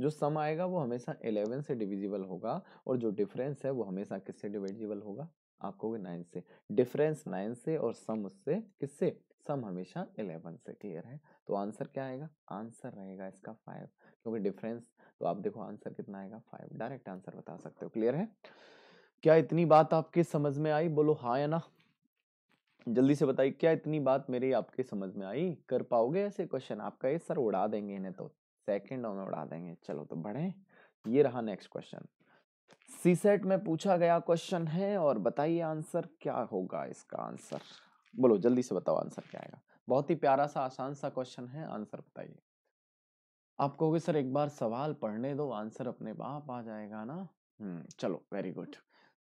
Speaker 1: जो सम आएगा वो हमेशा इलेवन से डिविजिबल होगा और जो डिफरेंस है वो हमेशा किससे डिविजिबल होगा आप कहोगे नाइन से डिफरेंस नाइन से और सम उससे किससे सम हमेशा इलेवन से क्लियर है तो आंसर क्या आएगा आंसर रहेगा इसका फाइव क्योंकि डिफरेंस तो आप देखो आंसर कितना आएगा फाइव डायरेक्ट आंसर बता सकते हो क्लियर है क्या इतनी बात आपके समझ में आई बोलो हाँ या ना जल्दी से बताइए क्या इतनी बात मेरी आपके समझ में आई कर पाओगे ऐसे क्वेश्चन आपका ये सर उड़ा देंगे इन्हें तो सेकेंड में उड़ा देंगे चलो तो बढ़े ये रहा नेक्स्ट क्वेश्चन सी सेट में पूछा गया क्वेश्चन है और बताइए आंसर क्या होगा इसका आंसर बोलो जल्दी से बताओ आंसर क्या आएगा बहुत ही प्यारा सा आसान सा क्वेश्चन है आंसर बताइए आप कहोगे सर एक बार सवाल पढ़ने दो आंसर अपने बाप आ जाएगा ना हम्म चलो वेरी गुड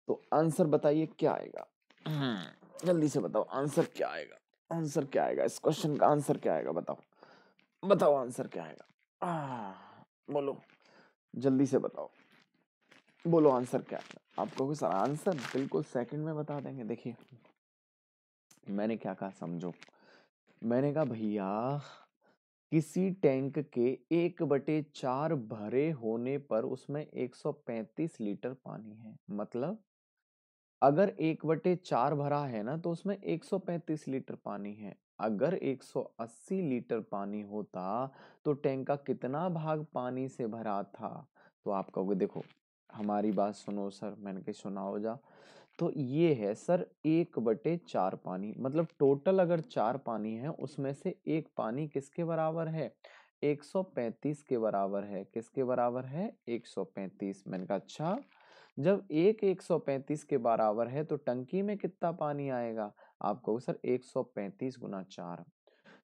Speaker 1: तो आंसर बताइए क्या आएगा हम्म। जल्दी से बताओ आंसर क्या आएगा आंसर क्या आएगा इस क्वेश्चन का आंसर क्या आएगा बताओ बताओ आंसर क्या आएगा बोलो जल्दी से बताओ बोलो आंसर क्या आएगा आपको सर आंसर बिल्कुल सेकंड में बता देंगे देखिए मैंने क्या कहा समझो मैंने कहा भैया किसी टैंक के एक बटे चार भरे होने पर उसमें 135 लीटर पानी है मतलब अगर एक बटे चार भरा है ना तो उसमें 135 लीटर पानी है अगर 180 लीटर पानी होता तो टैंक का कितना भाग पानी से भरा था तो आप कहोगे देखो हमारी बात सुनो सर मैंने कहा सुना हो जा तो ये है सर एक बटे चार पानी मतलब टोटल अगर चार पानी है उसमें से एक पानी किसके बराबर है 135 के बराबर है किसके बराबर है 135 मैंने कहा अच्छा जब एक 135 के बराबर है तो टंकी में कितना पानी आएगा आप कहो सर 135 गुना चार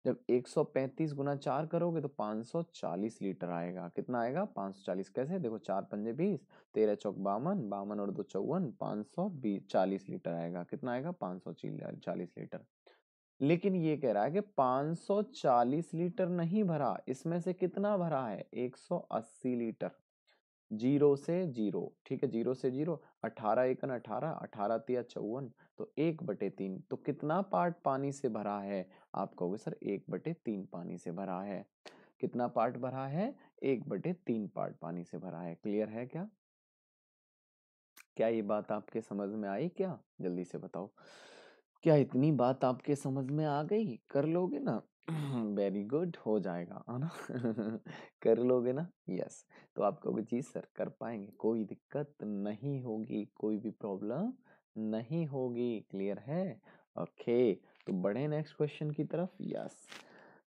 Speaker 1: जब 135 गुना चार करोगे तो 540 लीटर आएगा कितना आएगा 540 कैसे देखो चार पंजे बीस तेरह चौक बावन बावन और दो चौवन पाँच सौ चालीस लीटर आएगा कितना आएगा पाँच सौ चालीस लीटर लेकिन ये कह रहा है कि 540 लीटर नहीं भरा इसमें से कितना भरा है 180 लीटर जीरो से जीरो ठीक है जीरो से जीरो अठारह एकन अठारह अठारह तिया चौवन तो एक बटे तीन तो कितना पार्ट पानी से भरा है आप कहोगे सर एक बटे तीन पानी से भरा है कितना पार्ट भरा है एक बटे तीन पार्ट पानी से भरा है क्लियर है क्या क्या ये बात आपके समझ में आई क्या जल्दी से बताओ क्या इतनी बात आपके समझ में आ गई कर लोगे ना वेरी <laughs> गुड हो जाएगा, है ना? <laughs> कर लोगे ना? यस तो आप कहोगे जी सर कर पाएंगे कोई दिक्कत नहीं होगी, कोई भी प्रॉब्लम नहीं होगी, क्लियर है? ओके तो बढ़े नेक्स्ट क्वेश्चन की तरफ यस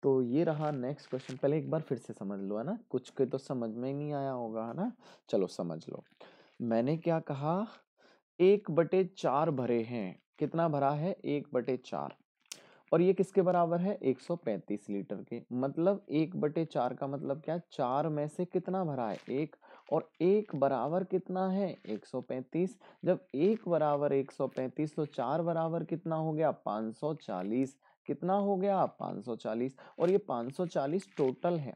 Speaker 1: तो ये रहा नेक्स्ट क्वेश्चन पहले एक बार फिर से समझ लो, है ना? कुछ के तो समझ में नहीं आया होगा, है ना? चलो समझ लो। मैंने क्या कहा एक बटे चार भरे हैं, कितना भरा है? एक बटे चार और ये किसके बराबर है 135 लीटर के मतलब एक बटे चार का मतलब क्या चार में से कितना भरा है एक और एक बराबर कितना है 135 जब एक बराबर 135 तो चार बराबर कितना हो गया 540 कितना हो गया 540 और ये 540 टोटल है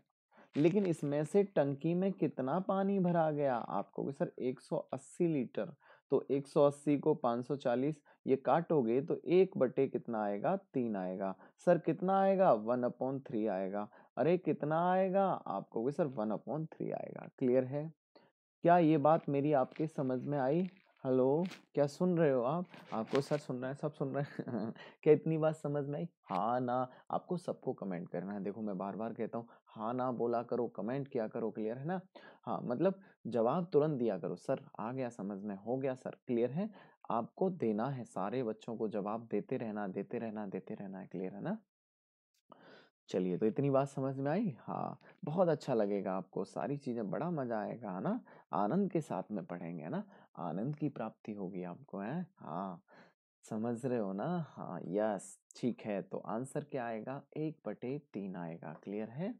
Speaker 1: लेकिन इसमें से टंकी में कितना पानी भरा गया आपको सर 180 लीटर तो 180 को 540 ये काटोगे तो एक बटे कितना आएगा तीन आएगा सर कितना आएगा वन अपॉन थ्री आएगा अरे कितना आएगा आप कहोगे सर वन अपॉन थ्री आएगा क्लियर है क्या ये बात मेरी आपके समझ में आई हेलो क्या सुन रहे हो आप आपको सर सुन रहे हैं सब सुन रहे हैं <laughs> क्या इतनी बात समझ में आई हाँ ना आपको सबको कमेंट करना है देखो मैं बार बार कहता हूँ हाँ ना बोला करो कमेंट किया करो क्लियर है ना हाँ मतलब जवाब तुरंत दिया करो सर आ गया समझ में हो गया सर क्लियर है आपको देना है सारे बच्चों को जवाब देते रहना देते रहना देते रहना है क्लियर है ना चलिए तो इतनी बात समझ में आई हाँ बहुत अच्छा लगेगा आपको सारी चीज़ें बड़ा मज़ा आएगा है ना आनंद के साथ में पढ़ेंगे है ना आनंद की प्राप्ति होगी आपको है हाँ समझ रहे हो ना हाँ यस ठीक है तो आंसर क्या आएगा एक बटे तीन आएगा क्लियर है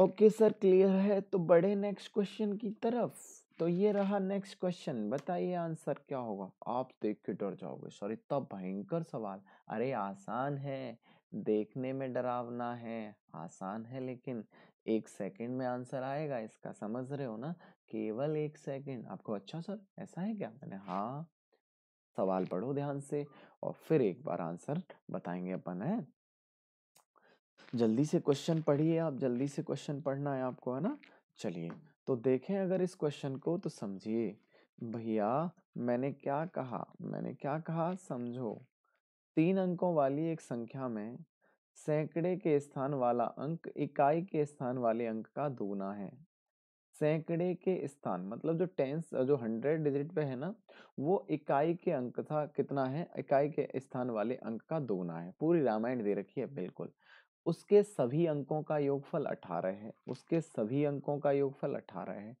Speaker 1: ओके सर क्लियर है तो बड़े नेक्स्ट क्वेश्चन की तरफ तो ये रहा नेक्स्ट क्वेश्चन बताइए आंसर क्या होगा आप देख के डर जाओगे सर इतना भयंकर सवाल अरे आसान है देखने में डरावना है आसान है लेकिन एक सेकंड में आंसर आएगा इसका समझ रहे हो ना केवल एक सेकंड आपको अच्छा सर ऐसा है क्या मैंने हाँ सवाल पढ़ो ध्यान से और फिर एक बार आंसर बताएंगे अपन है जल्दी से क्वेश्चन पढ़िए आप जल्दी से क्वेश्चन पढ़ना है आपको है ना चलिए तो देखें अगर इस क्वेश्चन को तो समझिए भैया मैंने क्या कहा मैंने क्या कहा समझो तीन अंकों वाली एक संख्या में सैकड़े के स्थान वाला अंक इकाई के स्थान वाले अंक का दोगुना है सैकड़े के स्थान मतलब जो टेंस जो हंड्रेड डिजिट पे है ना वो इकाई के अंक था कितना है इकाई के स्थान वाले अंक का दोगुना है पूरी रामायण दे रखी है बिल्कुल उसके सभी अंकों का योगफल 18 है उसके सभी अंकों का योगफल 18 है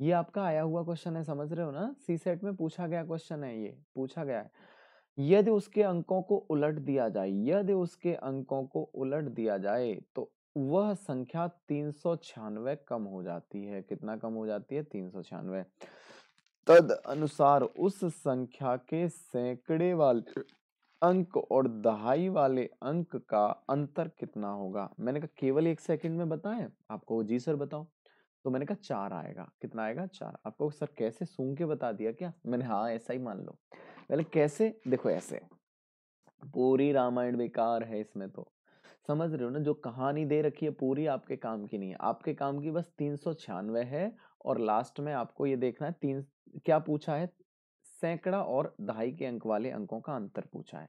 Speaker 1: ये आपका आया हुआ क्वेश्चन है समझ रहे हो ना सी सेट में पूछा गया क्वेश्चन है ये पूछा गया है यदि उसके अंकों को उलट दिया जाए यदि उसके अंकों को उलट दिया जाए तो वह संख्या तीन कम हो जाती है कितना कम हो जाती है तीन तद अनुसार उस संख्या के सैकड़े वाले अंक और दहाई वाले अंक का अंतर कितना होगा मैंने कहा केवल एक सेकंड में बताएं आपको जी सर बताओ तो मैंने कहा चार आएगा कितना आएगा चार आपको सर कैसे सूंघ के बता दिया क्या मैंने हाँ ऐसा ही मान लो पहले कैसे देखो ऐसे पूरी रामायण बेकार है इसमें तो समझ रहे हो ना जो कहानी दे रखी है पूरी आपके काम की नहीं है आपके काम की बस तीन है और लास्ट में आपको ये देखना है तीन क्या पूछा है सैकड़ा और दहाई के अंक वाले अंकों का अंतर पूछा है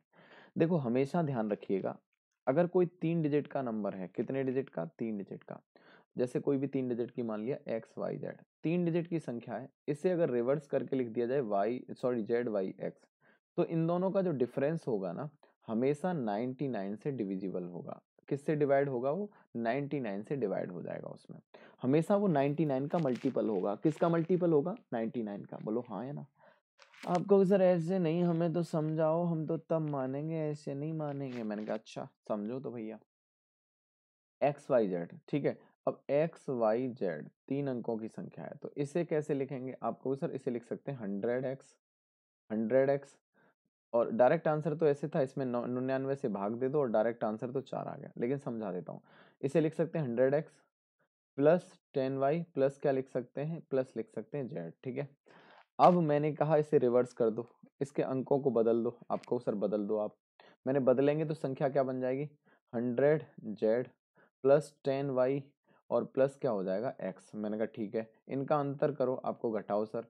Speaker 1: देखो हमेशा ध्यान रखिएगा अगर कोई तीन डिजिट का नंबर है कितने डिजिट का तीन डिजिट का जैसे कोई भी तीन डिजिट की मान लिया एक्स वाई जेड तीन डिजिट की संख्या है इसे अगर रिवर्स करके लिख दिया जाए Y sorry Z Y X तो इन दोनों का जो डिफरेंस होगा ना हमेशा 99 से डिविजिबल होगा किससे डिवाइड होगा वो 99 से डिवाइड हो जाएगा उसमें हमेशा वो 99 का मल्टीपल होगा किसका मल्टीपल होगा 99 का बोलो हाँ या ना आपको सर ऐसे नहीं हमें तो समझाओ हम तो तब मानेंगे ऐसे नहीं मानेंगे मैंने कहा अच्छा समझो तो भैया एक्स वाई जेड ठीक है अब एक्स वाई जेड तीन अंकों की संख्या है तो इसे कैसे लिखेंगे आपको सर इसे लिख सकते हैं हंड्रेड एक्स हंड्रेड एक्स और डायरेक्ट आंसर तो ऐसे था इसमें निन्यानवे से भाग दे दो और डायरेक्ट आंसर तो चार आ गया लेकिन समझा देता हूँ इसे लिख सकते हैं hundred X plus ten Y plus क्या लिख सकते हैं प्लस लिख सकते हैं जेड ठीक है अब मैंने कहा इसे रिवर्स कर दो इसके अंकों को बदल दो आपको सर बदल दो आप मैंने बदलेंगे तो संख्या क्या बन जाएगी hundred Z plus ten Y और प्लस क्या हो जाएगा एक्स मैंने कहा ठीक है इनका अंतर करो आपको घटाओ सर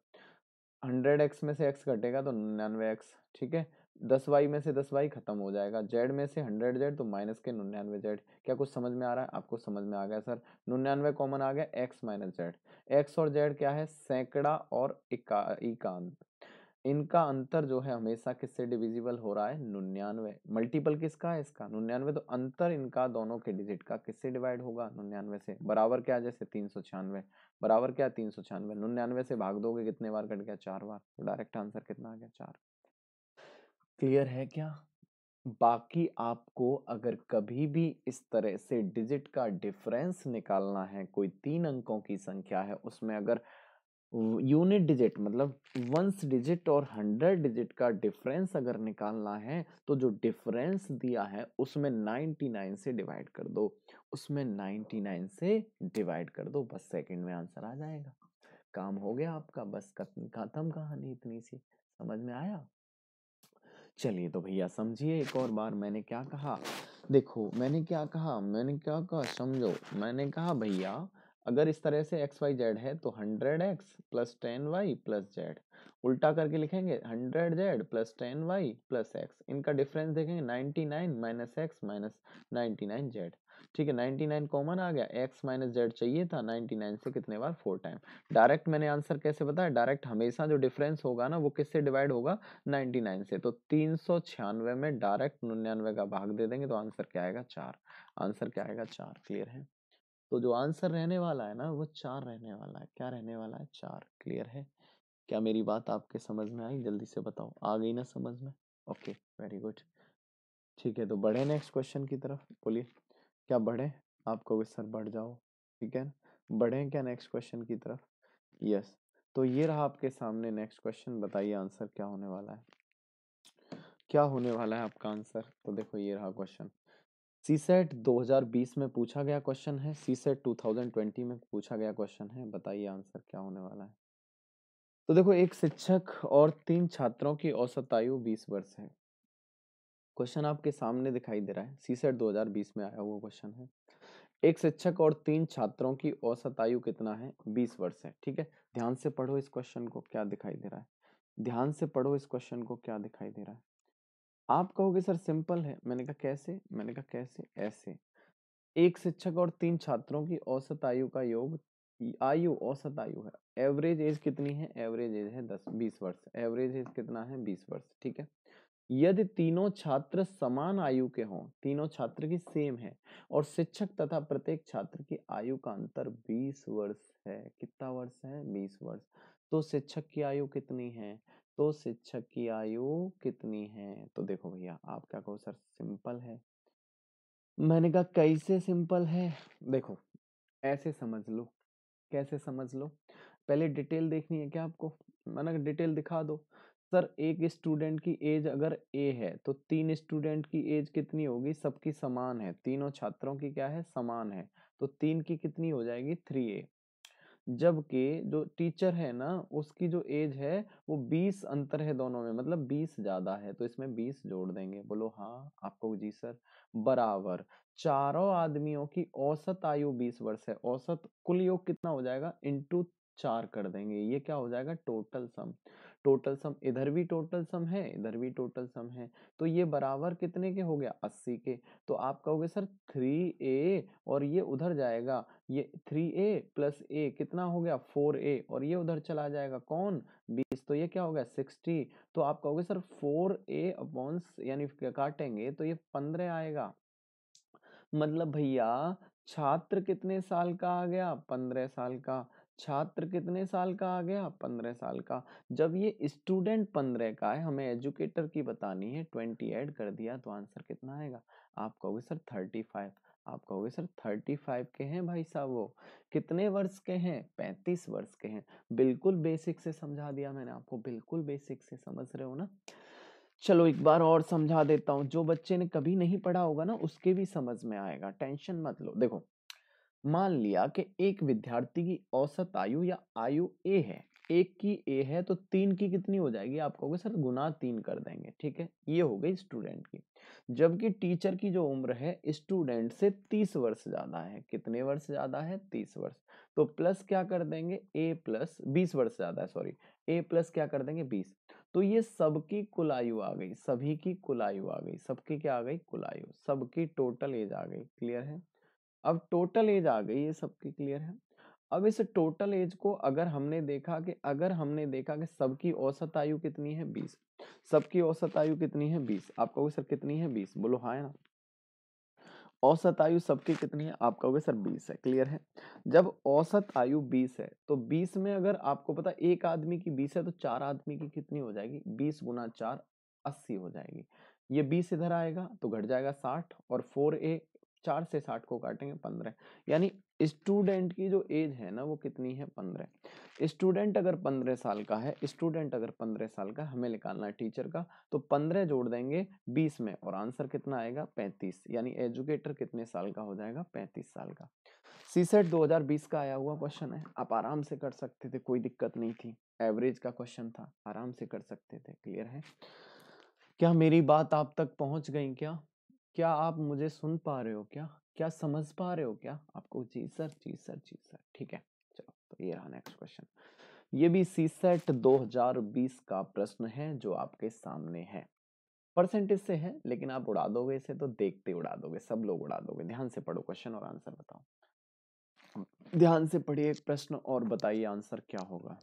Speaker 1: हंड्रेड एक्स में से एक्स घटेगा तो निन्यानवे एक्स ठीक है दस वाई में से दस वाई खत्म हो जाएगा जेड में से हंड्रेड जेड तो माइनस के निन्यानवे जेड क्या कुछ समझ में आ रहा है आपको समझ में आ गया सर निन्यानवे कॉमन आ गया एक्स माइनस जेड एक्स और जेड क्या है सैकड़ा और इका इनका अंतर जो है हमेशा किससे डिविजिबल हो रहा है नन्यानवे मल्टीपल किसका है इसका निन्यानवे तो अंतर इनका दोनों के डिजिट का किससे डिवाइड होगा निन्यानवे से बराबर क्या जैसे तीन सौ छियानवे बराबर क्या तीन सौ छियानवे निन्यानवे से भाग दोगे कितने बार कट गया चार बार तो डायरेक्ट आंसर कितना आ गया चार क्लियर है क्या? बाकी आपको अगर कभी भी इस तरह से डिजिट का डिफरेंस निकालना है कोई तीन अंकों की संख्या है उसमें अगर यूनिट डिजिट मतलब वंस डिजिट और हंड्रेड डिजिट का डिफरेंस अगर निकालना है तो जो डिफरेंस दिया है उसमें नाइन से डिवाइड कर दो उसमें नाइन से डिवाइड कर दो बस सेकंड में आंसर आ जाएगा काम हो गया आपका बस खत्म कहानी इतनी सी समझ में आया चलिए तो भैया समझिए एक और बार मैंने क्या कहा देखो मैंने क्या कहा मैंने क्या कहा समझो मैंने कहा भैया अगर इस तरह से एक्स वाई जेड है तो hundred X plus ten Y plus Z उल्टा करके लिखेंगे hundred Z plus ten Y plus X इनका डिफरेंस देखेंगे ninety nine minus X minus ninety nine Z ठीक है नाइन्टी नाइन कॉमन आ गया एक्स माइनस जेड चाहिए था नाइन्टी नाइन से कितने बार फोर टाइम डायरेक्ट मैंने आंसर कैसे बताया डायरेक्ट हमेशा जो डिफरेंस होगा ना वो किससे डिवाइड होगा नाइन्टी नाइन से तो तीन सौ छियानवे में डायरेक्ट निन्यानवे का भाग दे देंगे तो आंसर क्या आएगा चार आंसर क्या आएगा चार क्लियर है तो जो आंसर रहने वाला है ना वो चार रहने वाला है क्या रहने वाला है चार क्लियर है क्या मेरी बात आपके समझ में आई जल्दी से बताओ आ गई ना समझ में ओके वेरी गुड ठीक है तो बढ़े नेक्स्ट क्वेश्चन की तरफ बोलिए क्या बढ़े आपको सर बढ़ जाओ ठीक है बढ़े क्या नेक्स्ट क्वेश्चन की तरफ यस yes. तो ये रहा आपके सामने नेक्स्ट क्वेश्चन बताइए आंसर क्या होने वाला है क्या होने वाला है आपका आंसर तो देखो ये रहा क्वेश्चन सी सेट 2020 में पूछा गया क्वेश्चन है सी सेट 2020 में पूछा गया क्वेश्चन है बताइए आंसर क्या होने वाला है तो देखो एक शिक्षक और तीन छात्रों की औसत आयु 20 वर्ष है क्वेश्चन आपके सामने दिखाई दे रहा है सी सेट 2020 में आया हुआ क्वेश्चन है एक शिक्षक और तीन छात्रों की औसत आयु कितना है बीस वर्ष है ठीक है ध्यान से पढ़ो इस क्वेश्चन को क्या दिखाई दे रहा है ध्यान से पढ़ो इस क्वेश्चन को क्या दिखाई दे रहा है आप कहोगे सर सिंपल है मैंने कहा कैसे मैंने कहा कैसे ऐसे एक शिक्षक और तीन छात्रों की औसत आयु का योग आयु औसत आयु है एवरेज एज कितनी है एवरेज एज है दस बीस वर्ष एवरेज एज कितना है बीस वर्ष ठीक है यदि तीनों छात्र समान आयु के हों तीनों छात्र की सेम है और शिक्षक तथा प्रत्येक छात्र की आयु का अंतर बीस वर्ष है कितना वर्ष है बीस वर्ष तो शिक्षक की आयु कितनी है तो शिक्षक की आयु कितनी है तो देखो भैया आपका कहो सर सिंपल है मैंने कहा कैसे सिंपल है देखो ऐसे समझ लो कैसे समझ लो पहले डिटेल देखनी है क्या आपको मैंने डिटेल दिखा दो सर एक स्टूडेंट की एज अगर ए है तो तीन स्टूडेंट की एज कितनी होगी सबकी समान है तीनों छात्रों की क्या है समान है तो तीन की कितनी हो जाएगी थ्री ए जबकि जो टीचर है ना उसकी जो एज है वो बीस अंतर है दोनों में मतलब बीस ज्यादा है तो इसमें बीस जोड़ देंगे बोलो हाँ आपको जी सर बराबर चारों आदमियों की औसत आयु बीस वर्ष है औसत कुल योग कितना हो जाएगा इंटू चार कर देंगे ये क्या हो जाएगा टोटल सम टोटल सम इधर भी टोटल सम है इधर भी टोटल सम है तो ये बराबर कितने के हो गया अस्सी के तो आप कहोगे सर थ्री ए और ये उधर जाएगा ये थ्री ए प्लस ए कितना हो गया फोर ए और ये उधर चला जाएगा कौन बीस तो ये क्या हो गया सिक्सटी तो आप कहोगे सर फोर ए अपॉन यानी काटेंगे तो ये पंद्रह आएगा मतलब भैया छात्र कितने साल का आ गया पंद्रह साल का छात्र कितने साल का आ गया पंद्रह साल का जब ये स्टूडेंट पंद्रह का है हमें एजुकेटर की बतानी है ट्वेंटी ऐड कर दिया तो आंसर कितना आएगा आप कहोगे सर थर्टी फाइव आप कहोगे सर थर्टी फाइव के हैं भाई साहब वो कितने वर्ष के हैं पैंतीस वर्ष के हैं बिल्कुल बेसिक से समझा दिया मैंने आपको बिल्कुल बेसिक से समझ रहे हो ना चलो एक बार और समझा देता हूँ जो बच्चे ने कभी नहीं पढ़ा होगा ना उसके भी समझ में आएगा टेंशन मत लो देखो मान लिया कि एक विद्यार्थी की औसत आयु या आयु ए है एक की ए है तो तीन की कितनी हो जाएगी आप कहोगे सर गुना तीन कर देंगे ठीक है ये हो गई स्टूडेंट की जबकि टीचर की जो उम्र है स्टूडेंट से तीस वर्ष ज़्यादा है कितने वर्ष ज़्यादा है तीस वर्ष तो प्लस क्या कर देंगे ए प्लस बीस वर्ष ज़्यादा है सॉरी ए प्लस क्या कर देंगे बीस तो ये सबकी कुल आयु आ गई सभी की कुल आयु आ गई सबकी क्या आ गई कुल आयु सबकी टोटल एज आ गई क्लियर है अब टोटल एज आ गई ये सबकी क्लियर है अब इस टोटल एज को अगर हमने देखा कि अगर हमने देखा कि सबकी औसत आयु कितनी है बीस सबकी औसत आयु कितनी है बीस आप कहोगे सर कितनी है बीस बोलो हाँ ना औसत आयु सबकी कितनी है आप कहोगे सर बीस है क्लियर है जब औसत आयु बीस है तो बीस में अगर आपको पता एक आदमी की बीस है तो चार आदमी की कितनी हो जाएगी बीस गुना चार अस्सी हो जाएगी ये बीस इधर आएगा तो घट जाएगा साठ और फोर ए चार से साठ को काटेंगे पंद्रह यानी स्टूडेंट की जो एज है ना वो कितनी है पंद्रह स्टूडेंट अगर पंद्रह साल का है स्टूडेंट अगर पंद्रह साल का हमें निकालना है टीचर का तो पंद्रह जोड़ देंगे बीस में और आंसर कितना आएगा पैंतीस यानी एजुकेटर कितने साल का हो जाएगा पैंतीस साल का सी सेट का आया हुआ क्वेश्चन है आप आराम से कर सकते थे कोई दिक्कत नहीं थी एवरेज का क्वेश्चन था आराम से कर सकते थे क्लियर है क्या मेरी बात आप तक पहुंच गई क्या क्या आप मुझे सुन पा रहे हो क्या क्या समझ पा रहे हो क्या आपको जी सर जी सर जी सर ठीक है चलो तो ये रहा नेक्स्ट क्वेश्चन ये भी सी सेट 2020 का प्रश्न है जो आपके सामने है परसेंटेज से है लेकिन आप उड़ा दोगे इसे तो देखते उड़ा दोगे सब लोग उड़ा दोगे ध्यान से पढ़ो क्वेश्चन और आंसर बताओ ध्यान से पढ़िए प्रश्न और बताइए आंसर क्या होगा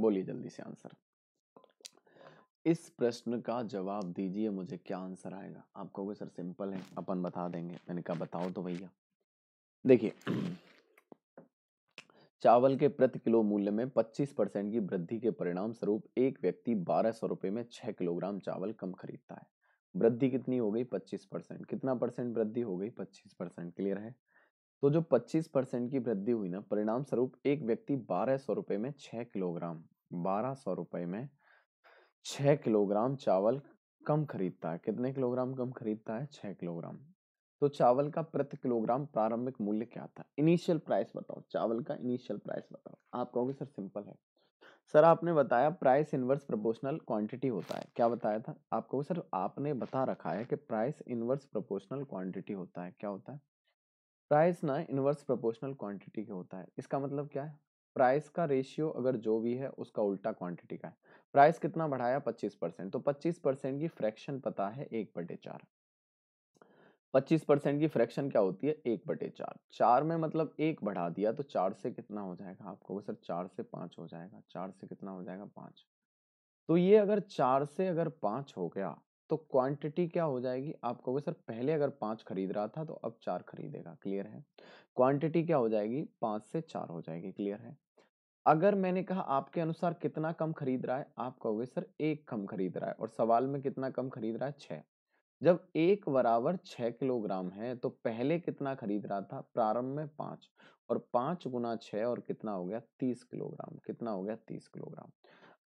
Speaker 1: बोलिए जल्दी से आंसर इस प्रश्न का जवाब दीजिए मुझे क्या आंसर आएगा आप कहोगे सर सिंपल है अपन बता देंगे मैंने कहा बताओ तो भैया देखिए चावल के प्रति किलो मूल्य में 25 परसेंट की वृद्धि के परिणाम स्वरूप एक व्यक्ति बारह सौ रुपए में 6 किलोग्राम चावल कम खरीदता है वृद्धि कितनी हो गई 25 परसेंट कितना परसेंट वृद्धि हो गई 25 परसेंट क्लियर है तो जो 25 परसेंट की वृद्धि हुई ना परिणाम स्वरूप एक व्यक्ति बारह सौ रुपए में छह किलोग्राम बारह सौ रुपए में छ किलोग्राम चावल कम खरीदता है कितने किलोग्राम कम खरीदता है छह किलोग्राम तो चावल का प्रति किलोग्राम प्रारंभिक मूल्य क्या था इनिशियल प्राइस बताओ चावल का इनिशियल प्राइस बताओ आप कहोगे सर सिंपल है सर आपने बताया प्राइस इनवर्स प्रोपोर्शनल क्वांटिटी होता है क्या बताया था आपको सर आपने बता रखा है कि प्राइस इनवर्स प्रोपोर्शनल क्वांटिटी होता है क्या होता है प्राइस ना इनवर्स प्रोपोर्शनल क्वांटिटी के होता है इसका मतलब क्या है प्राइस का रेशियो अगर जो भी है उसका उल्टा क्वांटिटी का है प्राइस कितना बढ़ाया 25 परसेंट तो 25 परसेंट की फ्रैक्शन पता है एक बटे चार पच्चीस परसेंट की फ्रैक्शन क्या होती है एक बटे चार चार में मतलब एक बढ़ा दिया तो चार से कितना हो जाएगा आपको वो सर चार से पाँच हो जाएगा चार से कितना हो जाएगा पाँच तो ये अगर चार से अगर पाँच हो गया तो क्वांटिटी क्या हो जाएगी आप कहोगे सर पहले अगर पाँच खरीद रहा था तो अब चार खरीदेगा क्लियर है क्वांटिटी क्या हो जाएगी पाँच से चार हो जाएगी क्लियर है अगर मैंने कहा आपके अनुसार कितना कम खरीद रहा है आप कहोगे सर एक कम खरीद रहा है और सवाल में कितना कम खरीद रहा है छः जब एक बराबर छः किलोग्राम है तो पहले कितना खरीद रहा था प्रारंभ में पाँच और पाँच गुना छः और कितना हो गया तीस किलोग्राम कितना हो गया तीस किलोग्राम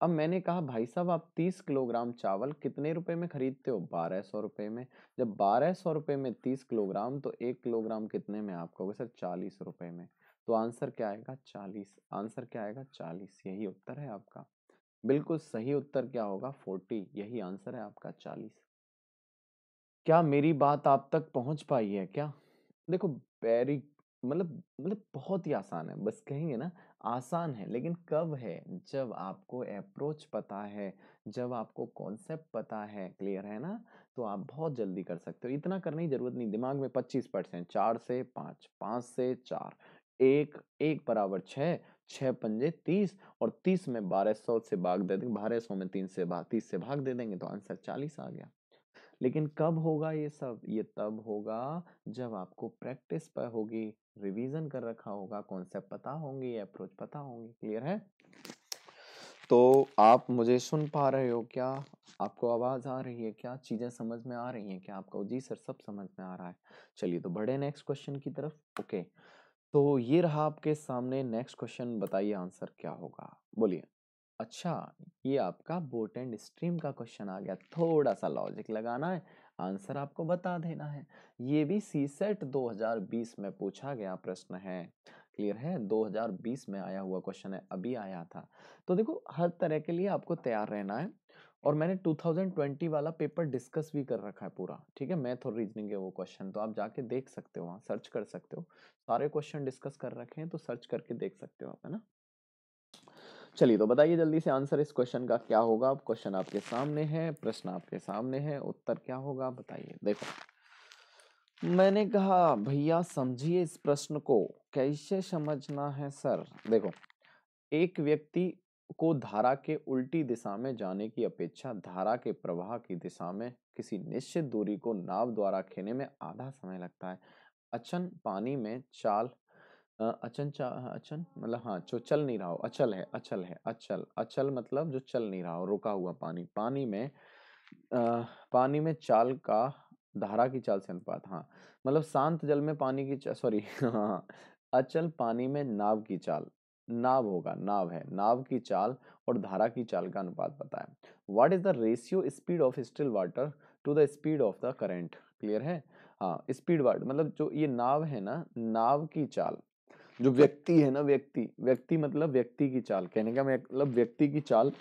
Speaker 1: अब मैंने कहा भाई साहब आप तीस किलोग्राम चावल कितने रुपए में खरीदते हो बारह सौ रुपए में जब बारह सौ रुपए में तीस किलोग्राम तो एक किलोग्राम कितने में आप कहोगे सर चालीस रुपए में तो आंसर क्या आएगा चालीस आंसर क्या आएगा चालीस यही उत्तर है आपका बिल्कुल सही उत्तर क्या होगा फोर्टी यही आंसर है आपका चालीस क्या मेरी बात आप तक पहुंच पाई है क्या देखो वेरी मतलब मतलब बहुत ही आसान है बस कहेंगे ना आसान है लेकिन कब है जब आपको अप्रोच पता है जब आपको कॉन्सेप्ट पता है क्लियर है ना तो आप बहुत जल्दी कर सकते हो इतना करने की जरूरत नहीं दिमाग में पच्चीस परसेंट चार से पाँच पाँच से चार एक एक बराबर छः छः पंजे तीस और तीस में बारह सौ से भाग दे देंगे बारह सौ में तीन से भाग तीस से भाग दे देंगे तो आंसर चालीस आ गया लेकिन कब होगा ये सब ये तब होगा जब आपको प्रैक्टिस पर होगी रिवीजन कर रखा होगा कॉन्सेप्ट पता होंगे अप्रोच पता होंगे क्लियर है तो आप मुझे सुन पा रहे हो क्या आपको आवाज़ आ रही है क्या चीज़ें समझ में आ रही हैं क्या आपका जी सर सब समझ में आ रहा है चलिए तो बढ़े नेक्स्ट क्वेश्चन की तरफ ओके तो ये रहा आपके सामने नेक्स्ट क्वेश्चन बताइए आंसर क्या होगा बोलिए अच्छा ये आपका बोट एंड स्ट्रीम का क्वेश्चन आ गया थोड़ा सा लॉजिक लगाना है आंसर आपको बता देना है ये भी सी सेट 2020 में पूछा गया प्रश्न है क्लियर है 2020 में आया हुआ क्वेश्चन है अभी आया था तो देखो हर तरह के लिए आपको तैयार रहना है और मैंने 2020 वाला पेपर डिस्कस भी कर रखा है पूरा ठीक है मैथ और रीजनिंग के वो क्वेश्चन तो आप जाके देख सकते हो वहाँ सर्च कर सकते हो सारे क्वेश्चन डिस्कस कर रखे हैं तो सर्च करके देख सकते हो आप है ना चलिए तो बताइए जल्दी से आंसर इस क्वेश्चन का क्या होगा अब क्वेश्चन आपके सामने है प्रश्न आपके सामने है उत्तर क्या होगा बताइए देखो मैंने कहा भैया समझिए इस प्रश्न को कैसे समझना है सर देखो एक व्यक्ति को धारा के उल्टी दिशा में जाने की अपेक्षा धारा के प्रवाह की दिशा में किसी निश्चित दूरी को नाव द्वारा खेने में आधा समय लगता है अचन पानी में चाल अचन चा हाँ, अचन मतलब हाँ जो चल नहीं रहा हो अचल है अचल है अचल अचल मतलब जो चल नहीं रहा हो रुका हुआ पानी पानी में आ, पानी में चाल का धारा की चाल से अनुपात हाँ मतलब शांत जल में पानी की सॉरी <laughs> हाँ, हाँ अचल पानी में नाव की चाल नाव होगा नाव है नाव की चाल और धारा की चाल का अनुपात है what is the ratio speed of still water to the speed of the current clear है हाँ स्पीड वाटर मतलब जो ये नाव है ना नाव की चाल जो व्यक्ति है ना व्यक्ति व्यक्ति मतलब व्यक्ति की चाल कहने का मतलब व्यक्ति की चाल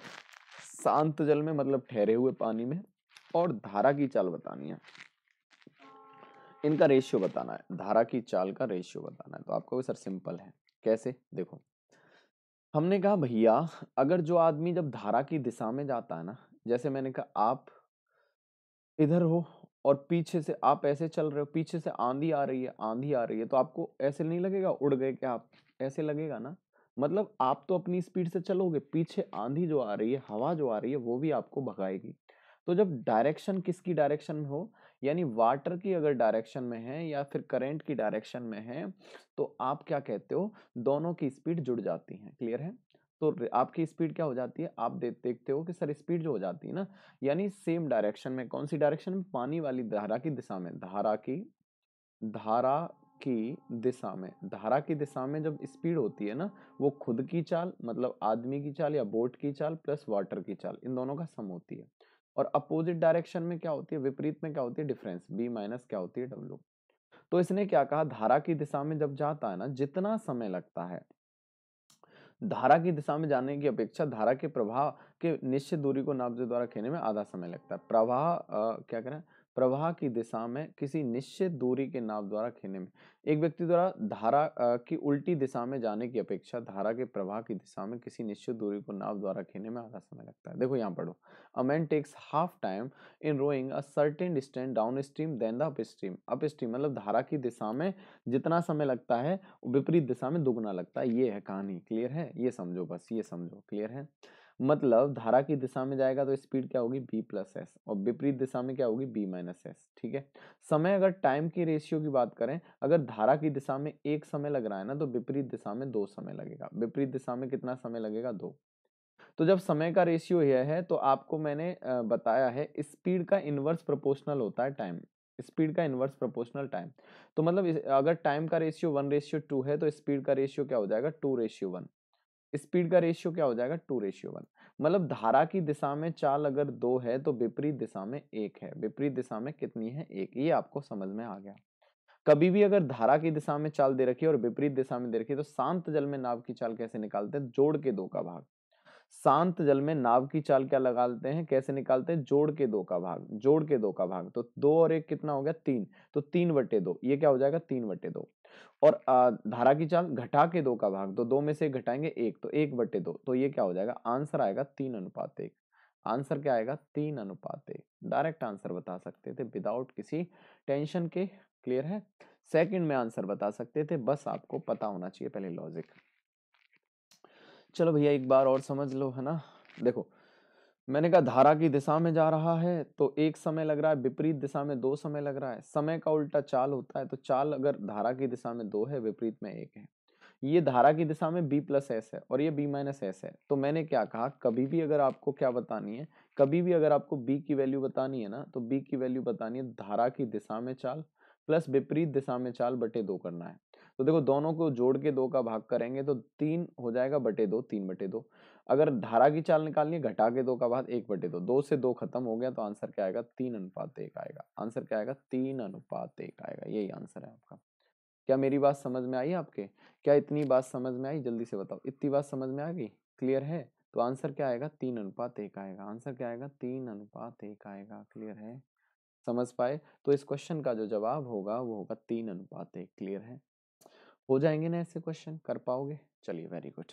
Speaker 1: शांत जल में मतलब ठहरे हुए पानी में और धारा की चाल बतानी है इनका रेशियो बताना है धारा की चाल का रेशियो बताना है तो आपको सर सिंपल है कैसे देखो हमने कहा भैया अगर जो आदमी जब धारा की दिशा में जाता है ना जैसे मैंने कहा आप इधर हो और पीछे से आप ऐसे चल रहे हो पीछे से आंधी आ रही है आंधी आ रही है तो आपको ऐसे नहीं लगेगा उड़ गए क्या आप ऐसे लगेगा ना मतलब आप तो अपनी स्पीड से चलोगे पीछे आंधी जो आ रही है हवा जो आ रही है वो भी आपको भगाएगी तो जब डायरेक्शन किसकी डायरेक्शन में हो यानी वाटर की अगर डायरेक्शन में है या फिर करंट की डायरेक्शन में है तो आप क्या कहते हो दोनों की स्पीड जुड़ जाती है क्लियर है तो आपकी स्पीड क्या हो जाती है आप दे, देखते हो कि सर स्पीड जो हो जाती है ना यानी सेम डायरेक्शन में कौन सी डायरेक्शन में पानी वाली धारा की दिशा में धारा की धारा की दिशा में धारा की दिशा में जब स्पीड होती है ना वो खुद की चाल मतलब आदमी की चाल या बोट की चाल प्लस वाटर की चाल इन दोनों का सम होती है और अपोजिट डायरेक्शन में क्या होती है विपरीत में क्या होती है डिफरेंस बी माइनस क्या होती है डब्ल्यू तो इसने क्या कहा धारा की दिशा में जब जाता है ना जितना समय लगता है धारा की दिशा में जाने की अपेक्षा धारा के प्रवाह के निश्चित दूरी को नापजे द्वारा खेने में आधा समय लगता है प्रवाह क्या करें प्रवाह की दिशा में किसी निश्चित दूरी के नाव द्वारा खेने में एक व्यक्ति द्वारा धारा की उल्टी दिशा में जाने की अपेक्षा धारा के प्रवाह की दिशा में किसी निश्चित दूरी को नाव द्वारा खेने में आधा समय लगता है देखो यहाँ पढ़ो a man takes half time in rowing a certain distance downstream than the upstream upstream मतलब धारा की दिशा में जितना समय लगता है विपरीत दिशा में दुगना लगता है ये है कहानी क्लियर है ये समझो बस ये समझो क्लियर है मतलब धारा की दिशा में जाएगा तो स्पीड क्या होगी बी प्लस एस और विपरीत दिशा में क्या होगी बी माइनस एस ठीक है समय अगर टाइम की रेशियो की बात करें अगर धारा की दिशा में एक समय लग रहा है ना तो विपरीत दिशा में दो समय लगेगा विपरीत दिशा में कितना समय लगेगा दो तो जब समय का रेशियो यह है तो आपको मैंने बताया है स्पीड का इन्वर्स प्रोपोर्शनल होता है टाइम स्पीड का इन्वर्स प्रोपोर्शनल टाइम तो मतलब अगर टाइम का रेशियो वन रेशियो टू है तो स्पीड का रेशियो क्या हो जाएगा टू रेशियो वन स्पीड का रेशियो क्या हो जाएगा टू रेशियो वन मतलब धारा की दिशा में चाल अगर दो है तो विपरीत दिशा में एक है विपरीत दिशा में कितनी है एक ये आपको समझ में आ गया कभी भी अगर धारा की दिशा में चाल दे रखी है और विपरीत दिशा में दे रखी है तो शांत जल में नाव की चाल कैसे निकालते हैं जोड़ के दो का भाग शांत जल में नाव की चाल क्या लगाते हैं कैसे निकालते हैं जोड़ के दो का भाग जोड़ के दो का भाग तो दो और एक कितना हो गया तीन तो तीन बटे दो ये क्या हो जाएगा तीन बटे दो और धारा की चाल घटा के दो का भाग तो दो में से घटाएंगे एक तो एक बटे दो तो ये क्या हो जाएगा आंसर आएगा तीन अनुपात एक आंसर क्या आएगा तीन अनुपात एक डायरेक्ट आंसर बता सकते थे विदाउट किसी टेंशन के क्लियर है सेकंड में आंसर बता सकते थे बस आपको पता होना चाहिए पहले लॉजिक चलो भैया एक बार और समझ लो है ना देखो मैंने कहा धारा की दिशा में जा रहा है तो एक समय लग रहा है विपरीत दिशा में दो समय लग रहा है समय का उल्टा चाल होता है तो चाल अगर धारा की दिशा में दो है विपरीत में एक है ये धारा की दिशा में बी प्लस एस है और ये बी माइनस एस है तो मैंने क्या कहा कभी भी अगर आपको क्या बतानी है कभी भी अगर आपको बी की वैल्यू बतानी है ना तो बी की वैल्यू बतानी है धारा की दिशा में चाल प्लस विपरीत दिशा में चाल बटे दो करना है तो देखो दोनों को जोड़ के दो का भाग करेंगे तो तीन हो जाएगा बटे दो तीन बटे दो अगर धारा की चाल निकालनी है घटा के दो का भाग एक बटे दो दो से दो खत्म हो गया तो आंसर क्या आएगा तीन अनुपात एक आएगा आंसर क्या आएगा तीन अनुपात एक आएगा यही आंसर है आपका क्या मेरी बात समझ में आई आपके क्या इतनी बात समझ में आई जल्दी से बताओ इतनी बात समझ में आ गई क्लियर है तो आंसर क्या आएगा तीन अनुपात एक आएगा आंसर क्या आएगा तीन अनुपात एक आएगा क्लियर है समझ पाए तो इस क्वेश्चन का जो जवाब होगा वो होगा तीन अनुपात एक क्लियर है हो जाएंगे ना ऐसे क्वेश्चन कर पाओगे चलिए वेरी गुड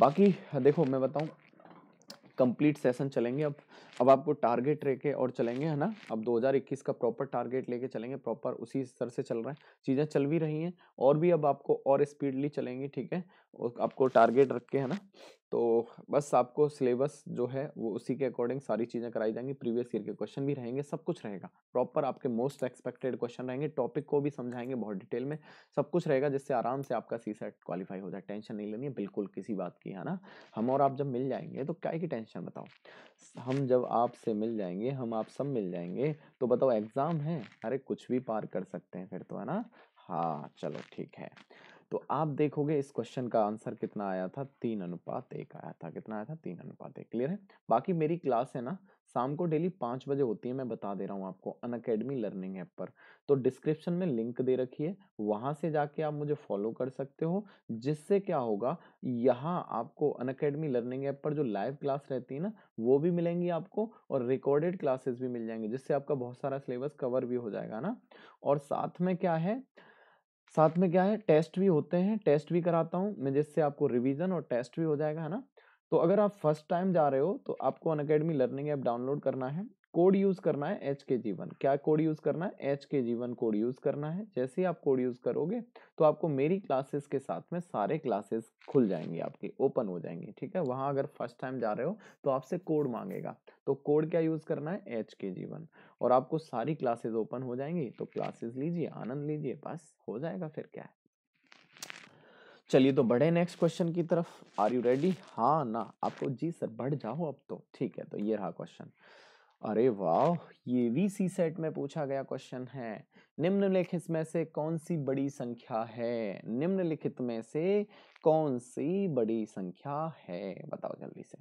Speaker 1: बाकी देखो मैं बताऊं कंप्लीट सेशन चलेंगे अब अब आपको टारगेट लेके और चलेंगे है ना अब 2021 का प्रॉपर टारगेट लेके चलेंगे प्रॉपर उसी स्तर से चल रहा है चीज़ें चल भी रही हैं और भी अब आपको और स्पीडली चलेंगी ठीक है आपको टारगेट रख के है ना तो बस आपको सिलेबस जो है वो उसी के अकॉर्डिंग सारी चीज़ें कराई जाएंगी प्रीवियस ईयर के क्वेश्चन भी रहेंगे सब कुछ रहेगा प्रॉपर आपके मोस्ट एक्सपेक्टेड क्वेश्चन रहेंगे टॉपिक को भी समझाएंगे बहुत डिटेल में सब कुछ रहेगा जिससे आराम से आपका सी सेट क्वालिफाई हो जाए टेंशन नहीं लेनी है बिल्कुल किसी बात की है ना हम और आप जब मिल जाएंगे तो क्या की टेंशन बताओ हम जब आपसे मिल जाएंगे हम आप सब मिल जाएंगे तो बताओ एग्ज़ाम है अरे कुछ भी पार कर सकते हैं फिर तो है ना हाँ चलो ठीक है तो आप देखोगे इस क्वेश्चन का आंसर कितना आया था तीन अनुपात एक आया था कितना आया था तीन अनुपात एक क्लियर है बाकी मेरी क्लास है ना शाम को डेली पाँच बजे होती है मैं बता दे रहा हूँ आपको अन अकेडमी लर्निंग ऐप पर तो डिस्क्रिप्शन में लिंक दे रखी है वहाँ से जाके आप मुझे फॉलो कर सकते हो जिससे क्या होगा यहाँ आपको अन अकेडमी लर्निंग ऐप पर जो लाइव क्लास रहती है ना वो भी मिलेंगी आपको और रिकॉर्डेड क्लासेस भी मिल जाएंगे जिससे आपका बहुत सारा सिलेबस कवर भी हो जाएगा ना और साथ में क्या है साथ में क्या है टेस्ट भी होते हैं टेस्ट भी कराता हूँ मैं जिससे आपको रिवीजन और टेस्ट भी हो जाएगा है ना तो अगर आप फर्स्ट टाइम जा रहे हो तो आपको Unacademy learning app download करना है कोड यूज करना है एच के जी वन क्या कोड यूज करना है H K G one code use करना है जैसे ही आप कोड यूज करोगे तो आपको मेरी क्लासेस के साथ में सारे क्लासेस खुल जाएंगे आपके ओपन हो जाएंगे ठीक है वहां अगर फर्स्ट टाइम जा रहे हो तो आपसे कोड मांगेगा तो कोड क्या यूज करना है एच के जी वन और आपको सारी क्लासेस ओपन हो जाएंगी तो क्लासेस लीजिए आनंद लीजिए बस हो जाएगा फिर क्या है चलिए तो बढ़े नेक्स्ट क्वेश्चन की तरफ आर यू रेडी हाँ ना आपको जी सर बढ़ जाओ अब तो ठीक है तो ये रहा क्वेश्चन अरे वाह ये भी सी सेट में पूछा गया क्वेश्चन है निम्नलिखित में से कौन सी बड़ी संख्या है निम्नलिखित में से कौन सी बड़ी संख्या है बताओ जल्दी से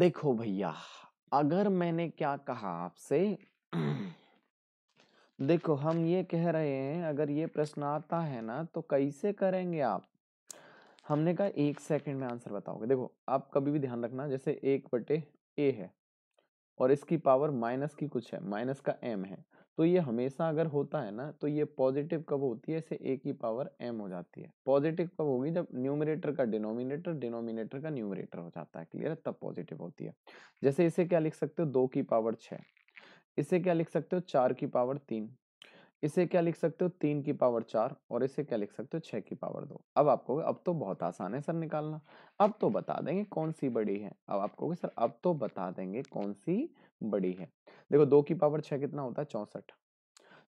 Speaker 1: देखो भैया अगर मैंने क्या कहा आपसे देखो हम ये कह रहे हैं अगर ये प्रश्न आता है ना तो कैसे करेंगे आप हमने कहा एक सेकंड में आंसर बताओगे देखो आप कभी भी ध्यान रखना जैसे एक बटे ए है और इसकी पावर माइनस की कुछ है माइनस का एम है तो ये हमेशा अगर होता है ना तो ये पॉजिटिव कब होती है इसे ए की पावर एम हो जाती है पॉजिटिव कब होगी जब न्यूमिनेटर का डिनोमिनेटर डिनोमिनेटर का न्यूमिनेटर हो जाता है क्लियर है तब पॉजिटिव होती है जैसे इसे क्या लिख सकते हो दो की पावर छः इसे क्या लिख सकते हो चार की पावर तीन इसे क्या लिख सकते हो तीन की पावर चार और इसे क्या लिख सकते हो छः की पावर दो अब आपको अब तो बहुत आसान है सर निकालना अब तो बता देंगे कौन सी बड़ी है अब आपको सर अब तो बता देंगे कौन सी बड़ी है देखो दो की पावर छः कितना होता है चौंसठ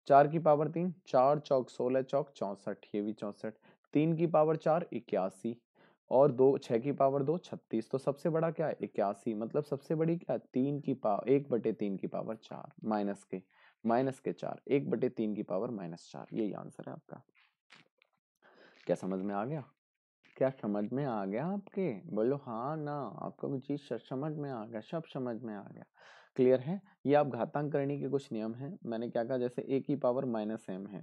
Speaker 1: चार की पावर तीन चार चौक सोलह चौक चौंसठ ये भी चौंसठ तीन की पावर चार इक्यासी और दो छः की पावर दो छत्तीस तो सबसे बड़ा क्या है इक्यासी मतलब सबसे बड़ी क्या है तीन की पावर एक बटे तीन की पावर चार माइनस के माइनस के चार एक बटे तीन की पावर माइनस चार यही आंसर है आपका क्या समझ में आ गया क्या समझ में आ गया आपके बोलो हाँ ना आपका कोई चीज़ समझ में आ गया सब समझ में आ गया क्लियर है ये आप घातांक करने के कुछ नियम हैं मैंने क्या कहा जैसे ए की पावर माइनस एम है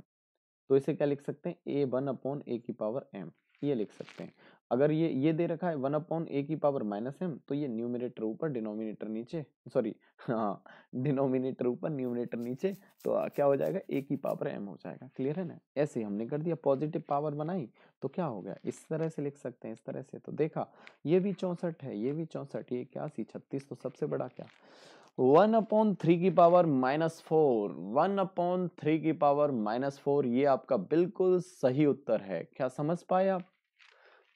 Speaker 1: तो इसे क्या लिख सकते हैं ए वन अपॉन ए की पावर एम ये लिख सकते हैं अगर ये ये दे रखा है वन अपॉन ए की पावर माइनस एम तो ये न्यूमिनेटर ऊपर डिनोमिनेटर नीचे सॉरी हाँ डिनोमिनेटर ऊपर न्यूमिनेटर नीचे तो क्या हो जाएगा ए की पावर एम हो जाएगा क्लियर है ना ऐसे ही हमने कर दिया पॉजिटिव पावर बनाई तो क्या हो गया इस तरह से लिख सकते हैं इस तरह से तो देखा ये भी चौंसठ है ये भी चौंसठ ये क्या सी छत्तीस तो सबसे बड़ा क्या वन अपॉन थ्री की power minus four one upon three की पावर माइनस फोर ये आपका बिल्कुल सही उत्तर है क्या समझ पाए आप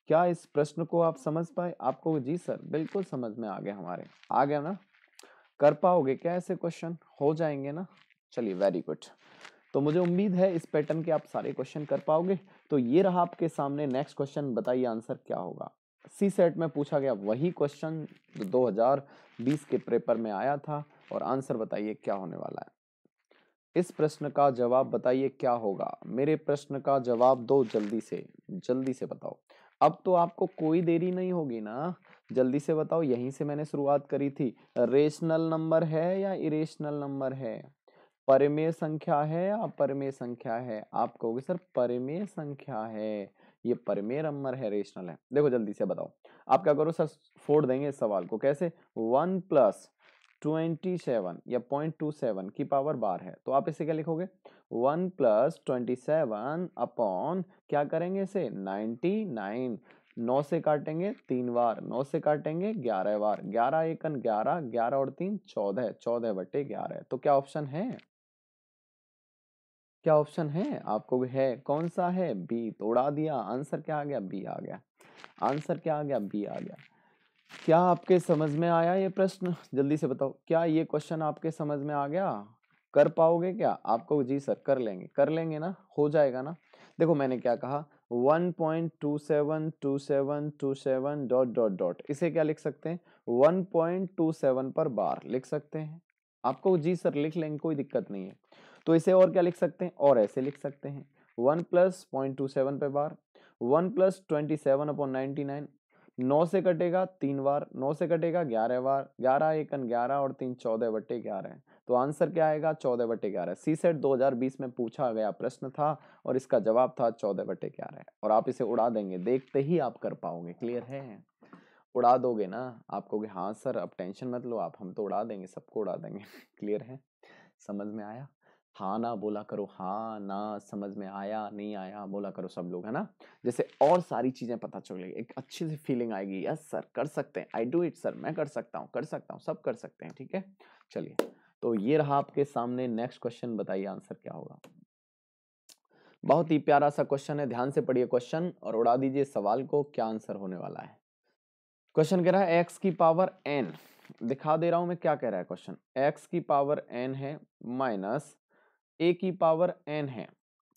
Speaker 1: क्या इस प्रश्न को आप समझ पाए आपको जी सर बिल्कुल समझ में आ गया हमारे आ गया ना कर पाओगे क्या ऐसे क्वेश्चन हो जाएंगे ना चलिए वेरी गुड तो मुझे उम्मीद है इस पैटर्न के आप सारे क्वेश्चन कर पाओगे तो ये रहा आपके सामने नेक्स्ट क्वेश्चन बताइए आंसर क्या होगा सी सेट में पूछा गया वही क्वेश्चन जो 2020 के पेपर में आया था और आंसर बताइए क्या होने वाला है इस प्रश्न का जवाब बताइए क्या होगा मेरे प्रश्न का जवाब दो जल्दी से जल्दी से बताओ अब तो आपको कोई देरी नहीं होगी ना जल्दी से बताओ यहीं से मैंने शुरुआत करी थी रेशनल नंबर है या इरेशनल नंबर है परिमेय संख्या है या अपरिमेय संख्या है आप कहोगे सर परिमेय संख्या है ये परिमेय नंबर है रेशनल है देखो जल्दी से बताओ आप क्या करो सर फोड़ देंगे इस सवाल को कैसे वन प्लस ट्वेंटी सेवन या पॉइंट टू सेवन की पावर बार है तो आप इसे क्या लिखोगे one plus twenty seven upon क्या करेंगे इसे नाइन्टी नाइन नौ से काटेंगे तीन बार नौ से काटेंगे ग्यारह बार ग्यारह एकन ग्यारह ग्यारह और तीन चौदह चौदह बटे ग्यारह तो क्या ऑप्शन है क्या ऑप्शन है आपको है कौन सा है बी तो उड़ा दिया आंसर क्या आ गया बी आ गया आंसर क्या आ गया बी आ गया क्या आपके समझ में आया ये प्रश्न जल्दी से बताओ क्या ये क्वेश्चन आपके समझ में आ गया कर पाओगे क्या आपको जी सर कर लेंगे कर लेंगे ना हो जाएगा ना देखो मैंने क्या कहा one point two two two seven seven seven dot dot dot इसे क्या लिख सकते हैं वन पॉइंट टू सेवन पर बार लिख सकते हैं आपको जी सर लिख लेंगे कोई दिक्कत नहीं है तो इसे और क्या लिख सकते हैं और ऐसे लिख सकते हैं one plus point two seven पर bar one plus twenty seven upon ninety nine नौ से कटेगा तीन बार नौ से कटेगा ग्यारह बार ग्यारह एकन ग्यारह और तीन चौदह बट्टे ग्यारह तो आंसर क्या आएगा चौदह बटे ग्यारह सी सेट दो में पूछा गया प्रश्न था और इसका जवाब था चौदह बटे ग्यारह और आप इसे उड़ा देंगे देखते ही आप कर पाओगे क्लियर है उड़ा दोगे ना आपको कि हाँ सर अब टेंशन मत लो आप हम तो उड़ा देंगे सबको उड़ा देंगे <laughs> क्लियर है समझ में आया हाँ ना बोला करो हाँ ना समझ में आया नहीं आया बोला करो सब लोग है ना जैसे और सारी चीज़ें पता चलेगी एक अच्छी सी फीलिंग आएगी यस सर कर सकते हैं आई डू इट सर मैं कर सकता हूँ कर सकता हूँ सब कर सकते हैं ठीक है चलिए तो ये रहा आपके सामने नेक्स्ट क्वेश्चन बताइए आंसर क्या होगा बहुत ही प्यारा सा क्वेश्चन है ध्यान से पढ़िए क्वेश्चन और उड़ा दीजिए सवाल को क्या आंसर होने वाला है क्वेश्चन कह रहा है एक्स की पावर एन दिखा दे रहा हूं मैं क्या कह रहा है क्वेश्चन एक्स की पावर एन है माइनस ए की पावर एन है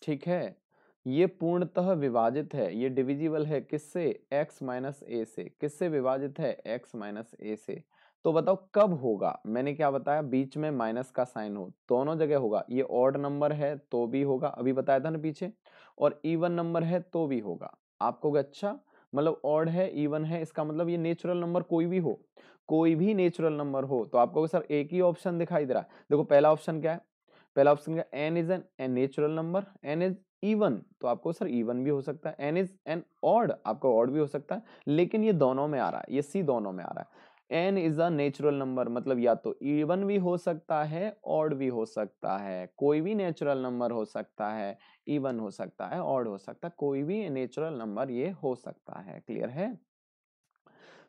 Speaker 1: ठीक है ये पूर्णतः विभाजित है ये डिविजिबल है किससे x माइनस ए से किससे विभाजित है x माइनस ए से तो बताओ कब होगा मैंने क्या बताया बीच में माइनस का साइन हो दोनों जगह होगा ये ऑड नंबर है तो भी होगा अभी बताया था ना पीछे और इवन नंबर है तो भी होगा आपको अच्छा मतलब ऑड है इवन है इसका मतलब ये नेचुरल नंबर कोई भी हो कोई भी नेचुरल नंबर हो तो आपको सर एक ही ऑप्शन दिखाई दे रहा है देखो पहला ऑप्शन क्या है पहला ऑप्शन क्या N is an N natural number N is even तो आपको सर ईवन भी हो सकता है एन इज एन ऑड आपको ऑड भी हो सकता है लेकिन ये दोनों में आ रहा है ये सी दोनों में आ रहा है N is a natural number मतलब या तो इवन भी हो सकता है ऑड भी हो सकता है कोई भी नेचुरल नंबर हो सकता है इवन हो सकता है ऑड हो सकता है कोई भी नेचुरल नंबर ये हो सकता है क्लियर है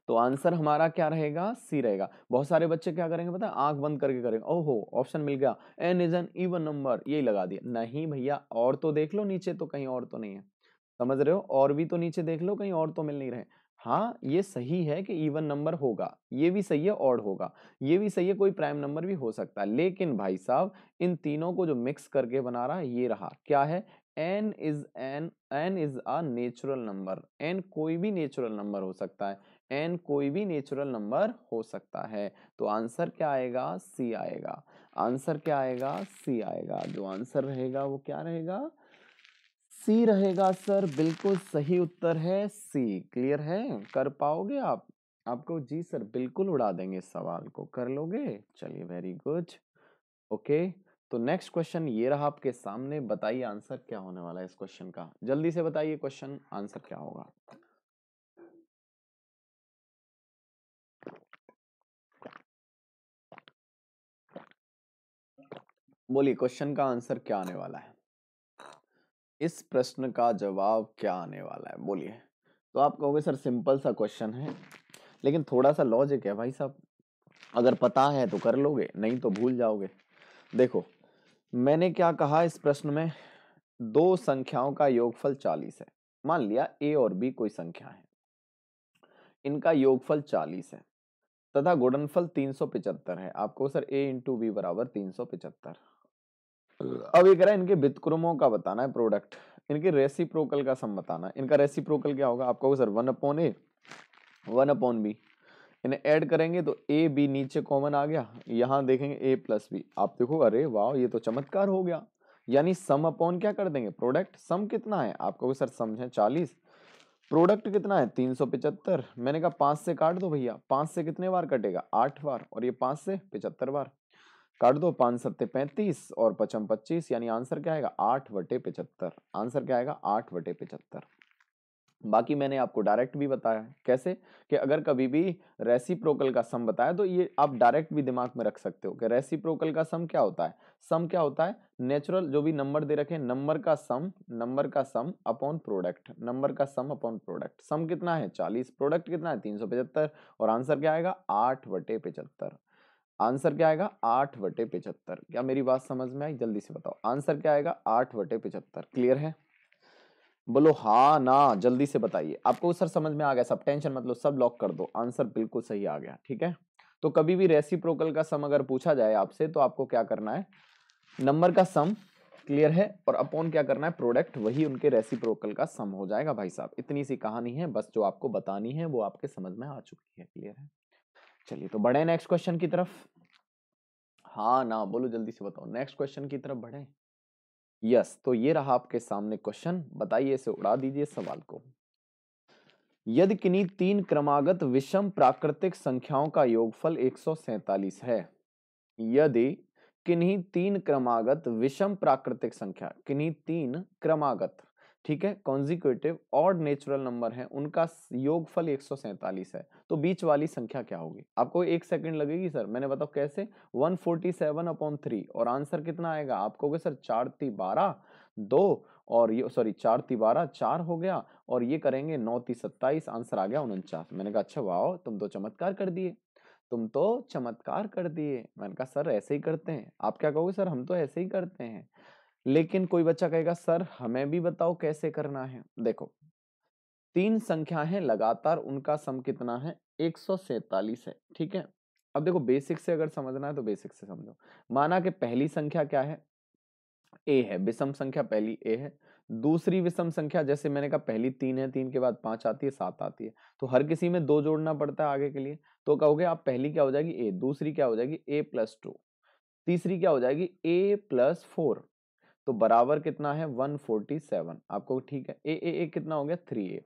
Speaker 1: तो आंसर हमारा क्या रहेगा सी रहेगा बहुत सारे बच्चे क्या करेंगे पता है आंख बंद करके करेंगे ओहो ऑप्शन मिल गया N is an even number यही लगा दिया नहीं भैया और तो देख लो नीचे तो कहीं और तो नहीं है समझ रहे हो और भी तो नीचे देख लो कहीं और तो मिल नहीं रहे हाँ ये सही है कि इवन नंबर होगा ये भी सही है ऑड होगा ये भी सही है कोई प्राइम नंबर भी हो सकता है लेकिन भाई साहब इन तीनों को जो मिक्स करके बना रहा है ये रहा क्या है N is an N is a natural number N कोई भी नेचुरल नंबर हो सकता है एन कोई भी नेचुरल नंबर हो सकता है तो आंसर क्या आएगा सी आएगा आंसर क्या आएगा सी आएगा जो आंसर रहेगा वो क्या रहेगा सी रहेगा सर बिल्कुल सही उत्तर है सी क्लियर है कर पाओगे आप आपको जी सर बिल्कुल उड़ा देंगे इस सवाल को कर लोगे चलिए वेरी गुड ओके तो नेक्स्ट क्वेश्चन ये रहा आपके सामने बताइए आंसर क्या होने वाला है इस क्वेश्चन का जल्दी से बताइए क्वेश्चन आंसर क्या होगा बोलिए क्वेश्चन का आंसर क्या आने वाला है इस प्रश्न का जवाब क्या आने वाला है बोलिए तो आप कहोगे सर सिंपल सा क्वेश्चन है लेकिन थोड़ा सा लॉजिक है भाई साहब अगर पता है तो कर लोगे नहीं तो भूल जाओगे देखो मैंने क्या कहा इस प्रश्न में दो संख्याओं का योगफल चालीस है मान लिया ए और बी कोई संख्या है इनका योगफल चालीस है तथा गुणनफल तीन सौ पिचहत्तर है आपको सर ए इंटू बी बराबर तीन सौ पिचहत्तर अब ये कह रहा है इनके बितक्रमों का बताना है प्रोडक्ट इनके रेसिप्रोकल का सम बताना है इनका रेसिप्रोकल क्या होगा आपका sir one upon A one upon B इन्हें ऐड करेंगे तो ए बी नीचे कॉमन आ गया यहाँ देखेंगे ए प्लस बी आप देखो अरे वाह ये तो चमत्कार हो गया यानी सम अपॉन क्या कर देंगे प्रोडक्ट सम कितना है आपका सर सम है चालीस प्रोडक्ट कितना है तीन सौ पिचहत्तर मैंने कहा पाँच से काट दो भैया पाँच से कितने बार कटेगा आठ बार और ये पाँच से पिचहत्तर बार काट दो पाँच सत्ते पैंतीस और पचम पच्चीस यानी आंसर क्या आएगा आठ बटे पिचहत्तर आंसर क्या आएगा आठ बटे पिचहत्तर बाकी मैंने आपको डायरेक्ट भी बताया कैसे कि अगर कभी भी रेसिप्रोकल का सम बताया तो ये आप डायरेक्ट भी दिमाग में रख सकते हो कि रेसिप्रोकल का सम क्या होता है सम क्या होता है नेचुरल जो भी नंबर दे रखे नंबर का सम नंबर का सम अपॉन प्रोडक्ट नंबर का सम अपॉन प्रोडक्ट सम कितना है चालीस प्रोडक्ट कितना है तीन और आंसर क्या आएगा आठ बटे पिचहत्तर आंसर क्या आएगा आठ बटे पिछहत्तर क्या मेरी बात समझ में आई जल्दी से बताओ आंसर क्या आएगा आठ बटे पिछहत्तर क्लियर है बोलो हा ना जल्दी से बताइए आपको सर समझ में आ गया सब टेंशन मतलब सब लॉक कर दो आंसर बिल्कुल सही आ गया ठीक है तो कभी भी रेसिप्रोकल का सम अगर पूछा जाए आपसे तो आपको क्या करना है नंबर का सम क्लियर है और अपॉन क्या करना है प्रोडक्ट वही उनके रेसिप्रोकल का सम हो जाएगा भाई साहब इतनी सी कहानी है बस जो आपको बतानी है वो आपके समझ में आ चुकी है क्लियर है चलिए तो बढ़े नेक्स्ट क्वेश्चन की तरफ हाँ ना बोलो जल्दी से बताओ नेक्स्ट क्वेश्चन की तरफ बढ़े यस तो ये रहा आपके सामने क्वेश्चन बताइए इसे उड़ा दीजिए सवाल को यदि किन्हीं तीन क्रमागत विषम प्राकृतिक संख्याओं का योगफल 147 है यदि किन्हीं तीन क्रमागत विषम प्राकृतिक संख्या किन्हीं तीन क्रमागत ठीक है कॉन्जिक्यूटिव और नेचुरल नंबर है उनका योगफल एक है तो बीच वाली संख्या क्या होगी आपको एक सेकंड लगेगी सर मैंने बताओ कैसे 147 फोर्टी सेवन अपॉन थ्री और आंसर कितना आएगा आप कहोगे सर चार ती बारह दो और ये सॉरी चार ती बारह चार हो गया और ये करेंगे नौ ती सत्ताईस आंसर आ गया उनचास मैंने कहा अच्छा वाह तुम तो चमत्कार कर दिए तुम तो चमत्कार कर दिए मैंने कहा सर ऐसे ही करते हैं आप क्या कहोगे सर हम तो ऐसे ही करते हैं लेकिन कोई बच्चा कहेगा सर हमें भी बताओ कैसे करना है देखो तीन संख्या है लगातार उनका सम कितना है एक है ठीक है अब देखो बेसिक से अगर समझना है तो बेसिक से समझो माना कि पहली संख्या क्या है ए है विषम संख्या पहली ए है दूसरी विषम संख्या जैसे मैंने कहा पहली तीन है तीन के बाद पांच आती है सात आती है तो हर किसी में दो जोड़ना पड़ता है आगे के लिए तो कहोगे आप पहली क्या हो जाएगी ए दूसरी क्या हो जाएगी ए प्लस टू तीसरी क्या हो जाएगी ए प्लस फोर तो बराबर कितना है 147 आपको ठीक है ए ए ए कितना हो गया थ्री ए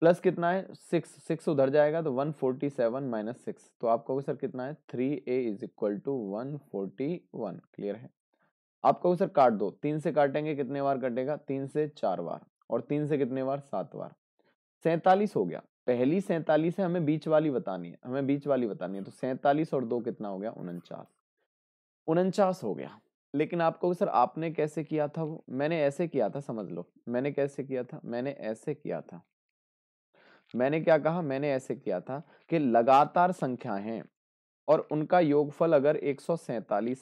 Speaker 1: प्लस कितना है सिक्स सिक्स उधर जाएगा तो 147 फोर्टी सेवन माइनस सिक्स तो आपको सर कितना है three A is equal to one forty one clear है आपको सर काट दो तीन से काटेंगे कितने बार कटेगा तीन से चार बार और तीन से कितने बार सात बार सैतालीस हो गया पहली सैतालीस है हमें बीच वाली बतानी है हमें बीच वाली बतानी है तो सैतालीस और दो कितना हो गया उनचास उनचास हो गया लेकिन आपको सर आपने कैसे किया था वो मैंने ऐसे किया था समझ लो मैंने कैसे किया था मैंने ऐसे किया था मैंने क्या कहा मैंने ऐसे किया था कि लगातार संख्या है और उनका योगफल अगर एक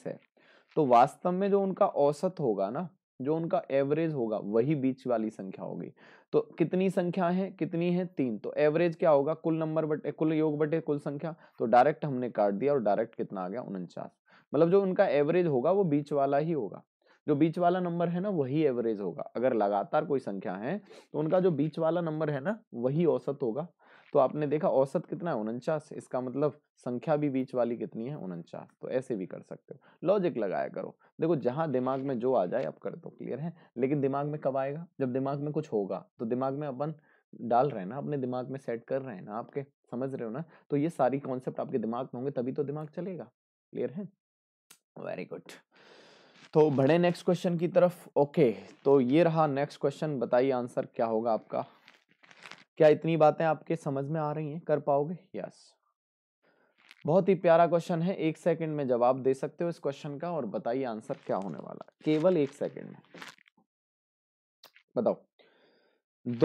Speaker 1: है तो वास्तव में जो उनका औसत होगा ना जो उनका एवरेज होगा वही बीच वाली संख्या होगी तो कितनी संख्या है कितनी है तीन तो एवरेज क्या होगा कुल नंबर बटे कुल योग बटे कुल संख्या तो डायरेक्ट हमने काट दिया और डायरेक्ट कितना आ गया उनचास मतलब जो उनका एवरेज होगा वो बीच वाला ही होगा जो बीच वाला नंबर है ना वही एवरेज होगा अगर लगातार कोई संख्या है तो उनका जो बीच वाला नंबर है ना वही औसत होगा तो आपने देखा औसत कितना है उनचास इसका मतलब संख्या भी बीच वाली कितनी है उनचास तो ऐसे भी कर सकते हो लॉजिक लगाया करो देखो जहां दिमाग में जो आ जाए आप कर दो तो क्लियर है लेकिन दिमाग में कब आएगा जब दिमाग में कुछ होगा तो दिमाग में अपन डाल रहे हैं ना अपने दिमाग में सेट कर रहे हैं ना आपके समझ रहे हो ना तो ये सारी कॉन्सेप्ट आपके दिमाग में होंगे तभी तो दिमाग चलेगा क्लियर है वेरी गुड तो बढ़े नेक्स्ट क्वेश्चन की तरफ ओके तो ये रहा नेक्स्ट क्वेश्चन बताइए आंसर क्या होगा आपका क्या इतनी बातें आपके समझ में आ रही हैं कर पाओगे यस yes. बहुत ही प्यारा क्वेश्चन है एक सेकंड में जवाब दे सकते हो इस क्वेश्चन का और बताइए आंसर क्या होने वाला है केवल एक सेकंड में बताओ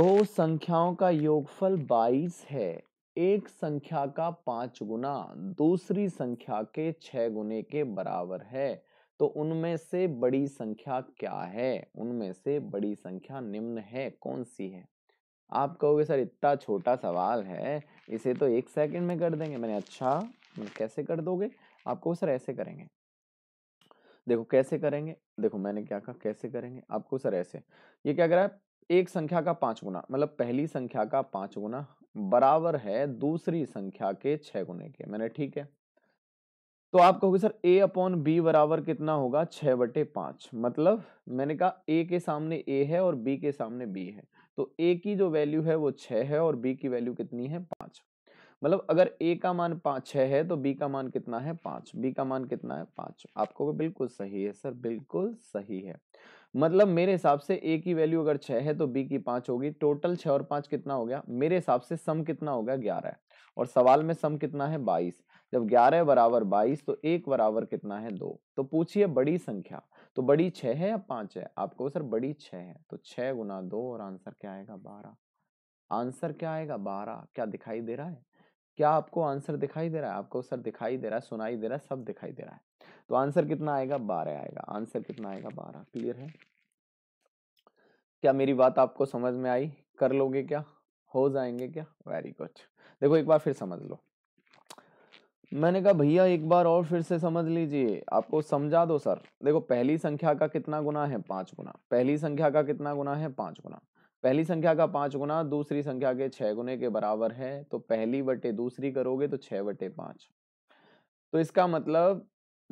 Speaker 1: दो संख्याओं का योगफल 22 है एक संख्या का पांच गुना दूसरी संख्या के छह गुने के बराबर है तो उनमें से बड़ी संख्या क्या है उनमें से बड़ी संख्या निम्न है कौन सी है आप कहोगे सर इतना छोटा सवाल है इसे तो एक सेकंड में कर देंगे मैंने अच्छा कैसे कर दोगे आपको सर ऐसे करेंगे देखो कैसे करेंगे देखो मैंने क्या कहा कैसे करेंगे आपको सर ऐसे ये क्या करा है एक संख्या का पांच गुना मतलब पहली संख्या का पांच गुना बराबर है दूसरी संख्या के छह गुने के मैंने ठीक है तो आप कहोगे सर a अपॉन बी बराबर कितना होगा छह बटे पांच मतलब मैंने कहा a के सामने a है और b के सामने b है तो a की जो वैल्यू है वो छह है और b की वैल्यू कितनी है पांच मतलब अगर a का मान पांच छह है तो b का मान कितना है पांच b का मान कितना है आप आपको बिल्कुल सही है सर बिल्कुल सही है मतलब मेरे हिसाब से ए की वैल्यू अगर छह है तो बी की पांच होगी टोटल छः और पांच कितना हो गया मेरे हिसाब से सम कितना हो गया ग्यारह और सवाल में सम कितना है बाईस जब ग्यारह बराबर बाईस तो एक बराबर कितना है दो तो पूछिए बड़ी संख्या तो बड़ी छह है या पांच है आपको सर बड़ी छह है तो छह गुना दो और आंसर क्या आएगा बारह आंसर क्या आएगा बारह क्या दिखाई दे रहा है क्या आपको आंसर दिखाई दे रहा है आपको सर दिखाई दे रहा है सुनाई दे रहा है सब दिखाई दे रहा है तो आंसर कितना आएगा बारह आएगा आंसर कितना आएगा बारह क्लियर है क्या मेरी बात आपको समझ में आई कर लोगे क्या हो जाएंगे क्या वेरी गुड देखो एक बार फिर समझ लो मैंने कहा भैया एक बार और फिर से समझ लीजिए आपको समझा दो सर देखो पहली संख्या का कितना गुना है पांच गुना पहली संख्या का कितना गुना है पांच गुना पहली संख्या का पाँच गुना दूसरी संख्या के छः गुने के बराबर है तो पहली बटे दूसरी करोगे तो छः बटे पाँच तो इसका मतलब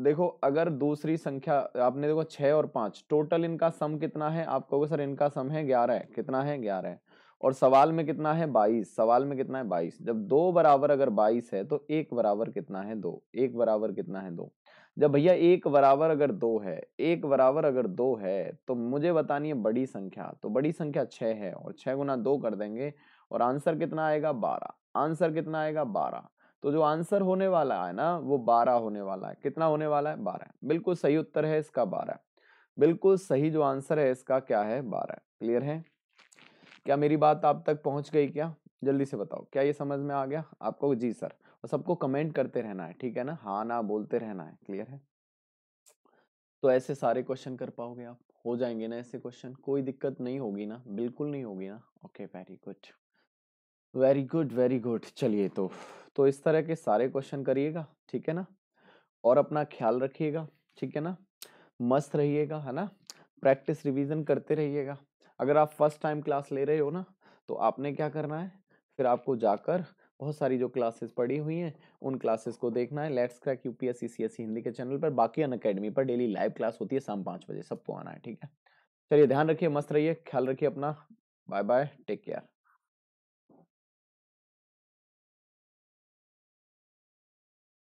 Speaker 1: देखो अगर दूसरी संख्या आपने देखो छः और पाँच टोटल इनका सम कितना है आप कहोगे सर इनका सम है ग्यारह है कितना है ग्यारह है और सवाल में कितना है बाईस सवाल में कितना है बाईस जब दो बराबर अगर बाईस है तो एक बराबर कितना है दो एक बराबर कितना है दो जब भैया एक बराबर अगर दो है एक बराबर अगर दो है तो मुझे बतानी है बड़ी संख्या तो बड़ी संख्या छः है और छः गुना दो कर देंगे और आंसर कितना आएगा बारह आंसर कितना आएगा बारह तो जो आंसर होने वाला है ना वो बारह होने वाला है कितना होने वाला है बारह बिल्कुल सही उत्तर है इसका बारह बिल्कुल सही जो आंसर है इसका क्या है बारह क्लियर है क्या मेरी बात आप तक पहुंच गई क्या जल्दी से बताओ क्या ये समझ में आ गया आपको जी सर और सबको कमेंट करते रहना है ठीक है ना हाँ ना बोलते रहना है क्लियर है तो ऐसे सारे क्वेश्चन कर पाओगे आप हो जाएंगे ना ऐसे क्वेश्चन कोई दिक्कत नहीं होगी ना बिल्कुल नहीं होगी ना okay very good very good very good चलिए तो तो इस तरह के सारे क्वेश्चन करिएगा ठीक है ना और अपना ख्याल रखिएगा ठीक है ना मस्त रहिएगा है ना प्रैक्टिस रिवीजन करते रहिएगा अगर आप फर्स्ट टाइम क्लास ले रहे हो ना तो आपने क्या करना है फिर आपको जाकर बहुत सारी जो क्लासेस पड़ी हुई हैं उन क्लासेस को देखना है let's crack U P Hindi के चैनल पर बाकी अन अकेडमी पर डेली लाइव क्लास होती है शाम पाँच बजे सबको आना है ठीक है चलिए ध्यान रखिए मस्त रहिए ख्याल रखिए अपना बाय बाय टेक केयर